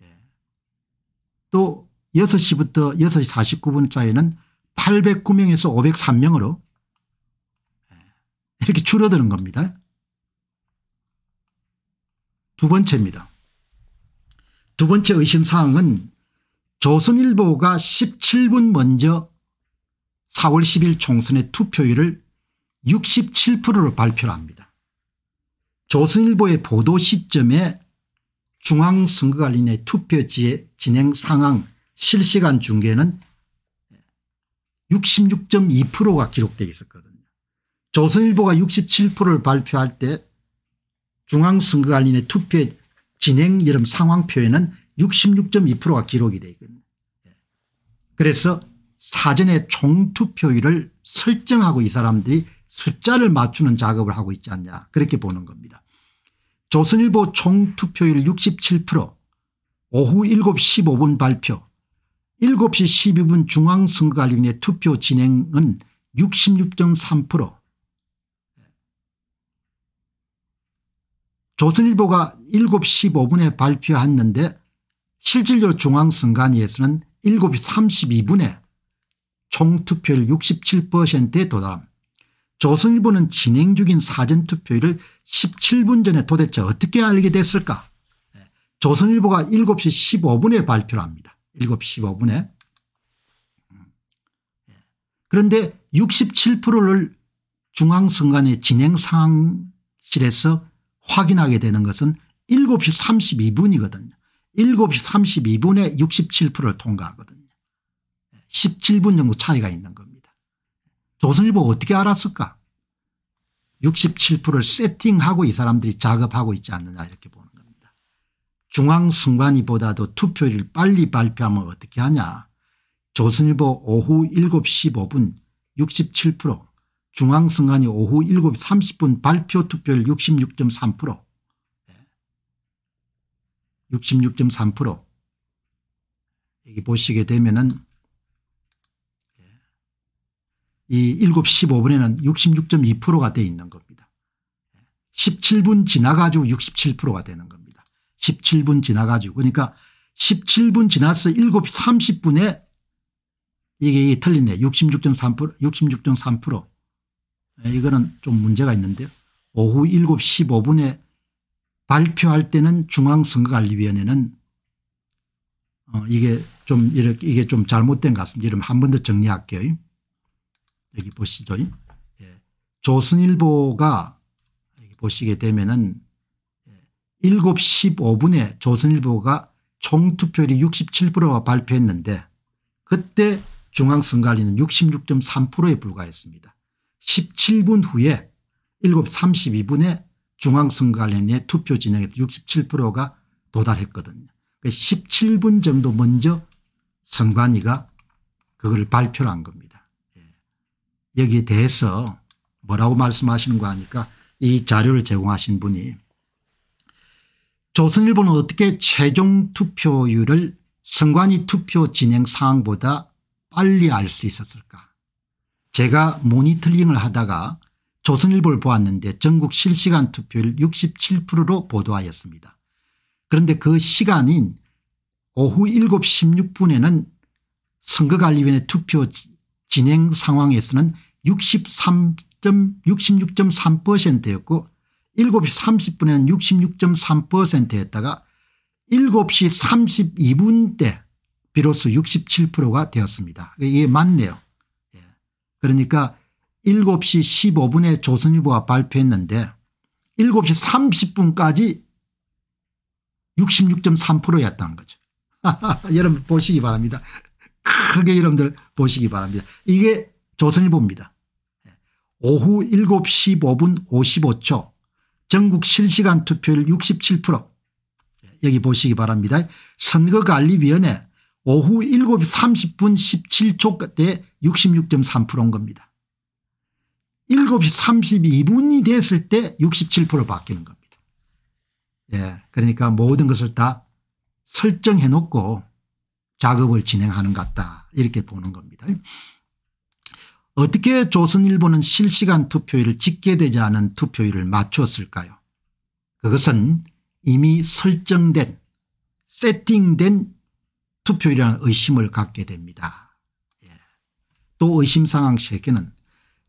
예. 또 6시부터 6시 4 9분짜에는 809명에서 503명으로 예, 이렇게 줄어드는 겁니다. 두 번째입니다. 두 번째 의심사항은 조선일보가 17분 먼저 4월 10일 총선의 투표율을 67%로 발표를 합니다. 조선일보의 보도 시점에 중앙선거관리내 투표지의 진행 상황 실시간 중계는 66.2%가 기록되어 있었거든요. 조선일보가 67%를 발표할 때 중앙선거관리인의 투표 진행 여름 상황표에는 66.2%가 기록이 되어 있거든요. 그래서 사전에 총투표율을 설정하고 이 사람들이 숫자를 맞추는 작업을 하고 있지 않냐 그렇게 보는 겁니다. 조선일보 총투표율 67% 오후 7시 15분 발표 7시 12분 중앙선거관리위원회 투표 진행은 66.3% 조선일보가 7시 15분에 발표했는데 실질로 중앙선관위에서는 7시 32분에 총투표율 67%에 도달함. 조선일보는 진행 중인 사전투표율을 17분 전에 도대체 어떻게 알게 됐을까 예, 조선일보가 7시 15분에 발표를 합니다. 7시 5분에. 그런데 67%를 중앙선관위 진행상황실에서 확인하게 되는 것은 7시 32분이거든요. 7시 32분에 67%를 통과하거든요. 17분 정도 차이가 있는 겁니다. 조선일보가 어떻게 알았을까? 67%를 세팅하고 이 사람들이 작업하고 있지 않느냐 이렇게 보면 중앙선관위보다도 투표율 빨리 발표하면 어떻게 하냐. 조선일보 오후 7시 5분67% 중앙선관위 오후 7시 30분 발표 투표율 66.3% 66.3% 예. 여기 보시게 되면은 예. 이 7시 5분에는 66.2%가 돼 있는 겁니다. 17분 예. 지나가지고 67%가 되는 겁니다. 17분 지나가지고 그러니까 17분 지나서 7시 30분에 이게, 이게 틀리네. 66.3% 66.3% 이거는 좀 문제가 있는데요. 오후 7시 15분에 발표할 때는 중앙선거관리위원회는 어 이게 좀 이렇게 이게 좀 잘못된 것 같습니다. 이름 한번 더 정리할게요. 여기 보시죠.
예.
조선일보가 보시게 되면은 7시 15분에 조선일보가 총투표율이 67%가 발표했는데 그때 중앙선관위는 66.3%에 불과했습니다. 17분 후에 7시 32분에 중앙선관위의 투표 진행에서 67%가 도달했거든요. 17분 그러니까 정도 먼저 선관위가 그걸 발표를 한 겁니다. 예. 여기에 대해서 뭐라고 말씀하시는 거 하니까 이 자료를 제공하신 분이 조선일보는 어떻게 최종 투표율을 선관위 투표 진행 상황보다 빨리 알 수 있었을까 제가 모니터링을 하다가 조선일보를 보았는데 전국 실시간 투표율 67%로 보도하였습니다. 그런데 그 시간인 오후 7시 16분에는 선거관리위원회 투표 진행 상황에서는 63. 66.3%였고 7시 30분에는 66.3%였다가 7시 32분 때 비로소 67%가 되었습니다. 이게 맞네요. 예. 그러니까 7시 15분에 조선일보가 발표했는데 7시 30분까지 66.3%였다는 거죠. <laughs> 여러분 보시기 바랍니다. 크게 여러분들 보시기 바랍니다. 이게 조선일보입니다. 예. 오후 7시 5분 55초 전국 실시간 투표율 67% 여기 보시기 바랍니다. 선거관리위원회 오후 7시 30분 17초 때 66.3%인 겁니다. 7시 32분이 됐을 때 67% 바뀌는 겁니다. 예, 그러니까 모든 것을 다 설정해 놓고 작업을 진행하는 것 같다 이렇게 보는 겁니다. 어떻게 조선일보는 실시간 투표율 을 집계되지 않은 투표율을 맞추었을까요 그것은 이미 설정된 세팅된 투표율이라는 의심을 갖게 됩니다. 예. 또 의심 상황 세계는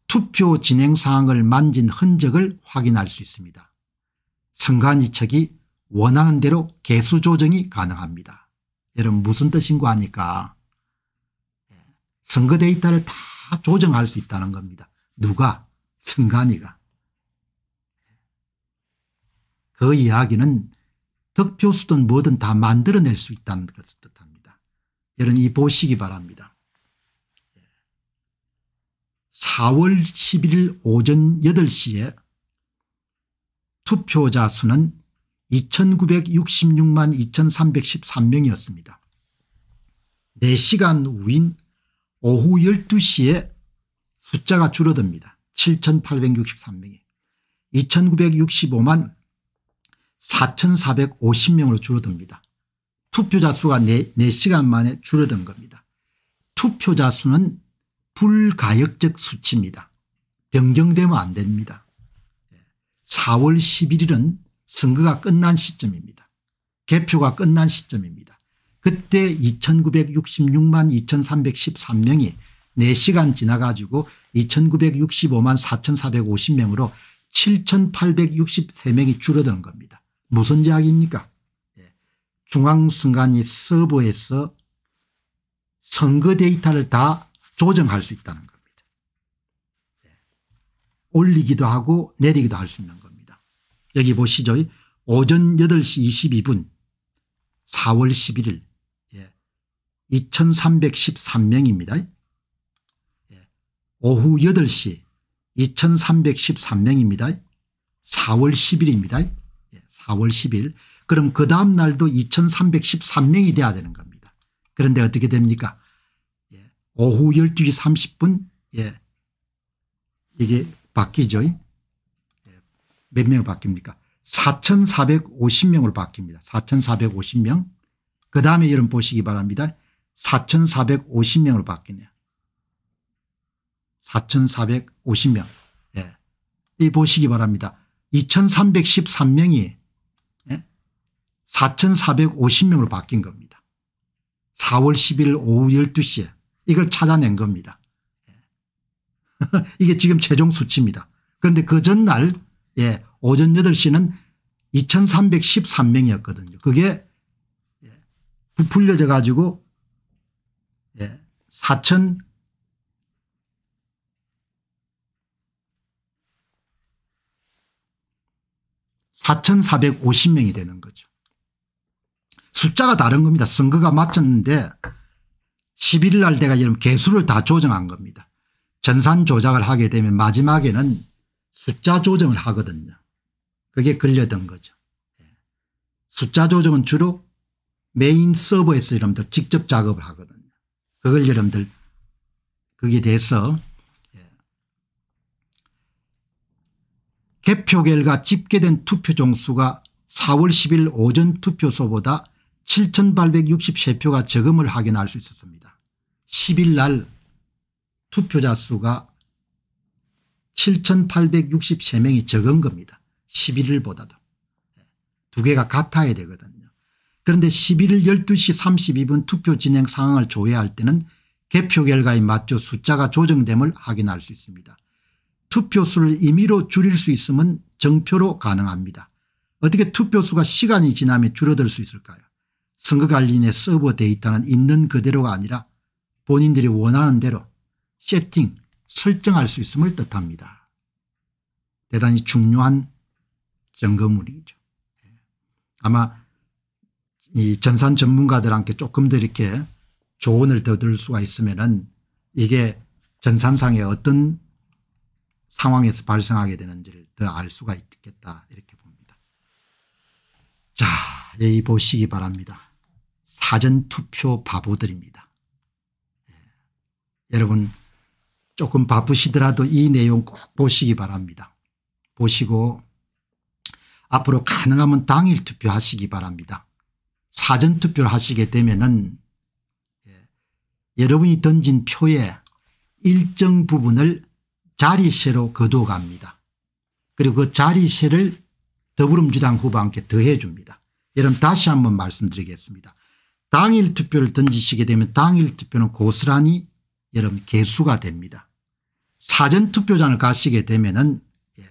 투표 진행 상황을 만진 흔적을 확인할 수 있습니다. 선관위 측이 원하는 대로 개수 조정이 가능합니다. 여러분 무슨 뜻인 거 아니까 예. 선거 데이터를 다 조정할 수 있다는 겁니다. 누가? 승관이가. 그 이야기는 득표수든 뭐든 다 만들어낼 수 있다는 것을 뜻합니다. 여러분 이 보시기 바랍니다. 4월 11일 오전 8시에 투표자 수는 2966만 2313명이었습니다. 4시간 후인 오후 12시에 숫자가 줄어듭니다. 7,863명이 2,965만 4,450명으로 줄어듭니다. 투표자 수가 4, 4시간 만에 줄어든 겁니다. 투표자 수는 불가역적 수치입니다. 변경되면 안 됩니다. 4월 11일은 선거가 끝난 시점입니다. 개표가 끝난 시점입니다. 그때 2966만 2313명이 4시간 지나가지고 2965만 4450명으로 7863명이 줄어드는 겁니다. 무슨 제약입니까중앙선관이 예. 서버에서 선거 데이터를 다 조정할 수 있다는 겁니다. 예. 올리기도 하고 내리기도 할 수 있는 겁니다. 여기 보시죠. 오전 8시 22분 4월 11일 2313명입니다. 예. 오후 8시 2313명입니다. 4월 10일입니다. 4월 예, 10일. 그럼 그 다음 날도 2313명이 돼야 되는 겁니다. 그런데 어떻게 됩니까? 예, 오후 12시 30분 이게 바뀌죠. 몇 명 바뀝니까? 4,450명으로 바뀝니다. 4,450명. 그 다음에 여러분 보시기 바랍니다. 4,450명으로 바뀌네요. 4,450명. 예. 이 보시기 바랍니다. 2,313명이 예? 4,450명으로 바뀐 겁니다. 4월 1 0일 오후 12시에 이걸 찾아낸 겁니다. 예. <laughs> 이게 지금 최종 수치입니다. 그런데 그 전날 예, 오전 8시는 2,313명이었거든요. 그게 예, 부풀려져 가지고 4천사천사백 명이 되는 거죠. 숫자가 다른 겁니다. 선거가 마쳤는데 11일 날 내가 지금 개수를 다 조정한 겁니다. 전산 조작을 하게 되면 마지막에는 숫자 조정을 하거든요. 그게 걸려든 거죠. 예. 숫자 조정은 주로 메인 서버에서 여러분들 직접 작업을 하거든요. 그걸 여러분들 거기에 대해서 예. 개표 결과 집계된 투표 종수가 4월 10일 오전 투표소보다 7,863표가 적음을 확인할 수 있었습니다. 10일 날 투표자 수가 7,863명이 적은 겁니다. 11일보다도. 예. 두 개가 같아야 되거든요. 그런데 11일 12시 32분 투표 진행 상황을 조회할 때는 개표 결과에 맞춰 숫자가 조정됨을 확인할 수 있습니다. 투표수를 임의로 줄일 수 있으면 정표로 가능합니다. 어떻게 투표수가 시간이 지나면 줄어들 수 있을까요 선거관리인의 서버 데이터는 있는 그대로가 아니라 본인들이 원하는 대로 세팅 설정할 수 있음을 뜻합니다. 대단히 중요한 점검물이죠. 예. 아마 이 전산 전문가들한테 조금 더 이렇게 조언을 더들 수가 있으면은 이게 전산상에 어떤 상황에서 발생하게 되는지를 더 알 수가 있겠다 이렇게 봅니다. 자 여기 보시기 바랍니다. 사전투표 바보들입니다. 예. 여러분 조금 바쁘시더라도 이 내용 꼭 보시기 바랍니다. 보시고 앞으로 가능하면 당일 투표하시기 바랍니다. 사전투표를 하시게 되면은 예, 여러분이 던진 표의 일정 부분을 자리세로 거둬갑니다 그리고 그 자리세를 더불어민주당 후보와 함께 더해 줍니다. 여러분 다시 한번 말씀드리겠습니다. 당일 투표를 던지시게 되면 당일 투표는 고스란히 여러분 개수가 됩니다. 사전투표장을 가시게 되면은 예,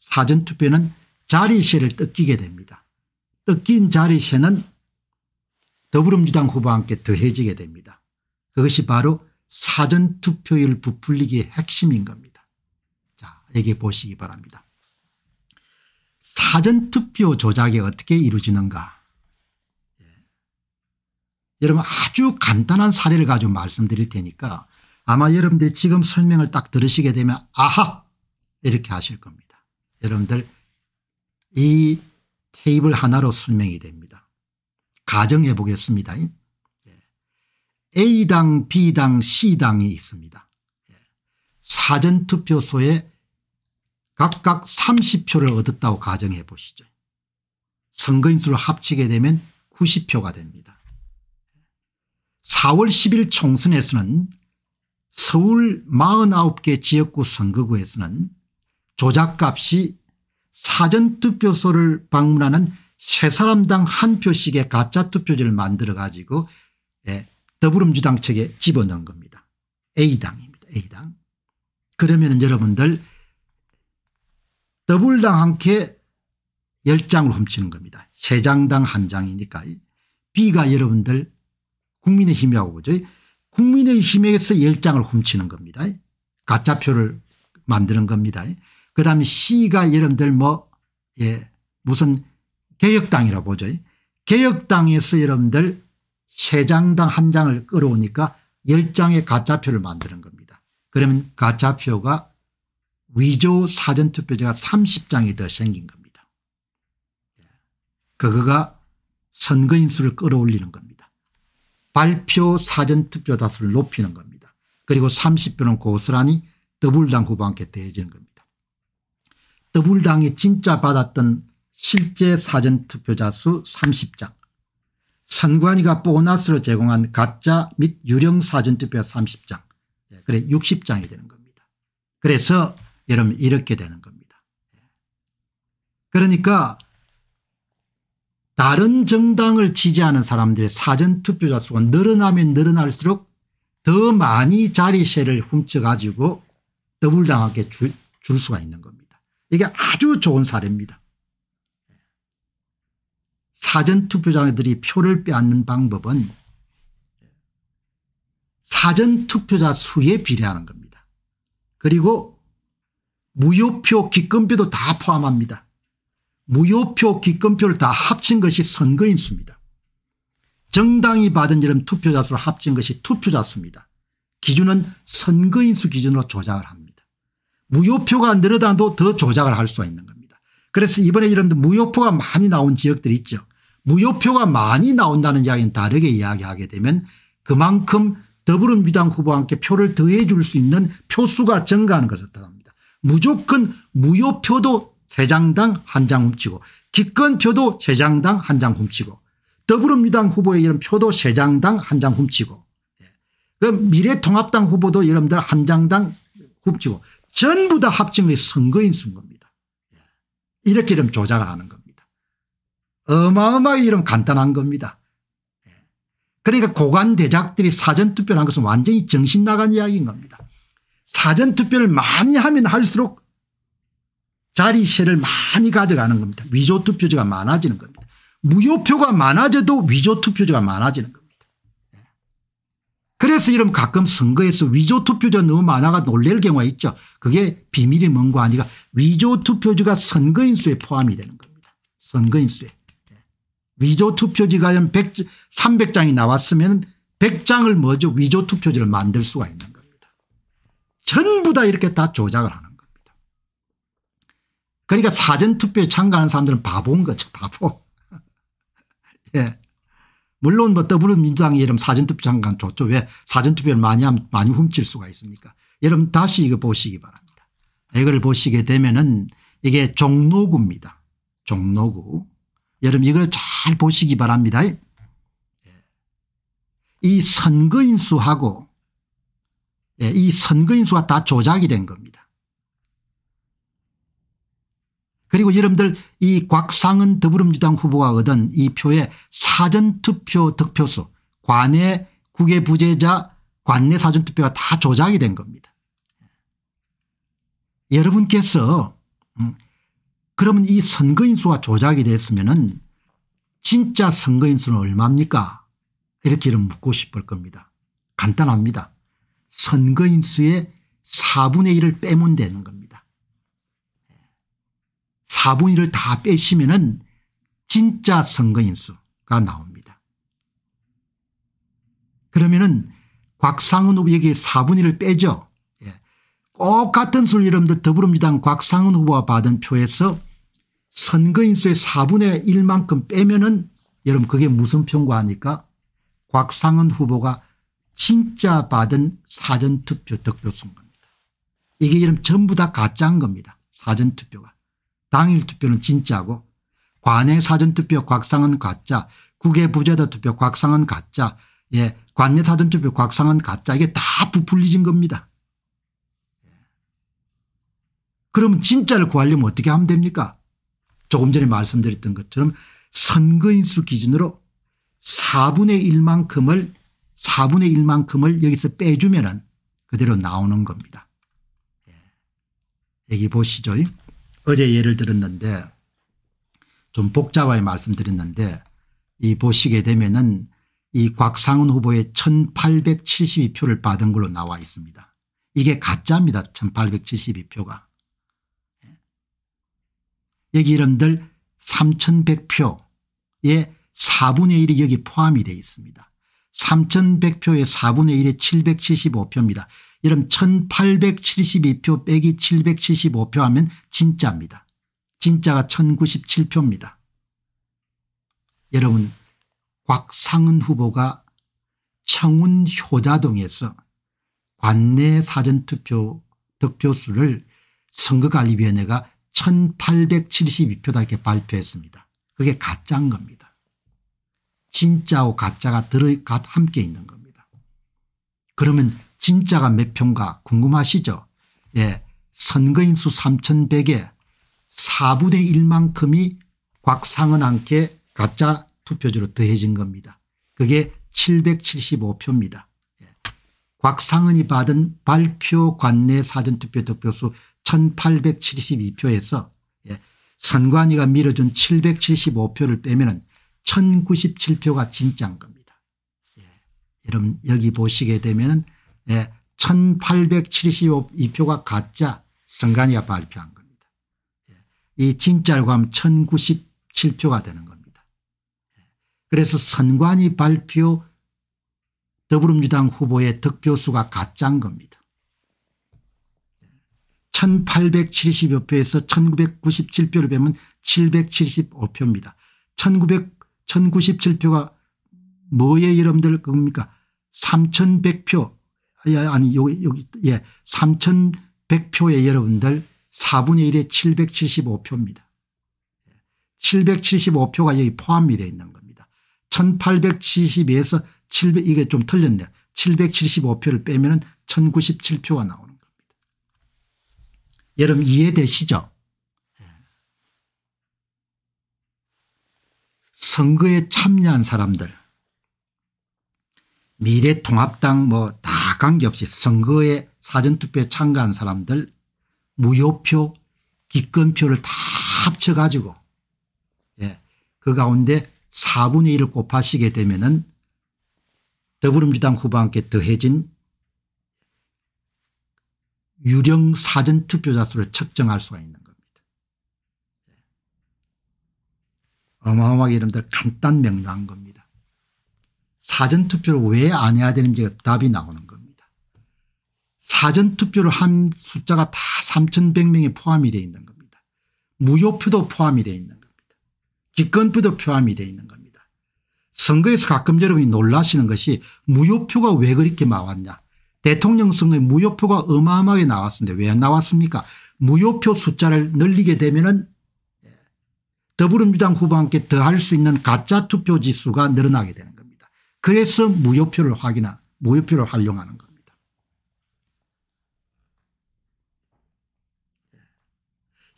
사전투표는 자리세를 뜯기게 됩니다. 뜯긴 자리세는 더불어민주당 후보와 함께 더해지게 됩니다. 그것이 바로 사전투표율 부풀리기의 핵심인 겁니다. 자 여기 보시기 바랍니다. 사전투표 조작이 어떻게 이루어지는가 예. 여러분 아주 간단한 사례를 가지고 말씀드릴 테니까 아마 여러분들이 지금 설명을 딱 들으시게 되면 아하 이렇게 하실 겁니다. 여러분들 이 테이블 하나로 설명이 됩니다. 가정해 보겠습니다. 예. A당, B당, C당이 있습니다. 예. 사전투표소에 각각 30표를 얻었다고 가정해 보시죠. 선거인수를 합치게 되면 90표가 됩니다. 4월 10일 총선에서는 서울 49개 지역구 선거구에서는 조작값이 사전투표소를 방문하는 세 사람당 한 표씩의 가짜 투표지를 만들어 가지고 예, 더불어민주당 측에 집어넣은 겁니다. A당입니다. A당. 그러면 여러분들 더블당 한개 10장을 훔치는 겁니다. 3장당 1장이니까 B가 여러분들 국민의힘이라고 보죠. 국민의힘에서 10장을 훔치는 겁니다. 가짜표를 만드는 겁니다. 그 다음에 C가 여러분들 뭐 예, 무슨 개혁당이라고 보죠. 개혁당에서 여러분들 세 장당 한 장을 끌어오니까 열 장의 가짜표를 만드는 겁니다. 그러면 가짜표가 위조 사전투표제가 30장이 더 생긴 겁니다. 그거가 선거인 수를 끌어올리는 겁니다. 발표 사전투표 다수를 높이는 겁니다. 그리고 30표는 고스란히 더불당 후보한테 대해지는 겁니다. 더불당이 진짜 받았던 실제 사전투표자 수 30장 선관위가 보너스로 제공한 가짜 및 유령 사전투표 30장 예, 그래 60장이 되는 겁니다. 그래서 여러분 이렇게 되는 겁니다. 예. 그러니까 다른 정당을 지지하는 사람들의 사전투표자 수가 늘어나면 늘어날수록 더 많이 자리세를 훔쳐가지고 더불당하게줄 수가 있는 겁니다. 이게 아주 좋은 사례입니다. 사전투표자들이 표를 빼앗는 방법은 사전투표자 수에 비례하는 겁니다. 그리고 무효표 기권표도 다 포함합니다. 무효표 기권표를 다 합친 것이 선거인 수입니다. 정당이 받은 이름 투표자 수를 합친 것이 투표자 수입니다. 기준은 선거인 수 기준으로 조작을 합니다. 무효표가 늘어나도 더 조작을 할수가 있는 겁니다. 그래서 이번에 이런 무효표가 많이 나온 지역들이 있죠. 무효표가 많이 나온다는 이야기는 다르게 이야기하게 되면 그만큼 더불어민주당 후보와 함께 표를 더해 줄 수 있는 표수가 증가하는 것을 뜻합니다. 무조건 무효표도 3장당 한 장 훔치고 기권표도 3장당 한 장 훔치고 더불어민주당 후보의 이런 표도 3장당 한 장 훔치고 그 미래통합당 후보도 여러분들 한 장당 훔치고 전부 다 합증의 선거인 쓴 겁니다. 예. 이렇게 좀 조작을 하는 겁니다. 어마어마하게 이름 간단한 겁니다. 예. 그러니까 고관대작들이 사전투표를 한 것은 완전히 정신 나간 이야기인 겁니다. 사전투표를 많이 하면 할수록 자리세를 많이 가져가는 겁니다. 위조투표지가 많아지는 겁니다. 무효표가 많아져도 위조투표지가 많아지는 겁니다. 예. 그래서 이런 가끔 선거에서 위조투표지가 너무 많아가 놀랄 경우가 있죠. 그게 비밀이 뭔가 아니라 위조투표지가 선거인수에 포함이 되는 겁니다. 선거인수에. 위조 투표지 과연 100, 300장이 나왔으면 100장을 먼저 위조 투표지를 만들 수가 있는 겁니다. 전부 다 이렇게 다 조작을 하는 겁니다. 그러니까 사전투표에 참가하는 사람들은 바보인 거죠. 바보. <laughs> 예. 물론 뭐 더불어민주당이 이런 사전투표 참가는 좋죠. 왜 사전투표를 많이 하면 많이 훔칠 수가 있으니까. 여러분 다시 이거 보시기 바랍니다. 이걸 보시게 되면은 이게 종로구입니다. 종로구. 여러분 이걸 잘 보시기 바랍니다. 이 선거인 수하고 예, 이 선거인 수가 다 조작이 된 겁니다. 그리고 여러분들 이 곽상은 더불어민주당 후보가 얻은 이 표의 사전투표 득표수 관내 국외 부재자 관내 사전투표가 다 조작이 된 겁니다. 여러분께서 음, 그러면 이 선거인수가 조작이 됐으면은 진짜 선거인수는 얼마입니까 이렇게 묻고 싶을 겁니다. 간단합니다. 선거인수의 4분의 1을 빼면 되는 겁니다. 4분의 1을 다 빼시면 은 진짜 선거인수가 나옵니다. 그러면 은 곽상은 후보에게 4분의 1을 빼죠. 예. 똑같은 수를 여러분들 더불어민주당 곽상은 후보가 받은 표에서 선거인수의 4분의 1만큼 빼면은 여러분 그게 무슨 평가하니까 곽상은 후보가 진짜 받은 사전투표 득표수인 겁니다. 이게 여러분 전부 다 가짜인 겁니다. 사전투표가. 당일 투표는 진짜고 관내 사전투표 곽상은 가짜 국외 부재다 투표 곽상은 가짜 예, 관내 사전투표 곽상은 가짜 이게 다 부풀리진 겁니다. 예. 그러면 진짜를 구하려면 어떻게 하면 됩니까 조금 전에 말씀드렸던 것처럼 선거인수 기준으로 4분의 1만큼을 4분의 1만큼을 여기서 빼주면 은 그대로 나오는 겁니다. 예. 여기 보시죠. 어제 예를 들었는데 좀 복잡하게 말씀드렸는데 이 보시게 되면은 이 곽상은 후보의 1872표를 받은 걸로 나와 있습니다. 이게 가짜입니다. 1872표가. 여기 이름들 3100표의 4분의 1이 여기 포함이 되어 있습니다. 3100표의 4분의 1이 775표입니다. 여러분 1872표 빼기 775표 하면 진짜입니다. 진짜가 1097표입니다. 여러분 곽상은 후보가 청운 효자동에서 관내 사전투표 득표수를 선거관리위원회가 1872표다 이렇게 발표했습니다. 그게 가짜인 겁니다. 진짜와 가짜가 들어 함께 있는 겁니다. 그러면 진짜가 몇 표인가 궁금하시죠? 예, 선거인 수 3,100에 4분의 1만큼이 곽상은한테 가짜 투표지로 더해진 겁니다. 그게 775표입니다. 예. 곽상은이 받은 발표 관내 사전투표 득표수 1872표에서 선관위가 예, 밀어준 775표를 빼면 1097표가 진짜인 겁니다. 예. 여러분 여기 보시게 되면 예. 1872표가 가짜 선관위가 발표한 겁니다. 예. 이 진짜라고 하면 1097표가 되는 겁니다. 예, 그래서 선관위 발표 더불어민주당 후보의 득표수가 가짜인 겁니다. 1870여 표에서 1997표를 빼면 775표입니다. 1 9 9 7표가 뭐에 여러분들 겁니까? 3100표 아니 여기 여기 예 3100표에 여러분들 4분의 1에 775표입니다. 775표가 여기 포함이 되어 있는 겁니다. 1872에서 700 이게 좀 틀렸네요. 775표를 빼면 1097표가 나오는 여러분 이해되시죠? 선거에 참여한 사람들 미래통합당 뭐 다 관계없이 선거에 사전투표에 참가한 사람들 무효표 기권표를 다 합쳐가지고 예, 그 가운데 4분의 1을 곱하시게 되면 은 더불어민주당 후보와 함께 더해진 유령 사전 투표자 수를 측정할 수가 있는 겁니다. 어마어마하게 여러분들 간단 명료한 겁니다. 사전 투표를 왜 안 해야 되는지 답이 나오는 겁니다. 사전 투표를 한 숫자가 다 3,100명에 포함이 되어 있는 겁니다. 무효표도 포함이 되어 있는 겁니다. 기권표도 포함이 되어 있는 겁니다. 선거에서 가끔 여러분이 놀라시는 것이 무효표가 왜 그렇게 나왔냐 대통령 선거에 무효표가 어마어마하게 나왔는데 왜 나왔습니까 무효표 숫자를 늘리게 되면 은 더불어민주당 후보와 함께 더할 수 있는 가짜 투표 지수가 늘어나게 되는 겁니다. 그래서 무효표를 확인한 무효표를 활용하는 겁니다.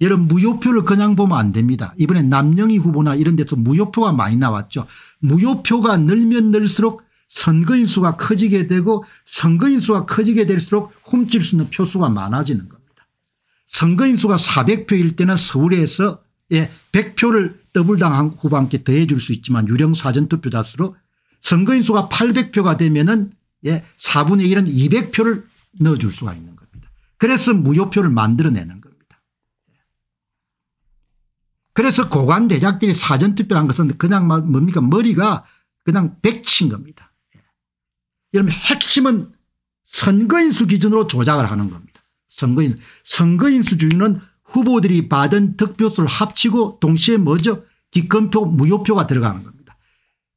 여러분 무효표를 그냥 보면 안 됩니다. 이번에 남영희 후보나 이런 데서 무효표가 많이 나왔죠. 무효표가 늘면 늘수록 선거인 수가 커지게 되고 선거인 수가 커지게 될수록 훔칠 수 있는 표수가 많아지는 겁니다. 선거인 수가 400표일 때는 서울에서 100표를 예, 더블당 후반께 더해 줄 수 있지만 유령 사전투표 다수로 선거인 수가 800표가 되면은 4분의 예, 1은 200표를 넣어 줄 수가 있는 겁니다. 그래서 무효표를 만들어내는 겁니다. 그래서 고관 대작들이 사전투표한 것은 그냥 뭐, 뭡니까 머리가 그냥 백친 겁니다. 여러분 핵심은 선거인수 기준으로 조작을 하는 겁니다. 선거인 선거인수주의는 후보들이 받은 득표수를 합치고 동시에 뭐죠? 기권표 무효표가 들어가는 겁니다.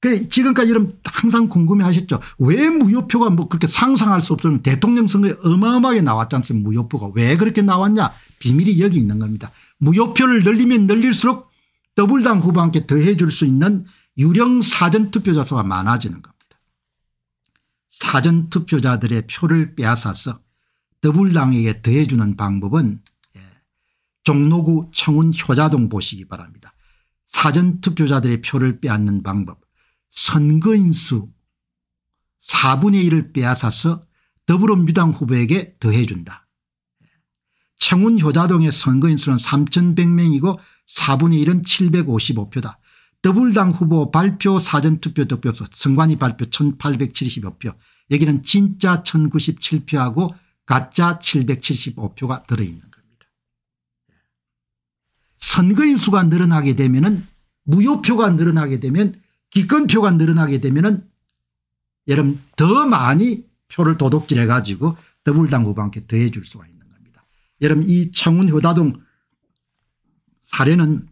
그 지금까지 여러분 항상 궁금해하셨죠. 왜 무효표가 뭐 그렇게 상상할 수 없으면 대통령 선거에 어마어마하게 나왔지 않습니까 무효표가 왜 그렇게 나왔냐 비밀이 여기 있는 겁니다. 무효표를 늘리면 늘릴수록 더블당 후보한테 더해줄 수 있는 유령 사전투표자 수가 많아지는 겁니다. 사전투표자들의 표를 빼앗아서 더불당에게 더해주는 방법은 예, 종로구 청운 효자동 보시기 바랍니다. 사전투표자들의 표를 빼앗는 방법 선거인수 4분의 1을 빼앗아서 더불어민주당 후보에게 더해준다. 청운 효자동의 선거인수는 3100명이고 4분의 1은 755표다. 더불당 후보 발표 사전투표 득표수 선관위 발표 1870여 표 여기는 진짜 1097표하고 가짜 775표가 들어있는 겁니다. 예. 선거인 수가 늘어나게 되면 무효표가 늘어나게 되면 기권표가 늘어나게 되면 여러분 더 많이 표를 도둑질해 가지고 더불당 후보한테 더해 줄 수가 있는 겁니다. 여러분 이 청운 효다동 사례는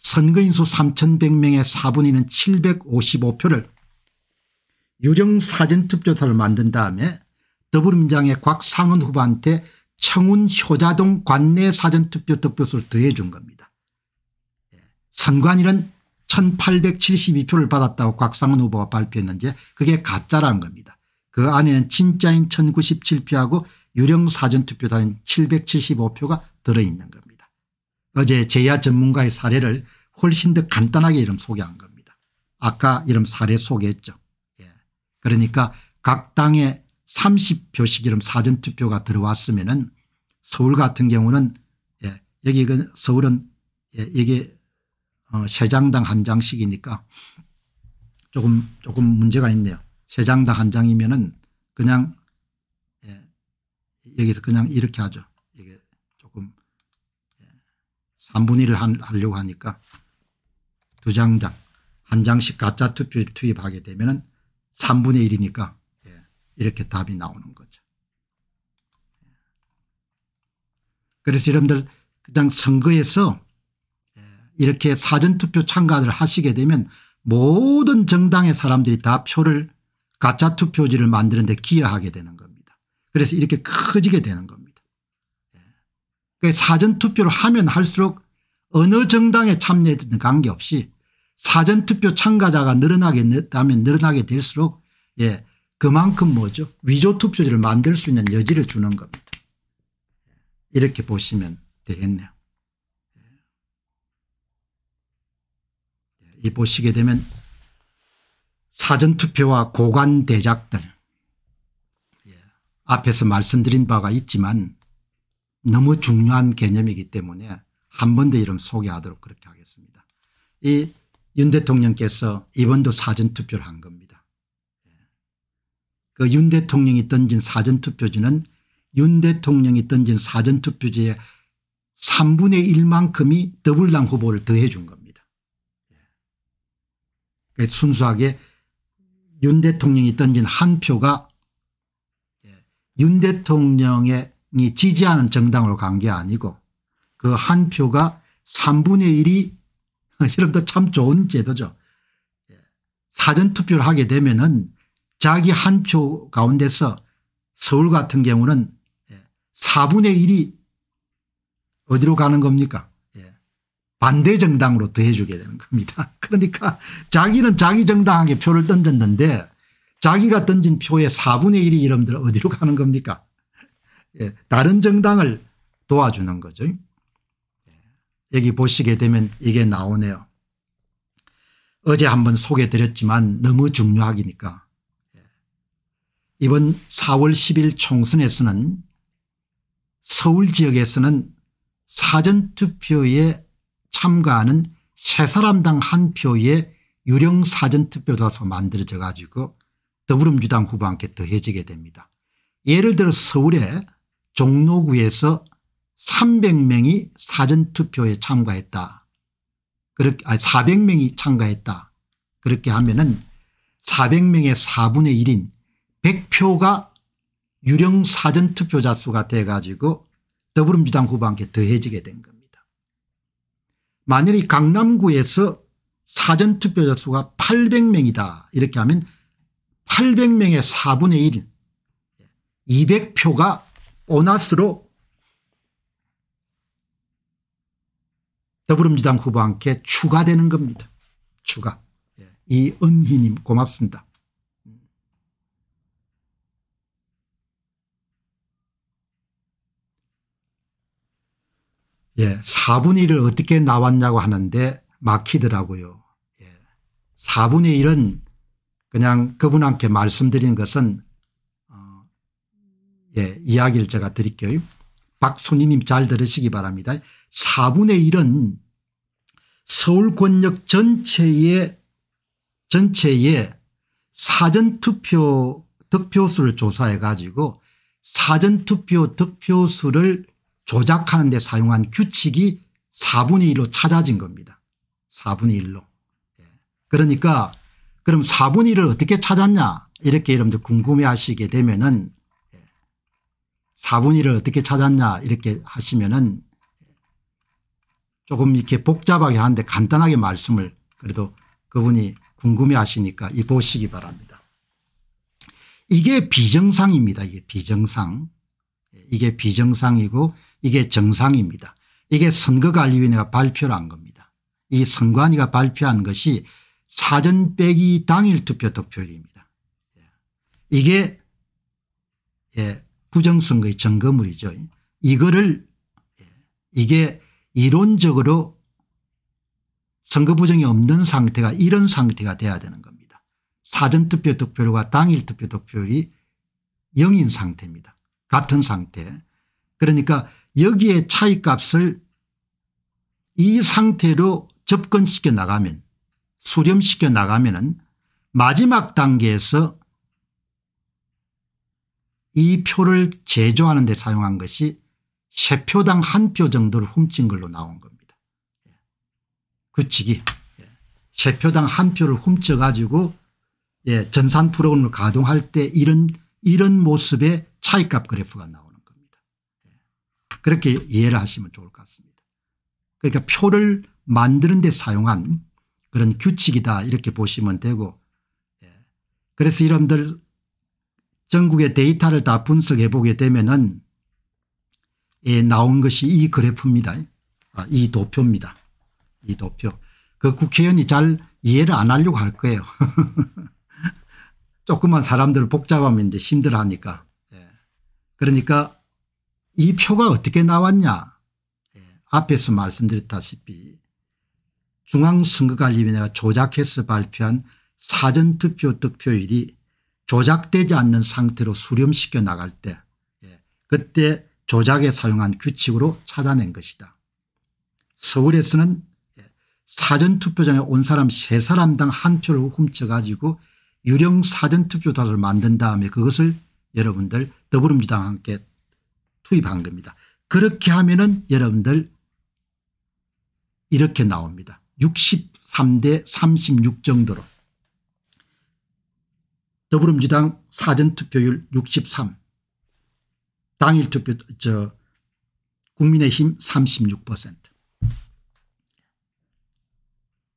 선거인수 3100명의 4분의 1은 755표를 유령 사전투표조사를 만든 다음에 더불어민주당의 곽상은 후보한테 청운 효자동 관내 사전투표 득표수를 더해 준 겁니다. 예. 선관위는 1872표를 받았다고 곽상은 후보가 발표했는데 그게 가짜란 겁니다. 그 안에는 진짜인 1097표하고 유령 사전투표단인 775표가 들어있는 겁니다. 어제 제야 전문가의 사례를 훨씬 더 간단하게 이름 소개한 겁니다. 아까 이름 사례 소개했죠. 예. 그러니까 각 당에 30표씩 이름 사전투표가 들어왔으면 은 서울 같은 경우는 예. 여기 그 서울은 예. 이게 어, 세 장당 한 장씩이니까 조금 조금 문제가 있네요. 세 장당 한 장이면은 그냥 예, 여기서 그냥 이렇게 하죠. 3분의 1을 하려고 하니까 두 장당 한 장씩 가짜 투표 를 투입하게 되면 3분의 1이니까 예, 이렇게 답이 나오는 거죠. 예. 그래서 여러분들 그냥 선거에서 예, 이렇게 사전투표 참가를 하시게 되면 모든 정당의 사람들이 다 표를 가짜 투표지를 만드는 데 기여하게 되는 겁니다. 그래서 이렇게 커지게 되는 겁니다. 그 사전투표를 하면 할수록 어느 정당에 참여했든 관계없이 사전투표 참가자가 늘어나게 되면 늘어나게 될수록 예 그만큼 뭐죠 위조투표지를 만들 수 있는 여지를 주는 겁니다. 이렇게 보시면 되겠네요. 예, 이 보시게 되면 사전투표와 고관대작들 예, 앞에서 말씀드린 바가 있지만 너무 중요한 개념이기 때문에 한 번 더 이름 소개하도록 그렇게 하겠습니다. 이 윤 대통령께서 이번도 사전투표를 한 겁니다. 그 윤 대통령이 던진 사전투표지는 윤 대통령이 던진 사전투표지의 3분의 1만큼이 더블당 후보를 더해 준 겁니다. 예. 그 순수하게 윤 대통령이 던진 한 표가 예. 윤 대통령의 이 지지하는 정당으로 간 게 아니고 그 한 표가 3분의 1이 여러분들 참 좋은 제도죠. 예. 사전투표를 하게 되면은 자기 한 표 가운데서 서울 같은 경우는 4분의 예, 1이 어디로 가는 겁니까 예. 반대 정당으로 더해주게 되는 겁니다. <laughs> 그러니까 자기는 자기 정당에게 표를 던졌는데 자기가 던진 표의 4분의 1이 여러분들 어디로 가는 겁니까 예, 다른 정당을 도와주는 거죠. 예, 여기 보시게 되면 이게 나오네요. 어제 한번 소개드렸지만 너무 중요하기니까 예, 이번 4월 10일 총선에서는 서울 지역에서는 사전투표에 참가하는 새사람당 한 표의 유령 사전투표다서 만들어져 가지고 더불어민주당 후보한테 더해지게 됩니다. 예를 들어 서울에 종로구에서 300명이 사전투표에 참가했다. 그렇게, 아 400명이 참가했다. 그렇게 하면은 400명의 4분의 1인 100표가 유령 사전투표자 수가 돼가지고 더불어민주당 후보한테 더해지게 된 겁니다. 만일 이 강남구에서 사전투표자 수가 800명이다 이렇게 하면 800명의 4분의 1 200표가 오나스로 더불어민주당 후보와 함께 추가되는 겁니다. 추가. 예. 이은희님 고맙습니다. 예, 4분의 1을 어떻게 나왔냐고 하는데 막히더라고요. 예. 4분의 1은 그냥 그분한테 말씀드린 것은 네, 이야기를 제가 드릴게요. 박순희님 잘 들으시기 바랍니다. 4분의 1은 서울 권역 전체의 전체의 사전투표 득표수를 조사해 가지고 사전투표 득표수를 조작하는 데 사용한 규칙이 4분의 1로 찾아진 겁니다. 4분의 1로. 예. 그러니까 그럼 4분의 1을 어떻게 찾았냐 이렇게 여러분들 궁금해하시게 되면 은 4분의 1을 어떻게 찾았냐 이렇게 하시면은 조금 이렇게 복잡하게 하는데 간단하게 말씀을 그래도 그분이 궁금해 하시니까 이 보시기 바랍니다. 이게 비정상입니다. 이게 비정상. 이게 비정상이고 이게 정상입니다. 이게 선거관리위원회가 발표를 한 겁니다. 이 선관위가 발표한 것이 사전 빼기 당일 투표 득표율입니다. 이게 예, 부정선거의 증거물이죠. 이거를 예, 이게 이론적으로 선거 부정이 없는 상태가 이런 상태가 돼야 되는 겁니다. 사전투표 득표율과 당일 투표 득표율이 0인 상태입니다. 같은 상태. 그러니까 여기에 차이값을 이 상태로 접근시켜 나가면 수렴시켜 나가면 은 마지막 단계에서 이 표를 제조하는 데 사용한 것이 세 표당 한 표 정도를 훔친 걸로 나온 겁니다. 굳히기. 예. 그 예. 세 표당 한 표를 훔쳐가지고 예, 전산 프로그램을 가동할 때 이런 이런 모습의 차이값 그래프가 나오는 겁니다. 예. 그렇게 이해를 하시면 좋을 것 같습니다. 그러니까 표를 만드는 데 사용한 그런 규칙이다 이렇게 보시면 되고 예. 그래서 여러분들 전국의 데이터를 다 분석해 보게 되면 은 예, 나온 것이 이 그래프입니다. 아, 이 도표입니다. 이 도표. 그 국회의원이 잘 이해를 안 하려고 할 거예요. <laughs> 조그만 사람들 복잡하면 이제 힘들어하니까. 예. 그러니까 이 표가 어떻게 나왔냐. 예. 앞에서 말씀드렸다시피 중앙선거관리위원회가 조작해서 발표한 사전투표 득표율이 조작되지 않는 상태로 수렴시켜 나갈 때 예, 그때 조작에 사용한 규칙으로 찾아낸 것이다. 서울에서는 예, 사전투표장에 온 사람 세사람당한 표를 훔쳐가지고 유령 사전투표다를 만든 다음에 그것을 여러분들 더불어민주당 함께 투입한 겁니다. 그렇게 하면은 여러분들 이렇게 나옵니다. 63대 36 정도로 더불어민주당 사전투표율 63 당일 투표 저 국민의힘 36%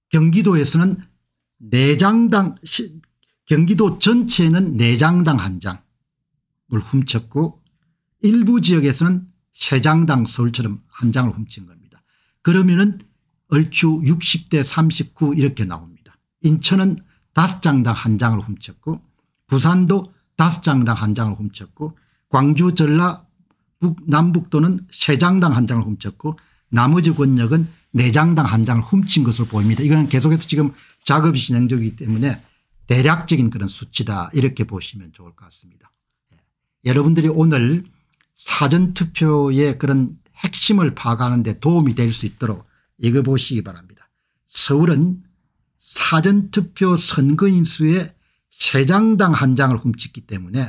경기도에서는 내장당 경기도 전체에는 내장당 한 장을 훔쳤고 일부 지역에서는 세장당 서울처럼 한 장을 훔친 겁니다. 그러면은 얼추 60대 39 이렇게 나옵니다. 인천은 다섯 장당 한 장을 훔쳤고 부산도 5 장당 한 장을 훔쳤고 광주 전라 북 남북도는 3 장당 한 장을 훔쳤고 나머지 권역은 4 장당 한 장을 훔친 것으로 보입니다. 이거 계속해서 지금 작업이 진행되기 때문에 대략적인 그런 수치다 이렇게 보시면 좋을 것 같습니다. 예. 여러분들이 오늘 사전투표의 그런 핵심을 파악하는 데 도움이 될 수 있도록 이거 보시기 바랍니다. 서울은 사전투표 선거인수의 세 장당 한 장을 훔쳤기 때문에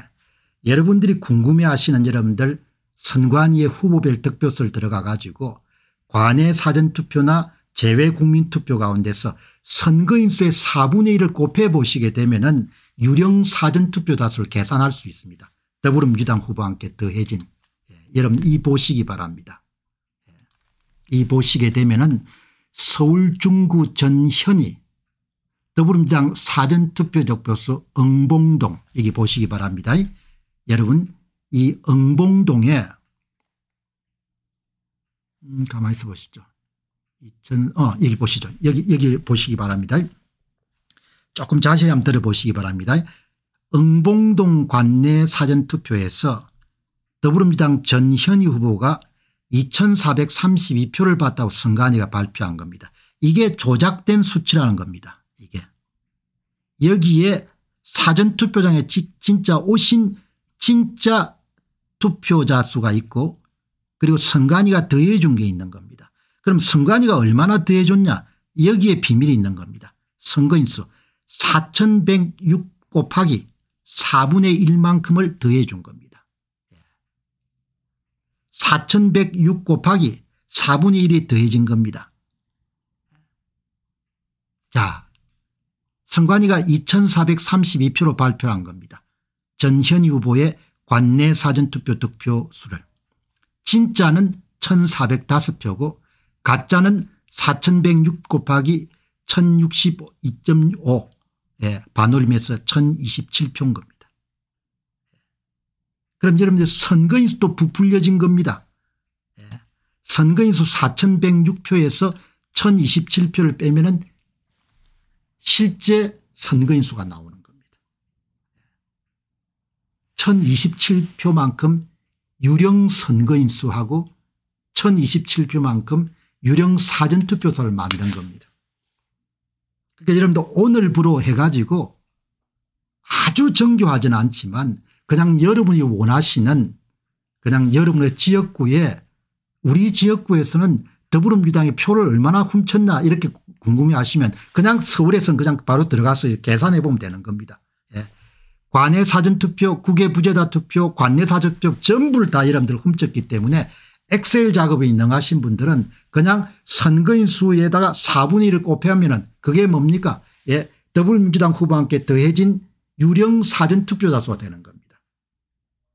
여러분들이 궁금해하시는 여러분들 선관위의 후보별 득표수를 들어가 가지고 관내 사전투표나 제외국민투표 가운데서 선거인수의 4분의 1을 곱해보시게 되면 은 유령 사전투표 다수를 계산할 수 있습니다. 더불어민주당 후보와 함께 더해진 예, 여러분 이 보시기 바랍니다. 예, 이 보시게 되면 은 서울 중구 전현이 더불어민주당 사전투표적표소 응봉동 여기 보시기 바랍니다. 여러분 이 응봉동에 음, 가만히 있어 보시죠. 2000, 어, 여기 보시죠. 여기, 여기 보시기 바랍니다. 조금 자세히 한번 들어보시기 바랍니다. 응봉동 관내 사전투표에서 더불어민주당 전현희 후보가 2432표를 받다고 선관위가 발표한 겁니다. 이게 조작된 수치라는 겁니다. 여기에 사전투표장에 진짜 오신 진짜 투표자 수가 있고 그리고 선관위가 더해 준게 있는 겁니다. 그럼 선관위가 얼마나 더해 줬냐 여기에 비밀이 있는 겁니다. 선거인수 4106 곱하기 4분의 1만큼을 더해 준 겁니다. 4106 예. 곱하기 4분의 1이 더해진 겁니다. 자 선관위가 2432표로 발표한 겁니다. 전현희 후보의 관내 사전투표 득표 수를. 진짜는 1405표고 가짜는 4106 곱하기 1062.5 예, 반올림해서 1027표인 겁니다. 그럼 여러분들 선거인수도 부풀려진 겁니다. 예. 선거인수 4106표에서 1027표를 빼면 은 실제 선거인 수가 나오는 겁니다. 1027표만큼 유령 선거인 수하고 1027표만큼 유령 사전투표소를 만든 겁니다. 그러니까 여러분들 오늘부로 해가지고 아주 정교하진 않지만 그냥 여러분이 원하시는 그냥 여러분의 지역구에 우리 지역구에서는 더불어민주당의 표를 얼마나 훔쳤나 이렇게 궁금해하시면 그냥 서울에선 그냥 바로 들어가서 계산해 보면 되는 겁니다. 예. 관내 사전투표 국외 부재다 투표 관내 사전투표 전부를 다 여러분들 훔쳤기 때문에 엑셀 작업에 능하신 분들은 그냥 선거인 수에다가 4분의 1을 곱하면 은 그게 뭡니까 예. 더불어민주당 후보 와 함께 더해진 유령 사전투표자 수가 되는 겁니다.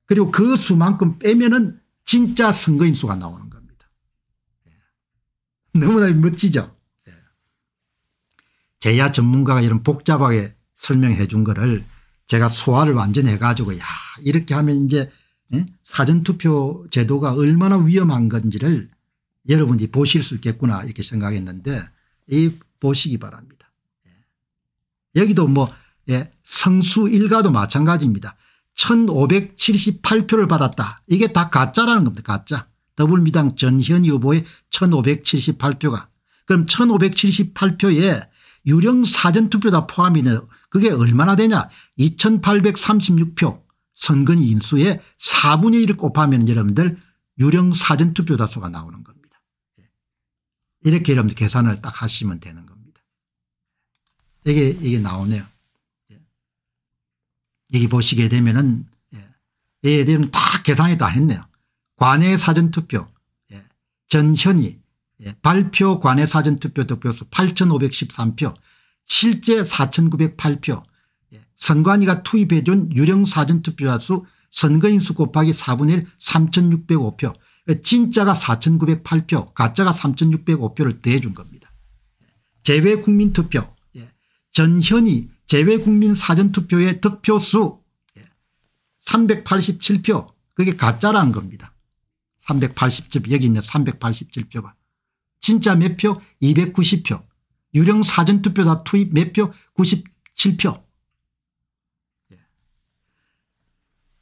그리고 그 수만큼 빼면 은 진짜 선거인 수가 나오는 겁니다. 너무나 멋지죠. 예. 제야 전문가가 이런 복잡하게 설명해 준 거를 제가 소화를 완전히 해가지고 야 이렇게 하면 이제 예? 사전투표 제도가 얼마나 위험한 건지를 여러분이 보실 수 있겠구나 이렇게 생각했는데 이 보시기 바랍니다. 예. 여기도 뭐 성수 일가도 마찬가지입니다. 1578표를 받았다. 이게 다 가짜라는 겁니다. 가짜. 더불미당 전현 후보의 1578표가 그럼 1578표에 유령 사전투표 다 포함이네 그게 얼마나 되냐 2836표 선거인 수의 4분의 1을 곱하면 여러분들 유령 사전투표 다수가 나오는 겁니다. 이렇게 여러분들 계산을 딱 하시면 되는 겁니다. 이게 이게 나오네요. 예. 여기 보시게 되면은 예, 얘들은 다 계산이 다 했네요. 관외 사전투표 예. 전현희 예. 발표 관외 사전투표 득표수 8513표 실제 4908표 예. 선관위가 투입해준 유령 사전투표자 수 선거인 수 곱하기 4분의 1 3605표 진짜가 4908표 가짜가 3605표를 대해준 겁니다. 예, 재외국민투표 예, 전현희 재외국민 사전투표의 득표수 387표 예, 그게 가짜라는 겁니다. 380표 여기 있는 387표가 진짜 몇 표? 290표. 유령 사전투표 다 투입 몇 표? 97표. 예.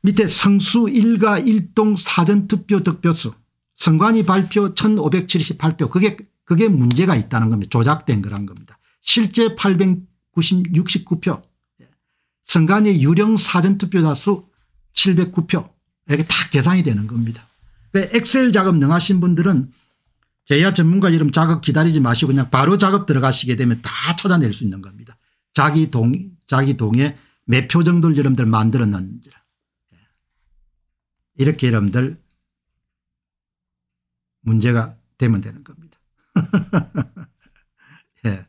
밑에 성수 1가1동 사전투표 득표수 선관위 발표 1578표 그게 그게 문제가 있다는 겁니다. 조작된 거란 겁니다. 실제 869표 예. 선관위 유령 사전투표자 수 709표 이렇게 다 계산이 되는 겁니다. 엑셀 작업 능하신 분들은 제야 전문가 이름 작업 기다리지 마시고 그냥 바로 작업 들어가시게 되면 다 찾아낼 수 있는 겁니다. 자기 동, 자기 동에 몇표정도를 여러분들 만들어 놓는지 예. 이렇게 여러분들 문제가 되면 되는 겁니다. <laughs> 예.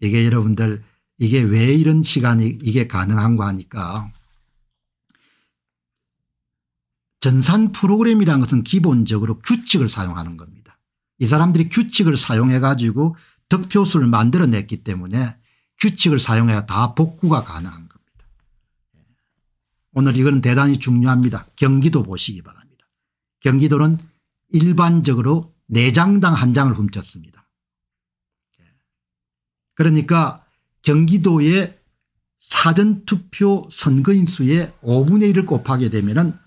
이게 여러분들 이게 왜 이런 시간이 이게 가능한 거 하니까 전산 프로그램이라는 것은 기본적으로 규칙을 사용하는 겁니다. 이 사람들이 규칙을 사용해 가지고 득표수를 만들어냈기 때문에 규칙을 사용해야 다 복구가 가능한 겁니다. 오늘 이건 대단히 중요합니다. 경기도 보시기 바랍니다. 경기도는 일반적으로 4장당 한장을 훔쳤습니다. 그러니까 경기도의 사전투표 선거인수의 5분의 1을 곱하게 되면 은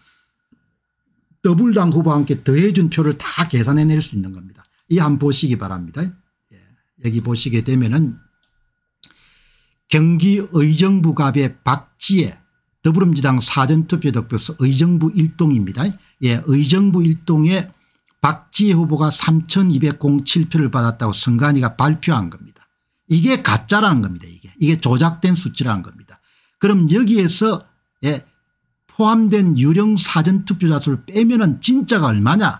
더불당 후보와 함께 더해준 표를 다 계산해낼 수 있는 겁니다. 이 한 보시기 바랍니다. 예. 여기 보시게 되면은 경기의정부갑의 박지혜 더불어민주당 사전투표 득표수 의정부 1동입니다. 예, 의정부 1동에 박지혜 후보가 3207표를 받았다고 선관위가 발표한 겁니다. 이게 가짜라는 겁니다. 이게 이게 조작된 수치라는 겁니다. 그럼 여기에서 예, 포함된 유령 사전 투표자 수를 빼면 은 진짜가 얼마냐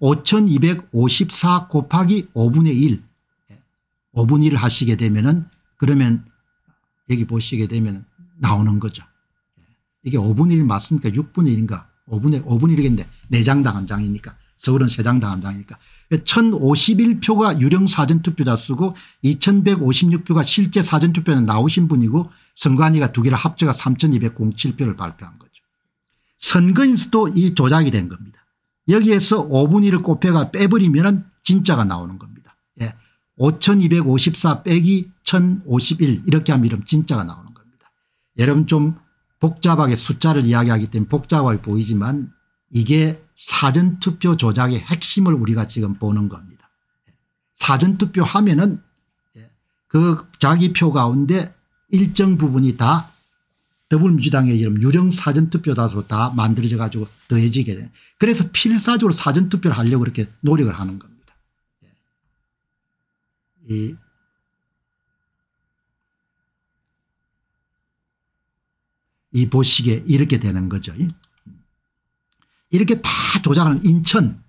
5254 예, 곱하기 5분의 1 5분의 예, 1을 하시게 되면 은 그러면 여기 보시게 되면 나오는 거죠. 예, 이게 5분의 1 맞습니까 6분의 1인가 5분의 5분의 1이겠는데 4장당 한 장이니까 서울은 3장당 한 장이니까 1051표가 유령 사전투표자 수고 2156표가 실제 사전투표는 나오신 분이고 선관위가 두 개를 합쳐가 3207표를 발표한 거죠 선거인수도 이 조작이 된 겁니다. 여기에서 5분의 1을 곱해가 빼버리면 진짜가 나오는 겁니다. 예. 5254 빼기 1051 이렇게 하면 이름 진짜가 나오는 겁니다. 여러분 좀 복잡하게 숫자를 이야기하기 때문에 복잡하게 보이지만 이게 사전투표 조작의 핵심을 우리가 지금 보는 겁니다. 예. 사전투표 하면은 예. 그 자기 표 가운데 일정 부분이 다 더불어민주당의 이름 유령 사전투표다로 다 만들어져 가지고 더해지게 돼. 그래서 필사적으로 사전투표를 하려고 그렇게 노력을 하는 겁니다. 예. 이이 보시기에 이렇게 되는 거죠. 이렇게 다 조작하는 인천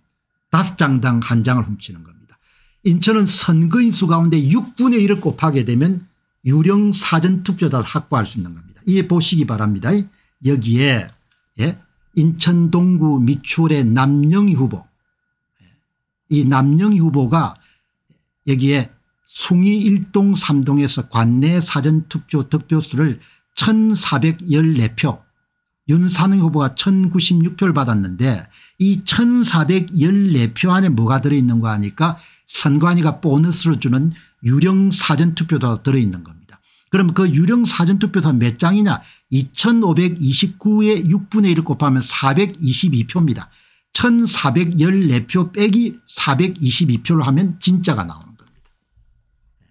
다섯 장당 한 장을 훔치는 겁니다. 인천은 선거인수 가운데 6분의 1을 곱하게 되면 유령 사전 투표자를 확보할 수 있는 겁니다. 이에 보시기 바랍니다. 여기에 예, 인천 동구 미추홀의 남영희 후보 이 남영희 후보가 여기에 숭이 1동 3동에서 관내 사전투표 득표수를 1414표 윤산웅 후보가 1096표를 받았는데 이 1414표 안에 뭐가 들어있는 거 하니까 선관위가 보너스로 주는 유령 사전투표도 들어있는 겁니다. 그럼 그 유령 사전투표다 몇 장이냐 2529의 6분의 1을 곱하면 422표입니다. 1414표 빼기 422표를 하면 진짜가 나오는 겁니다. 예.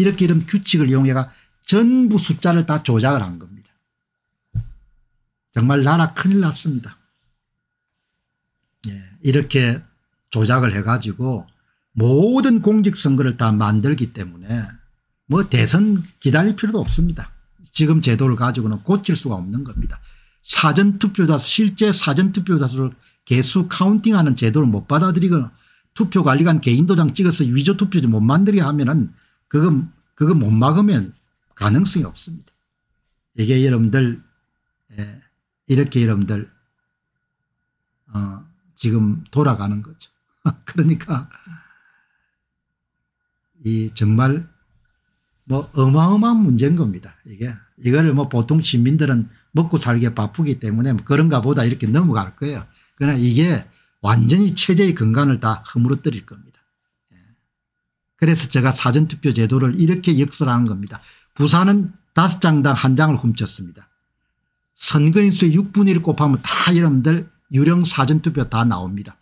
이렇게 이런 규칙을 이용해가 전부 숫자를 다 조작을 한 겁니다. 정말 나라 큰일 났습니다. 예, 이렇게 조작을 해가지고 모든 공직선거를 다 만들기 때문에 뭐 대선 기다릴 필요도 없습니다. 지금 제도를 가지고는 고칠 수가 없는 겁니다. 사전투표자수 실제 사전투표자수를 개수 카운팅하는 제도를 못 받아들이거나 투표관리관 개인도장 찍어서 위조투표지 못 만들게 하면은 그거 그거 못 막으면 가능성이 없습니다. 이게 여러분들 예, 이렇게 여러분들 어, 지금 돌아가는 거죠. <laughs> 그러니까 이 정말 뭐 어마어마한 문제인 겁니다. 이게 이거를 뭐 보통 시민들은 먹고 살기 바쁘기 때문에 뭐 그런가 보다 이렇게 넘어갈 거예요. 그러나 이게 완전히 체제의 근간을 다 허물어뜨릴 겁니다. 예. 그래서 제가 사전투표 제도를 이렇게 역설하는 겁니다. 부산은 다섯 장당 한 장을 훔쳤습니다. 선거인수의 6분의 1 곱하면 다 여러분들 유령 사전투표 다 나옵니다.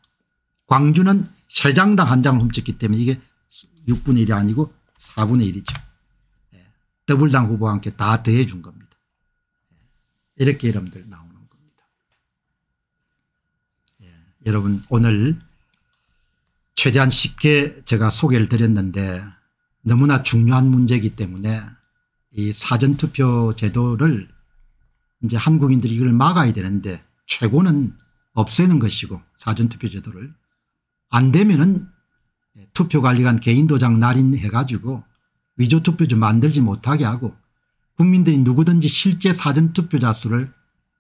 광주는 세장당한 장을 훔쳤기 때문에 이게 6분의 1이 아니고 4분의 1이죠. 예. 더블당 후보와 함께 다 더해 준 겁니다. 예. 이렇게 여러분들 나오는 겁니다. 예. 여러분 오늘 최대한 쉽게 제가 소개를 드렸는데 너무나 중요한 문제이기 때문에 이 사전투표 제도를 이제 한국인들이 이걸 막아야 되는데 최고는 없애는 것이고 사전투표 제도를 안 되면은 예, 투표관리관 개인도장 날인해가지고 위조투표 좀 만들지 못하게 하고 국민들이 누구든지 실제 사전투표자 수를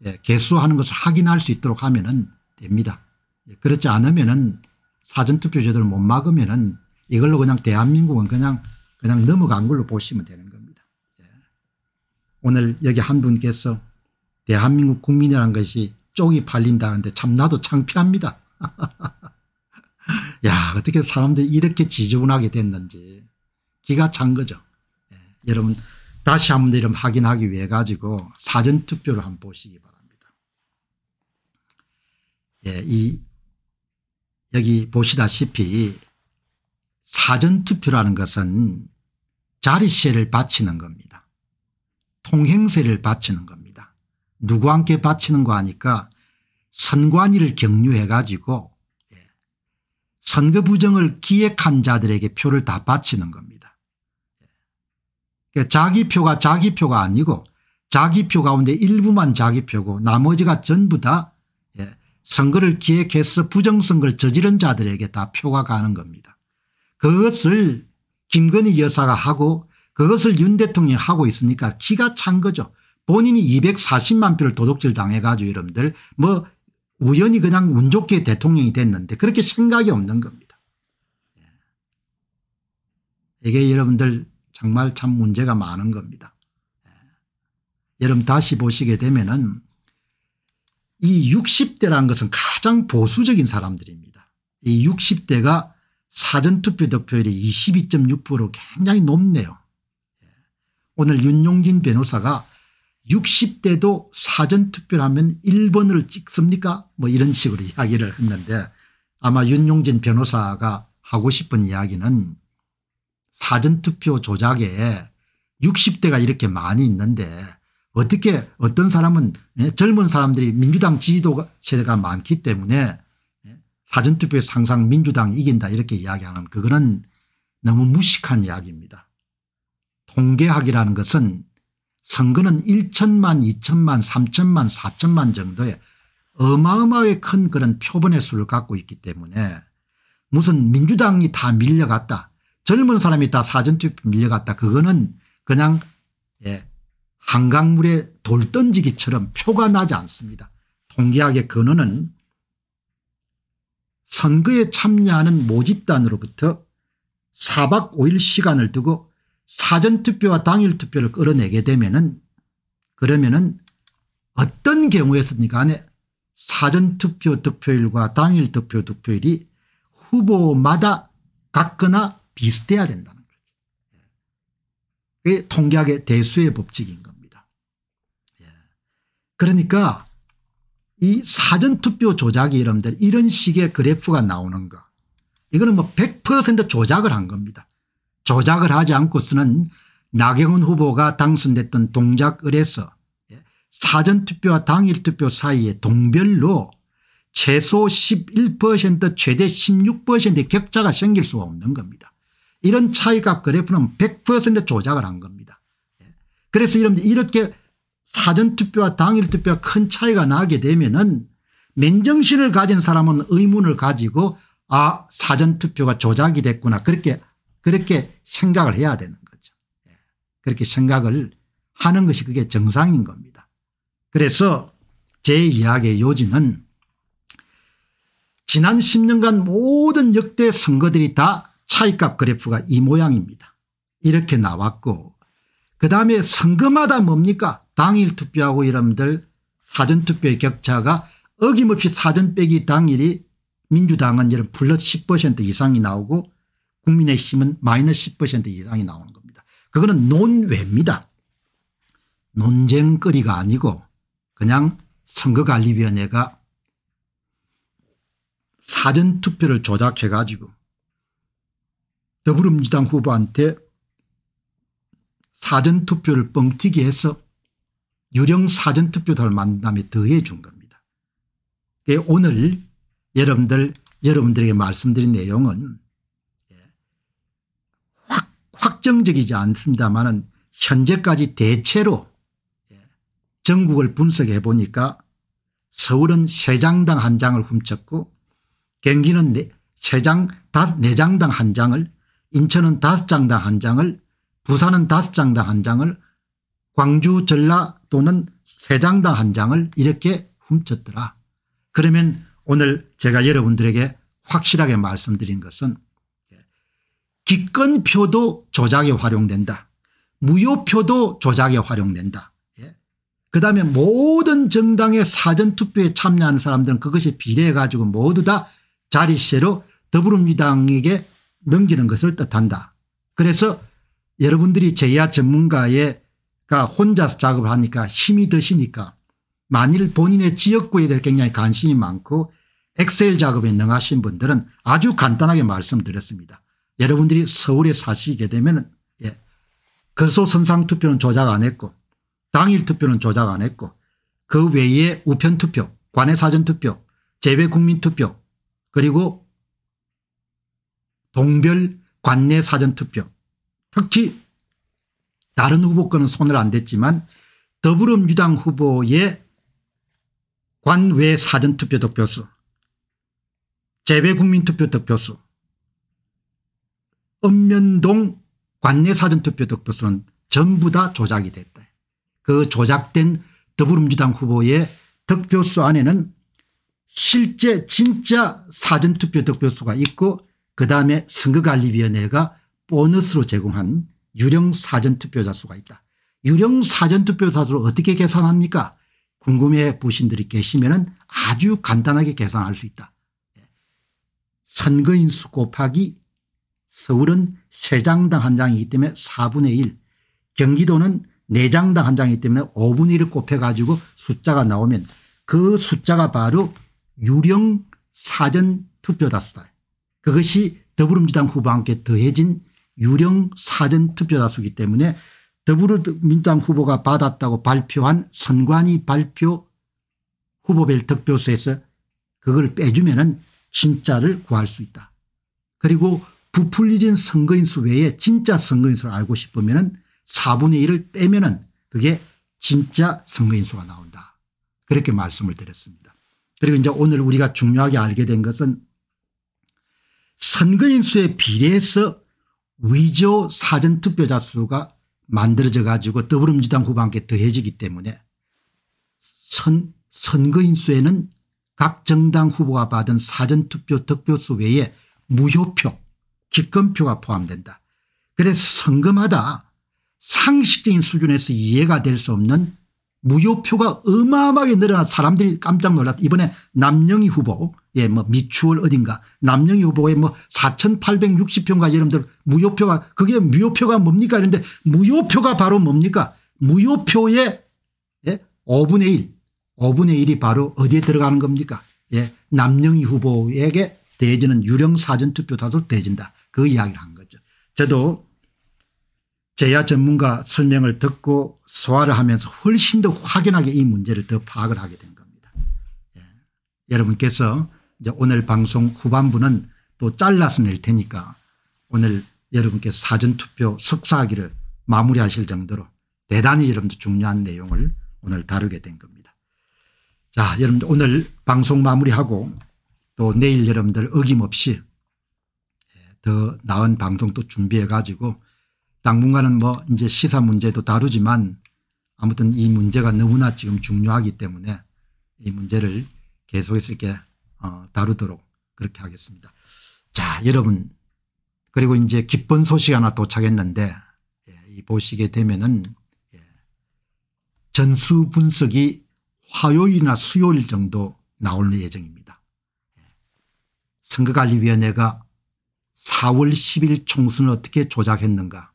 예, 개수하는 것을 확인할 수 있도록 하면 됩니다. 예, 그렇지 않으면 사전투표 제도를 못 막으면 이걸로 그냥 대한민국은 그냥 그냥 넘어간 걸로 보시면 되는 겁니다. 오늘 여기 한 분께서 대한민국 국민이라는 것이 쪽이 팔린다는데 참 나도 창피합니다. <laughs> 야 어떻게 사람들이 이렇게 지저분하게 됐는지 기가 찬 거죠. 예. 여러분 다시 한번 이름 확인하기 위해 가지고 사전투표를 한번 보시기 바랍니다. 예, 이 여기 보시다시피 사전투표라는 것은 자리세를 바치는 겁니다. 통행세를 바치는 겁니다. 누구한테 바치는 거 하니까 선관위를 경유해 가지고 선거 부정을 기획한 자들에게 표를 다 바치는 겁니다. 그러니까 자기 표가 자기 표가 아니고 자기 표 가운데 일부만 자기 표고 나머지가 전부 다 예, 선거를 기획해서 부정선거를 저지른 자들에게 다 표가 가는 겁니다. 그것을 김건희 여사가 하고 그것을 윤 대통령이 하고 있으니까 기가 찬 거죠. 본인이 240만 표를 도둑질 당해가지고 여러분들 뭐 우연히 그냥 운 좋게 대통령이 됐는데 그렇게 생각이 없는 겁니다. 예. 이게 여러분들 정말 참 문제가 많은 겁니다. 예. 여러분 다시 보시게 되면은 이 60대라는 것은 가장 보수적인 사람들입니다. 이 60대가 사전투표 득표율이 2 2 6 굉장히 높네요. 예. 오늘 윤용진 변호사가 60대도 사전투표를 하면 1번을 찍습니까 뭐 이런 식으로 이야기를 했는데 아마 윤용진 변호사가 하고 싶은 이야기는 사전투표 조작에 60대가 이렇게 많이 있는데 어떻게 어떤 사람은 예, 젊은 사람들이 민주당 지지도 세대가 많기 때문에 예, 사전투표에상상 민주당 이긴다 이렇게 이야기하는 그거는 너무 무식한 이야기입니다. 통계학이라는 것은 선거는 1천만 2천만 3천만 4천만 정도의 어마어마하게 큰 그런 표본의 수를 갖고 있기 때문에 무슨 민주당이 다 밀려갔다 젊은 사람이 다 사전투표 밀려갔다 그거는 그냥 예 한강물에 돌 던지기처럼 표가 나지 않습니다. 통계학의 근원은 선거에 참여하는 모집단으로부터 4박 5일 시간을 두고 사전투표와 당일투표를 끌어내게 되면은 그러면은 어떤 경우에서든 간에 사전투표 득표율과 당일투표 득표율이 후보마다 같거나 비슷해야 된다는 거죠. 예. 그게 통계학의 대수의 법칙인 겁니다. 예. 그러니까 이 사전투표 조작이 이런 식의 그래프가 나오는 거 이거는 뭐 100% 조작을 한 겁니다. 조작을 하지 않고서는 나경원 후보가 당선됐던 동작을에서 사전투표와 당일투표 사이에 동별로 최소 11% 최대 16%의 격차가 생길 수가 없는 겁니다. 이런 차이값 그래프는 100% 조작을 한 겁니다. 그래서 여러분들 이렇게 사전투표와 당일투표가큰 차이가 나게 되면은 맨정신을 가진 사람은 의문을 가지고 아 사전투표가 조작이 됐구나 그렇게 그렇게 생각을 해야 되는 거죠. 예. 그렇게 생각을 하는 것이 그게 정상인 겁니다. 그래서 제 이야기의 요지는 지난 10년간 모든 역대 선거들이 다 차이값 그래프가 이 모양입니다. 이렇게 나왔고 그다음에 선거마다 뭡니까 당일 투표하고 이러들 사전투표의 격차가 어김없이 사전 빼기 당일이 민주당은 이런 플러스 10% 이상이 나오고 국민의힘은 마이너스 10% 이상이 나오는 겁니다. 그거는 논외입니다. 논쟁거리가 아니고 그냥 선거관리위원회가 사전투표를 조작해 가지고 더불어민주당 후보한테 사전투표를 뻥튀기 해서 유령 사전투표를 만든 다음에 더해 준 겁니다. 오늘 여러분들 여러분들에게 말씀드린 내용은 확정적이지 않습니다만은 현재까지 대체로 전국을 분석해 보니까 서울은 3장당 1장을 훔쳤고 경기는 3장, 4장당 1장을 인천은 5장당 1장을 부산은 5장당 1장을 광주 전라또는 3장당 1장을 이렇게 훔쳤더라. 그러면 오늘 제가 여러분들에게 확실하게 말씀드린 것은 기권표도 조작에 활용된다. 무효표도 조작에 활용된다. 예? 그 다음에 모든 정당의 사전투표에 참여하는 사람들은 그것에 비례해 가지고 모두 다 자리세로 더불어민주당에게 넘기는 것을 뜻한다. 그래서 여러분들이 제야 전문가가 혼자서 작업을 하니까 힘이 드시니까 만일 본인의 지역구에 대해 굉장히 관심이 많고 엑셀 작업에 능하신 분들은 아주 간단하게 말씀드렸습니다. 여러분들이 서울에 사시게 되면 예. 근소 선상 투표는 조작 안 했고 당일 투표는 조작 안 했고 그 외에 우편 투표 관외 사전 투표 재외 국민 투표 그리고 동별 관내 사전 투표 특히 다른 후보 거는 손을 안 댔지만 더불어민주당 후보의 관외 사전투표 득표수 재배국민투표 득표수 읍면동 관내 사전투표 득표수는 전부 다 조작이 됐다. 그 조작된 더불어민주당 후보의 득표수 안에는 실제 진짜 사전투표 득표수가 있고 그다음에 선거관리위원회가 보너스로 제공한 유령 사전투표자 수가 있다. 유령 사전투표자 수를 어떻게 계산합니까 궁금해 보신들이 계시면 아주 간단하게 계산할 수 있다. 예. 선거인수 곱하기 서울은 3장당 한 장이기 때문에 4분의 1 경기도는 4장당 한 장이기 때문에 5분의 1을 곱해가지고 숫자가 나오면 그 숫자가 바로 유령 사전 투표다수다. 그것이 더불어민주당 후보와 함께 더해진 유령 사전 투표다수이기 때문에 더불어민주당 후보가 받았다고 발표한 선관위 발표 후보별 득표수에서 그걸 빼주면 은 진짜를 구할 수 있다. 그리고 부풀리진 선거인수 외에 진짜 선거인수를 알고 싶으면 4분의 1을 빼면 은 그게 진짜 선거인수가 나온다. 그렇게 말씀을 드렸습니다. 그리고 이제 오늘 우리가 중요하게 알게 된 것은 선거인수에 비례해서 위조 사전투표자 수가 만들어져 가지고 더불어민주당 후반 함께 더해지기 때문에 선, 선거인수에는 각 정당 후보가 받은 사전투표 득표수 외에 무효표 기권표가 포함된다. 그래서 선거마다 상식적인 수준에서 이해가 될 수 없는 무효표가 어마어마하게 늘어난 사람들이 깜짝 놀랐다. 이번에 남영희 후보, 예, 뭐 미추홀 어딘가 남영희 후보의 뭐 4,860표인가 여러분들 무효표가 그게 무효표가 뭡니까? 그런데 무효표가 바로 뭡니까? 무효표의 예, 5분의 1, 5분의 1이 바로 어디에 들어가는 겁니까? 예, 남영희 후보에게 대지는 유령 사전 투표 다도 대진다. 그 이야기를 한 거죠. 저도 제야 전문가 설명을 듣고 소화를 하면서 훨씬 더 확연하게 이 문제를 더 파악을 하게 된 겁니다. 예. 여러분께서 이제 오늘 방송 후반부는 또 잘라서 낼 테니까 오늘 여러분께서 사전투표 석사학위를 마무리하실 정도로 대단히 여러분들 중요한 내용을 오늘 다루게 된 겁니다. 자 여러분들 오늘 방송 마무리하고 또 내일 여러분들 어김없이 더 나은 방송도 준비해 가지고 당분간은 뭐 이제 시사 문제도 다루지만 아무튼 이 문제가 너무나 지금 중요하기 때문에 이 문제를 계속해서 이렇게 어 다루도록 그렇게 하겠습니다. 자 여러분 그리고 이제 기쁜 소식 하나 도착했는데 예, 보시게 되면은 예, 전수 분석이 화요일이나 수요일 정도 나올 예정입니다. 예. 선거관리위원회가 4월 10일 총선을 어떻게 조작했는가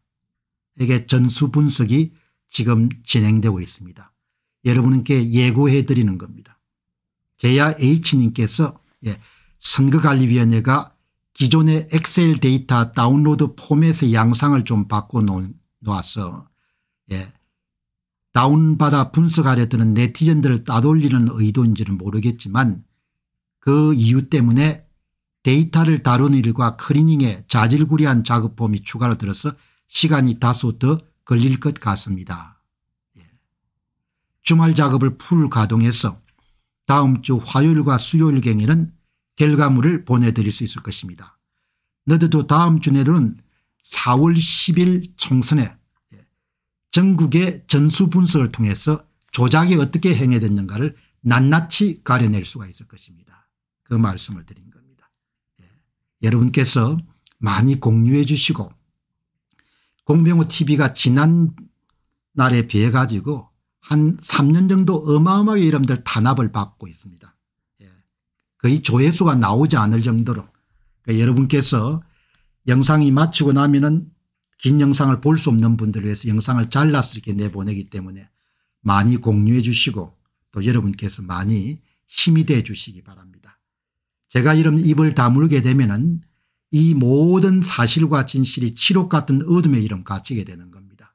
이게 전수 분석이 지금 진행되고 있습니다. 여러분께 예고해 드리는 겁니다. 제야 H님께서 예, 선거관리위원회가 기존의 엑셀 데이터 다운로드 폼에서 양상을 좀 바꿔놓아서 예, 다운받아 분석하려 드는 네티즌들을 따돌리는 의도인지는 모르겠지만 그 이유 때문에 데이터를 다룬 일과 클리닝에 자질구레한 작업범이 추가로 들어서 시간이 다소 더 걸릴 것 같습니다. 예. 주말 작업을 풀 가동해서 다음 주 화요일과 수요일경에는 결과물을 보내드릴 수 있을 것입니다. 너도 다음 주 내로는 4월 10일 총선에 예, 전국의 전수 분석을 통해서 조작이 어떻게 행해졌는가를 낱낱이 가려낼 수가 있을 것입니다. 그 말씀을 드립니다. 여러분께서 많이 공유해 주시고 공병호 tv가 지난 날에 비해 가지고 한 3년 정도 어마어마하게 이름들 단합을 받고 있습니다. 예. 거의 조회수가 나오지 않을 정도로 그러니까 여러분께서 영상이 마치고 나면은 긴 영상을 볼 수 없는 분들을 위해서 영상을 잘라서 이렇게 내보내기 때문에 많이 공유해 주시고 또 여러분께서 많이 힘이 돼 주시기 바랍니다. 제가 이런 입을 다물게 되면은 이 모든 사실과 진실이 치록 같은 어둠의 이름 갇히게 되는 겁니다.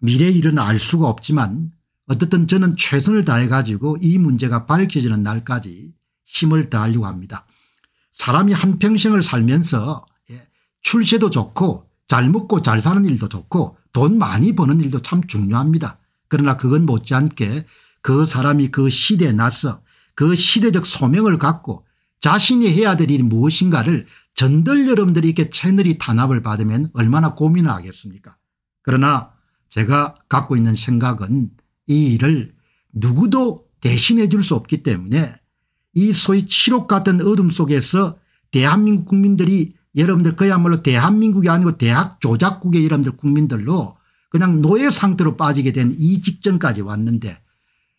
미래 의 일은 알 수가 없지만 어떻든 저는 최선을 다해 가지고 이 문제가 밝혀지는 날까지 힘을 다하려고 합니다. 사람이 한평생을 살면서 예, 출세도 좋고 잘 먹고 잘 사는 일도 좋고 돈 많이 버는 일도 참 중요합니다. 그러나 그건 못지않게 그 사람이 그 시대에 나서 그 시대적 소명을 갖고 자신이 해야 될 일이 무엇인가를 전들 여러분들이 이렇게 채널이 탄압을 받으면 얼마나 고민을 하겠습니까 그러나 제가 갖고 있는 생각은 이 일을 누구도 대신해 줄 수 없기 때문에 이 소위 치록 같은 어둠 속에서 대한민국 국민들이 여러분들 그야말로 대한민국이 아니고 대학 조작국의 여러분들 국민들로 그냥 노예 상태로 빠지게 된 이 직전까지 왔는데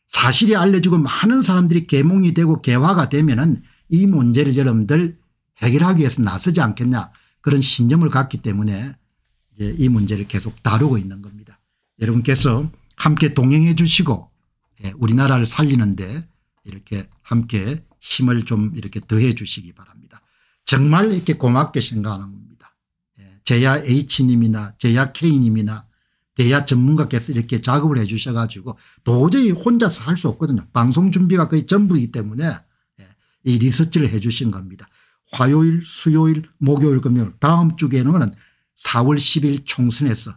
사실이 알려지고 많은 사람들이 개몽이 되고 개화가 되면 은이 문제를 여러분들 해결하기 위해서 나서지 않겠냐 그런 신념을 갖기 때문에 이제 이 문제를 계속 다루고 있는 겁니다. 여러분께서 함께 동행해 주시고 예, 우리나라를 살리는데 이렇게 함께 힘을 좀 이렇게 더해 주시기 바랍니다. 정말 이렇게 고맙게 생각하는 겁니다. 예, 제야 H님이나 제야 K님이나 대야 전문가께서 이렇게 작업을 해 주셔 가지고 도저히 혼자서 할 수 없거든요. 방송 준비가 거의 전부이기 때문에 이 리서치를 해 주신 겁니다. 화요일 수요일 목요일 금요일 다음 주개념 4월 10일 총선에서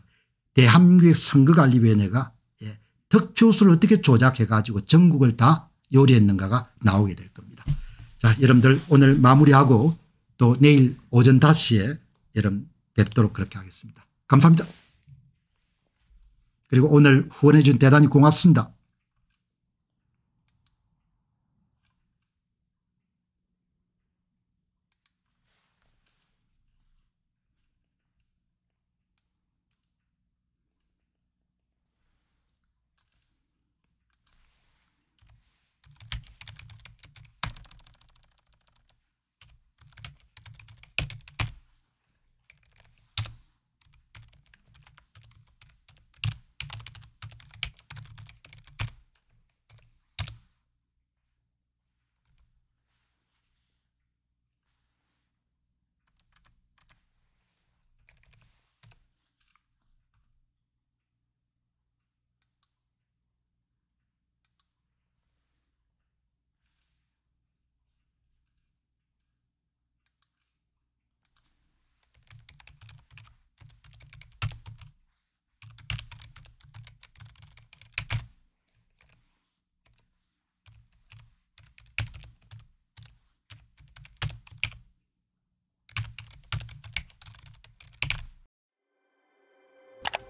대한민국 선거관리위원회가 예, 득표수를 어떻게 조작해 가지고 전국을 다 요리했는가가 나오게 될 겁니다. 자 여러분들 오늘 마무리하고 또 내일 오전 5시에 여러분 뵙도록 그렇게 하겠습니다. 감사합니다. 그리고 오늘 후원해 준 대단히 고맙습니다.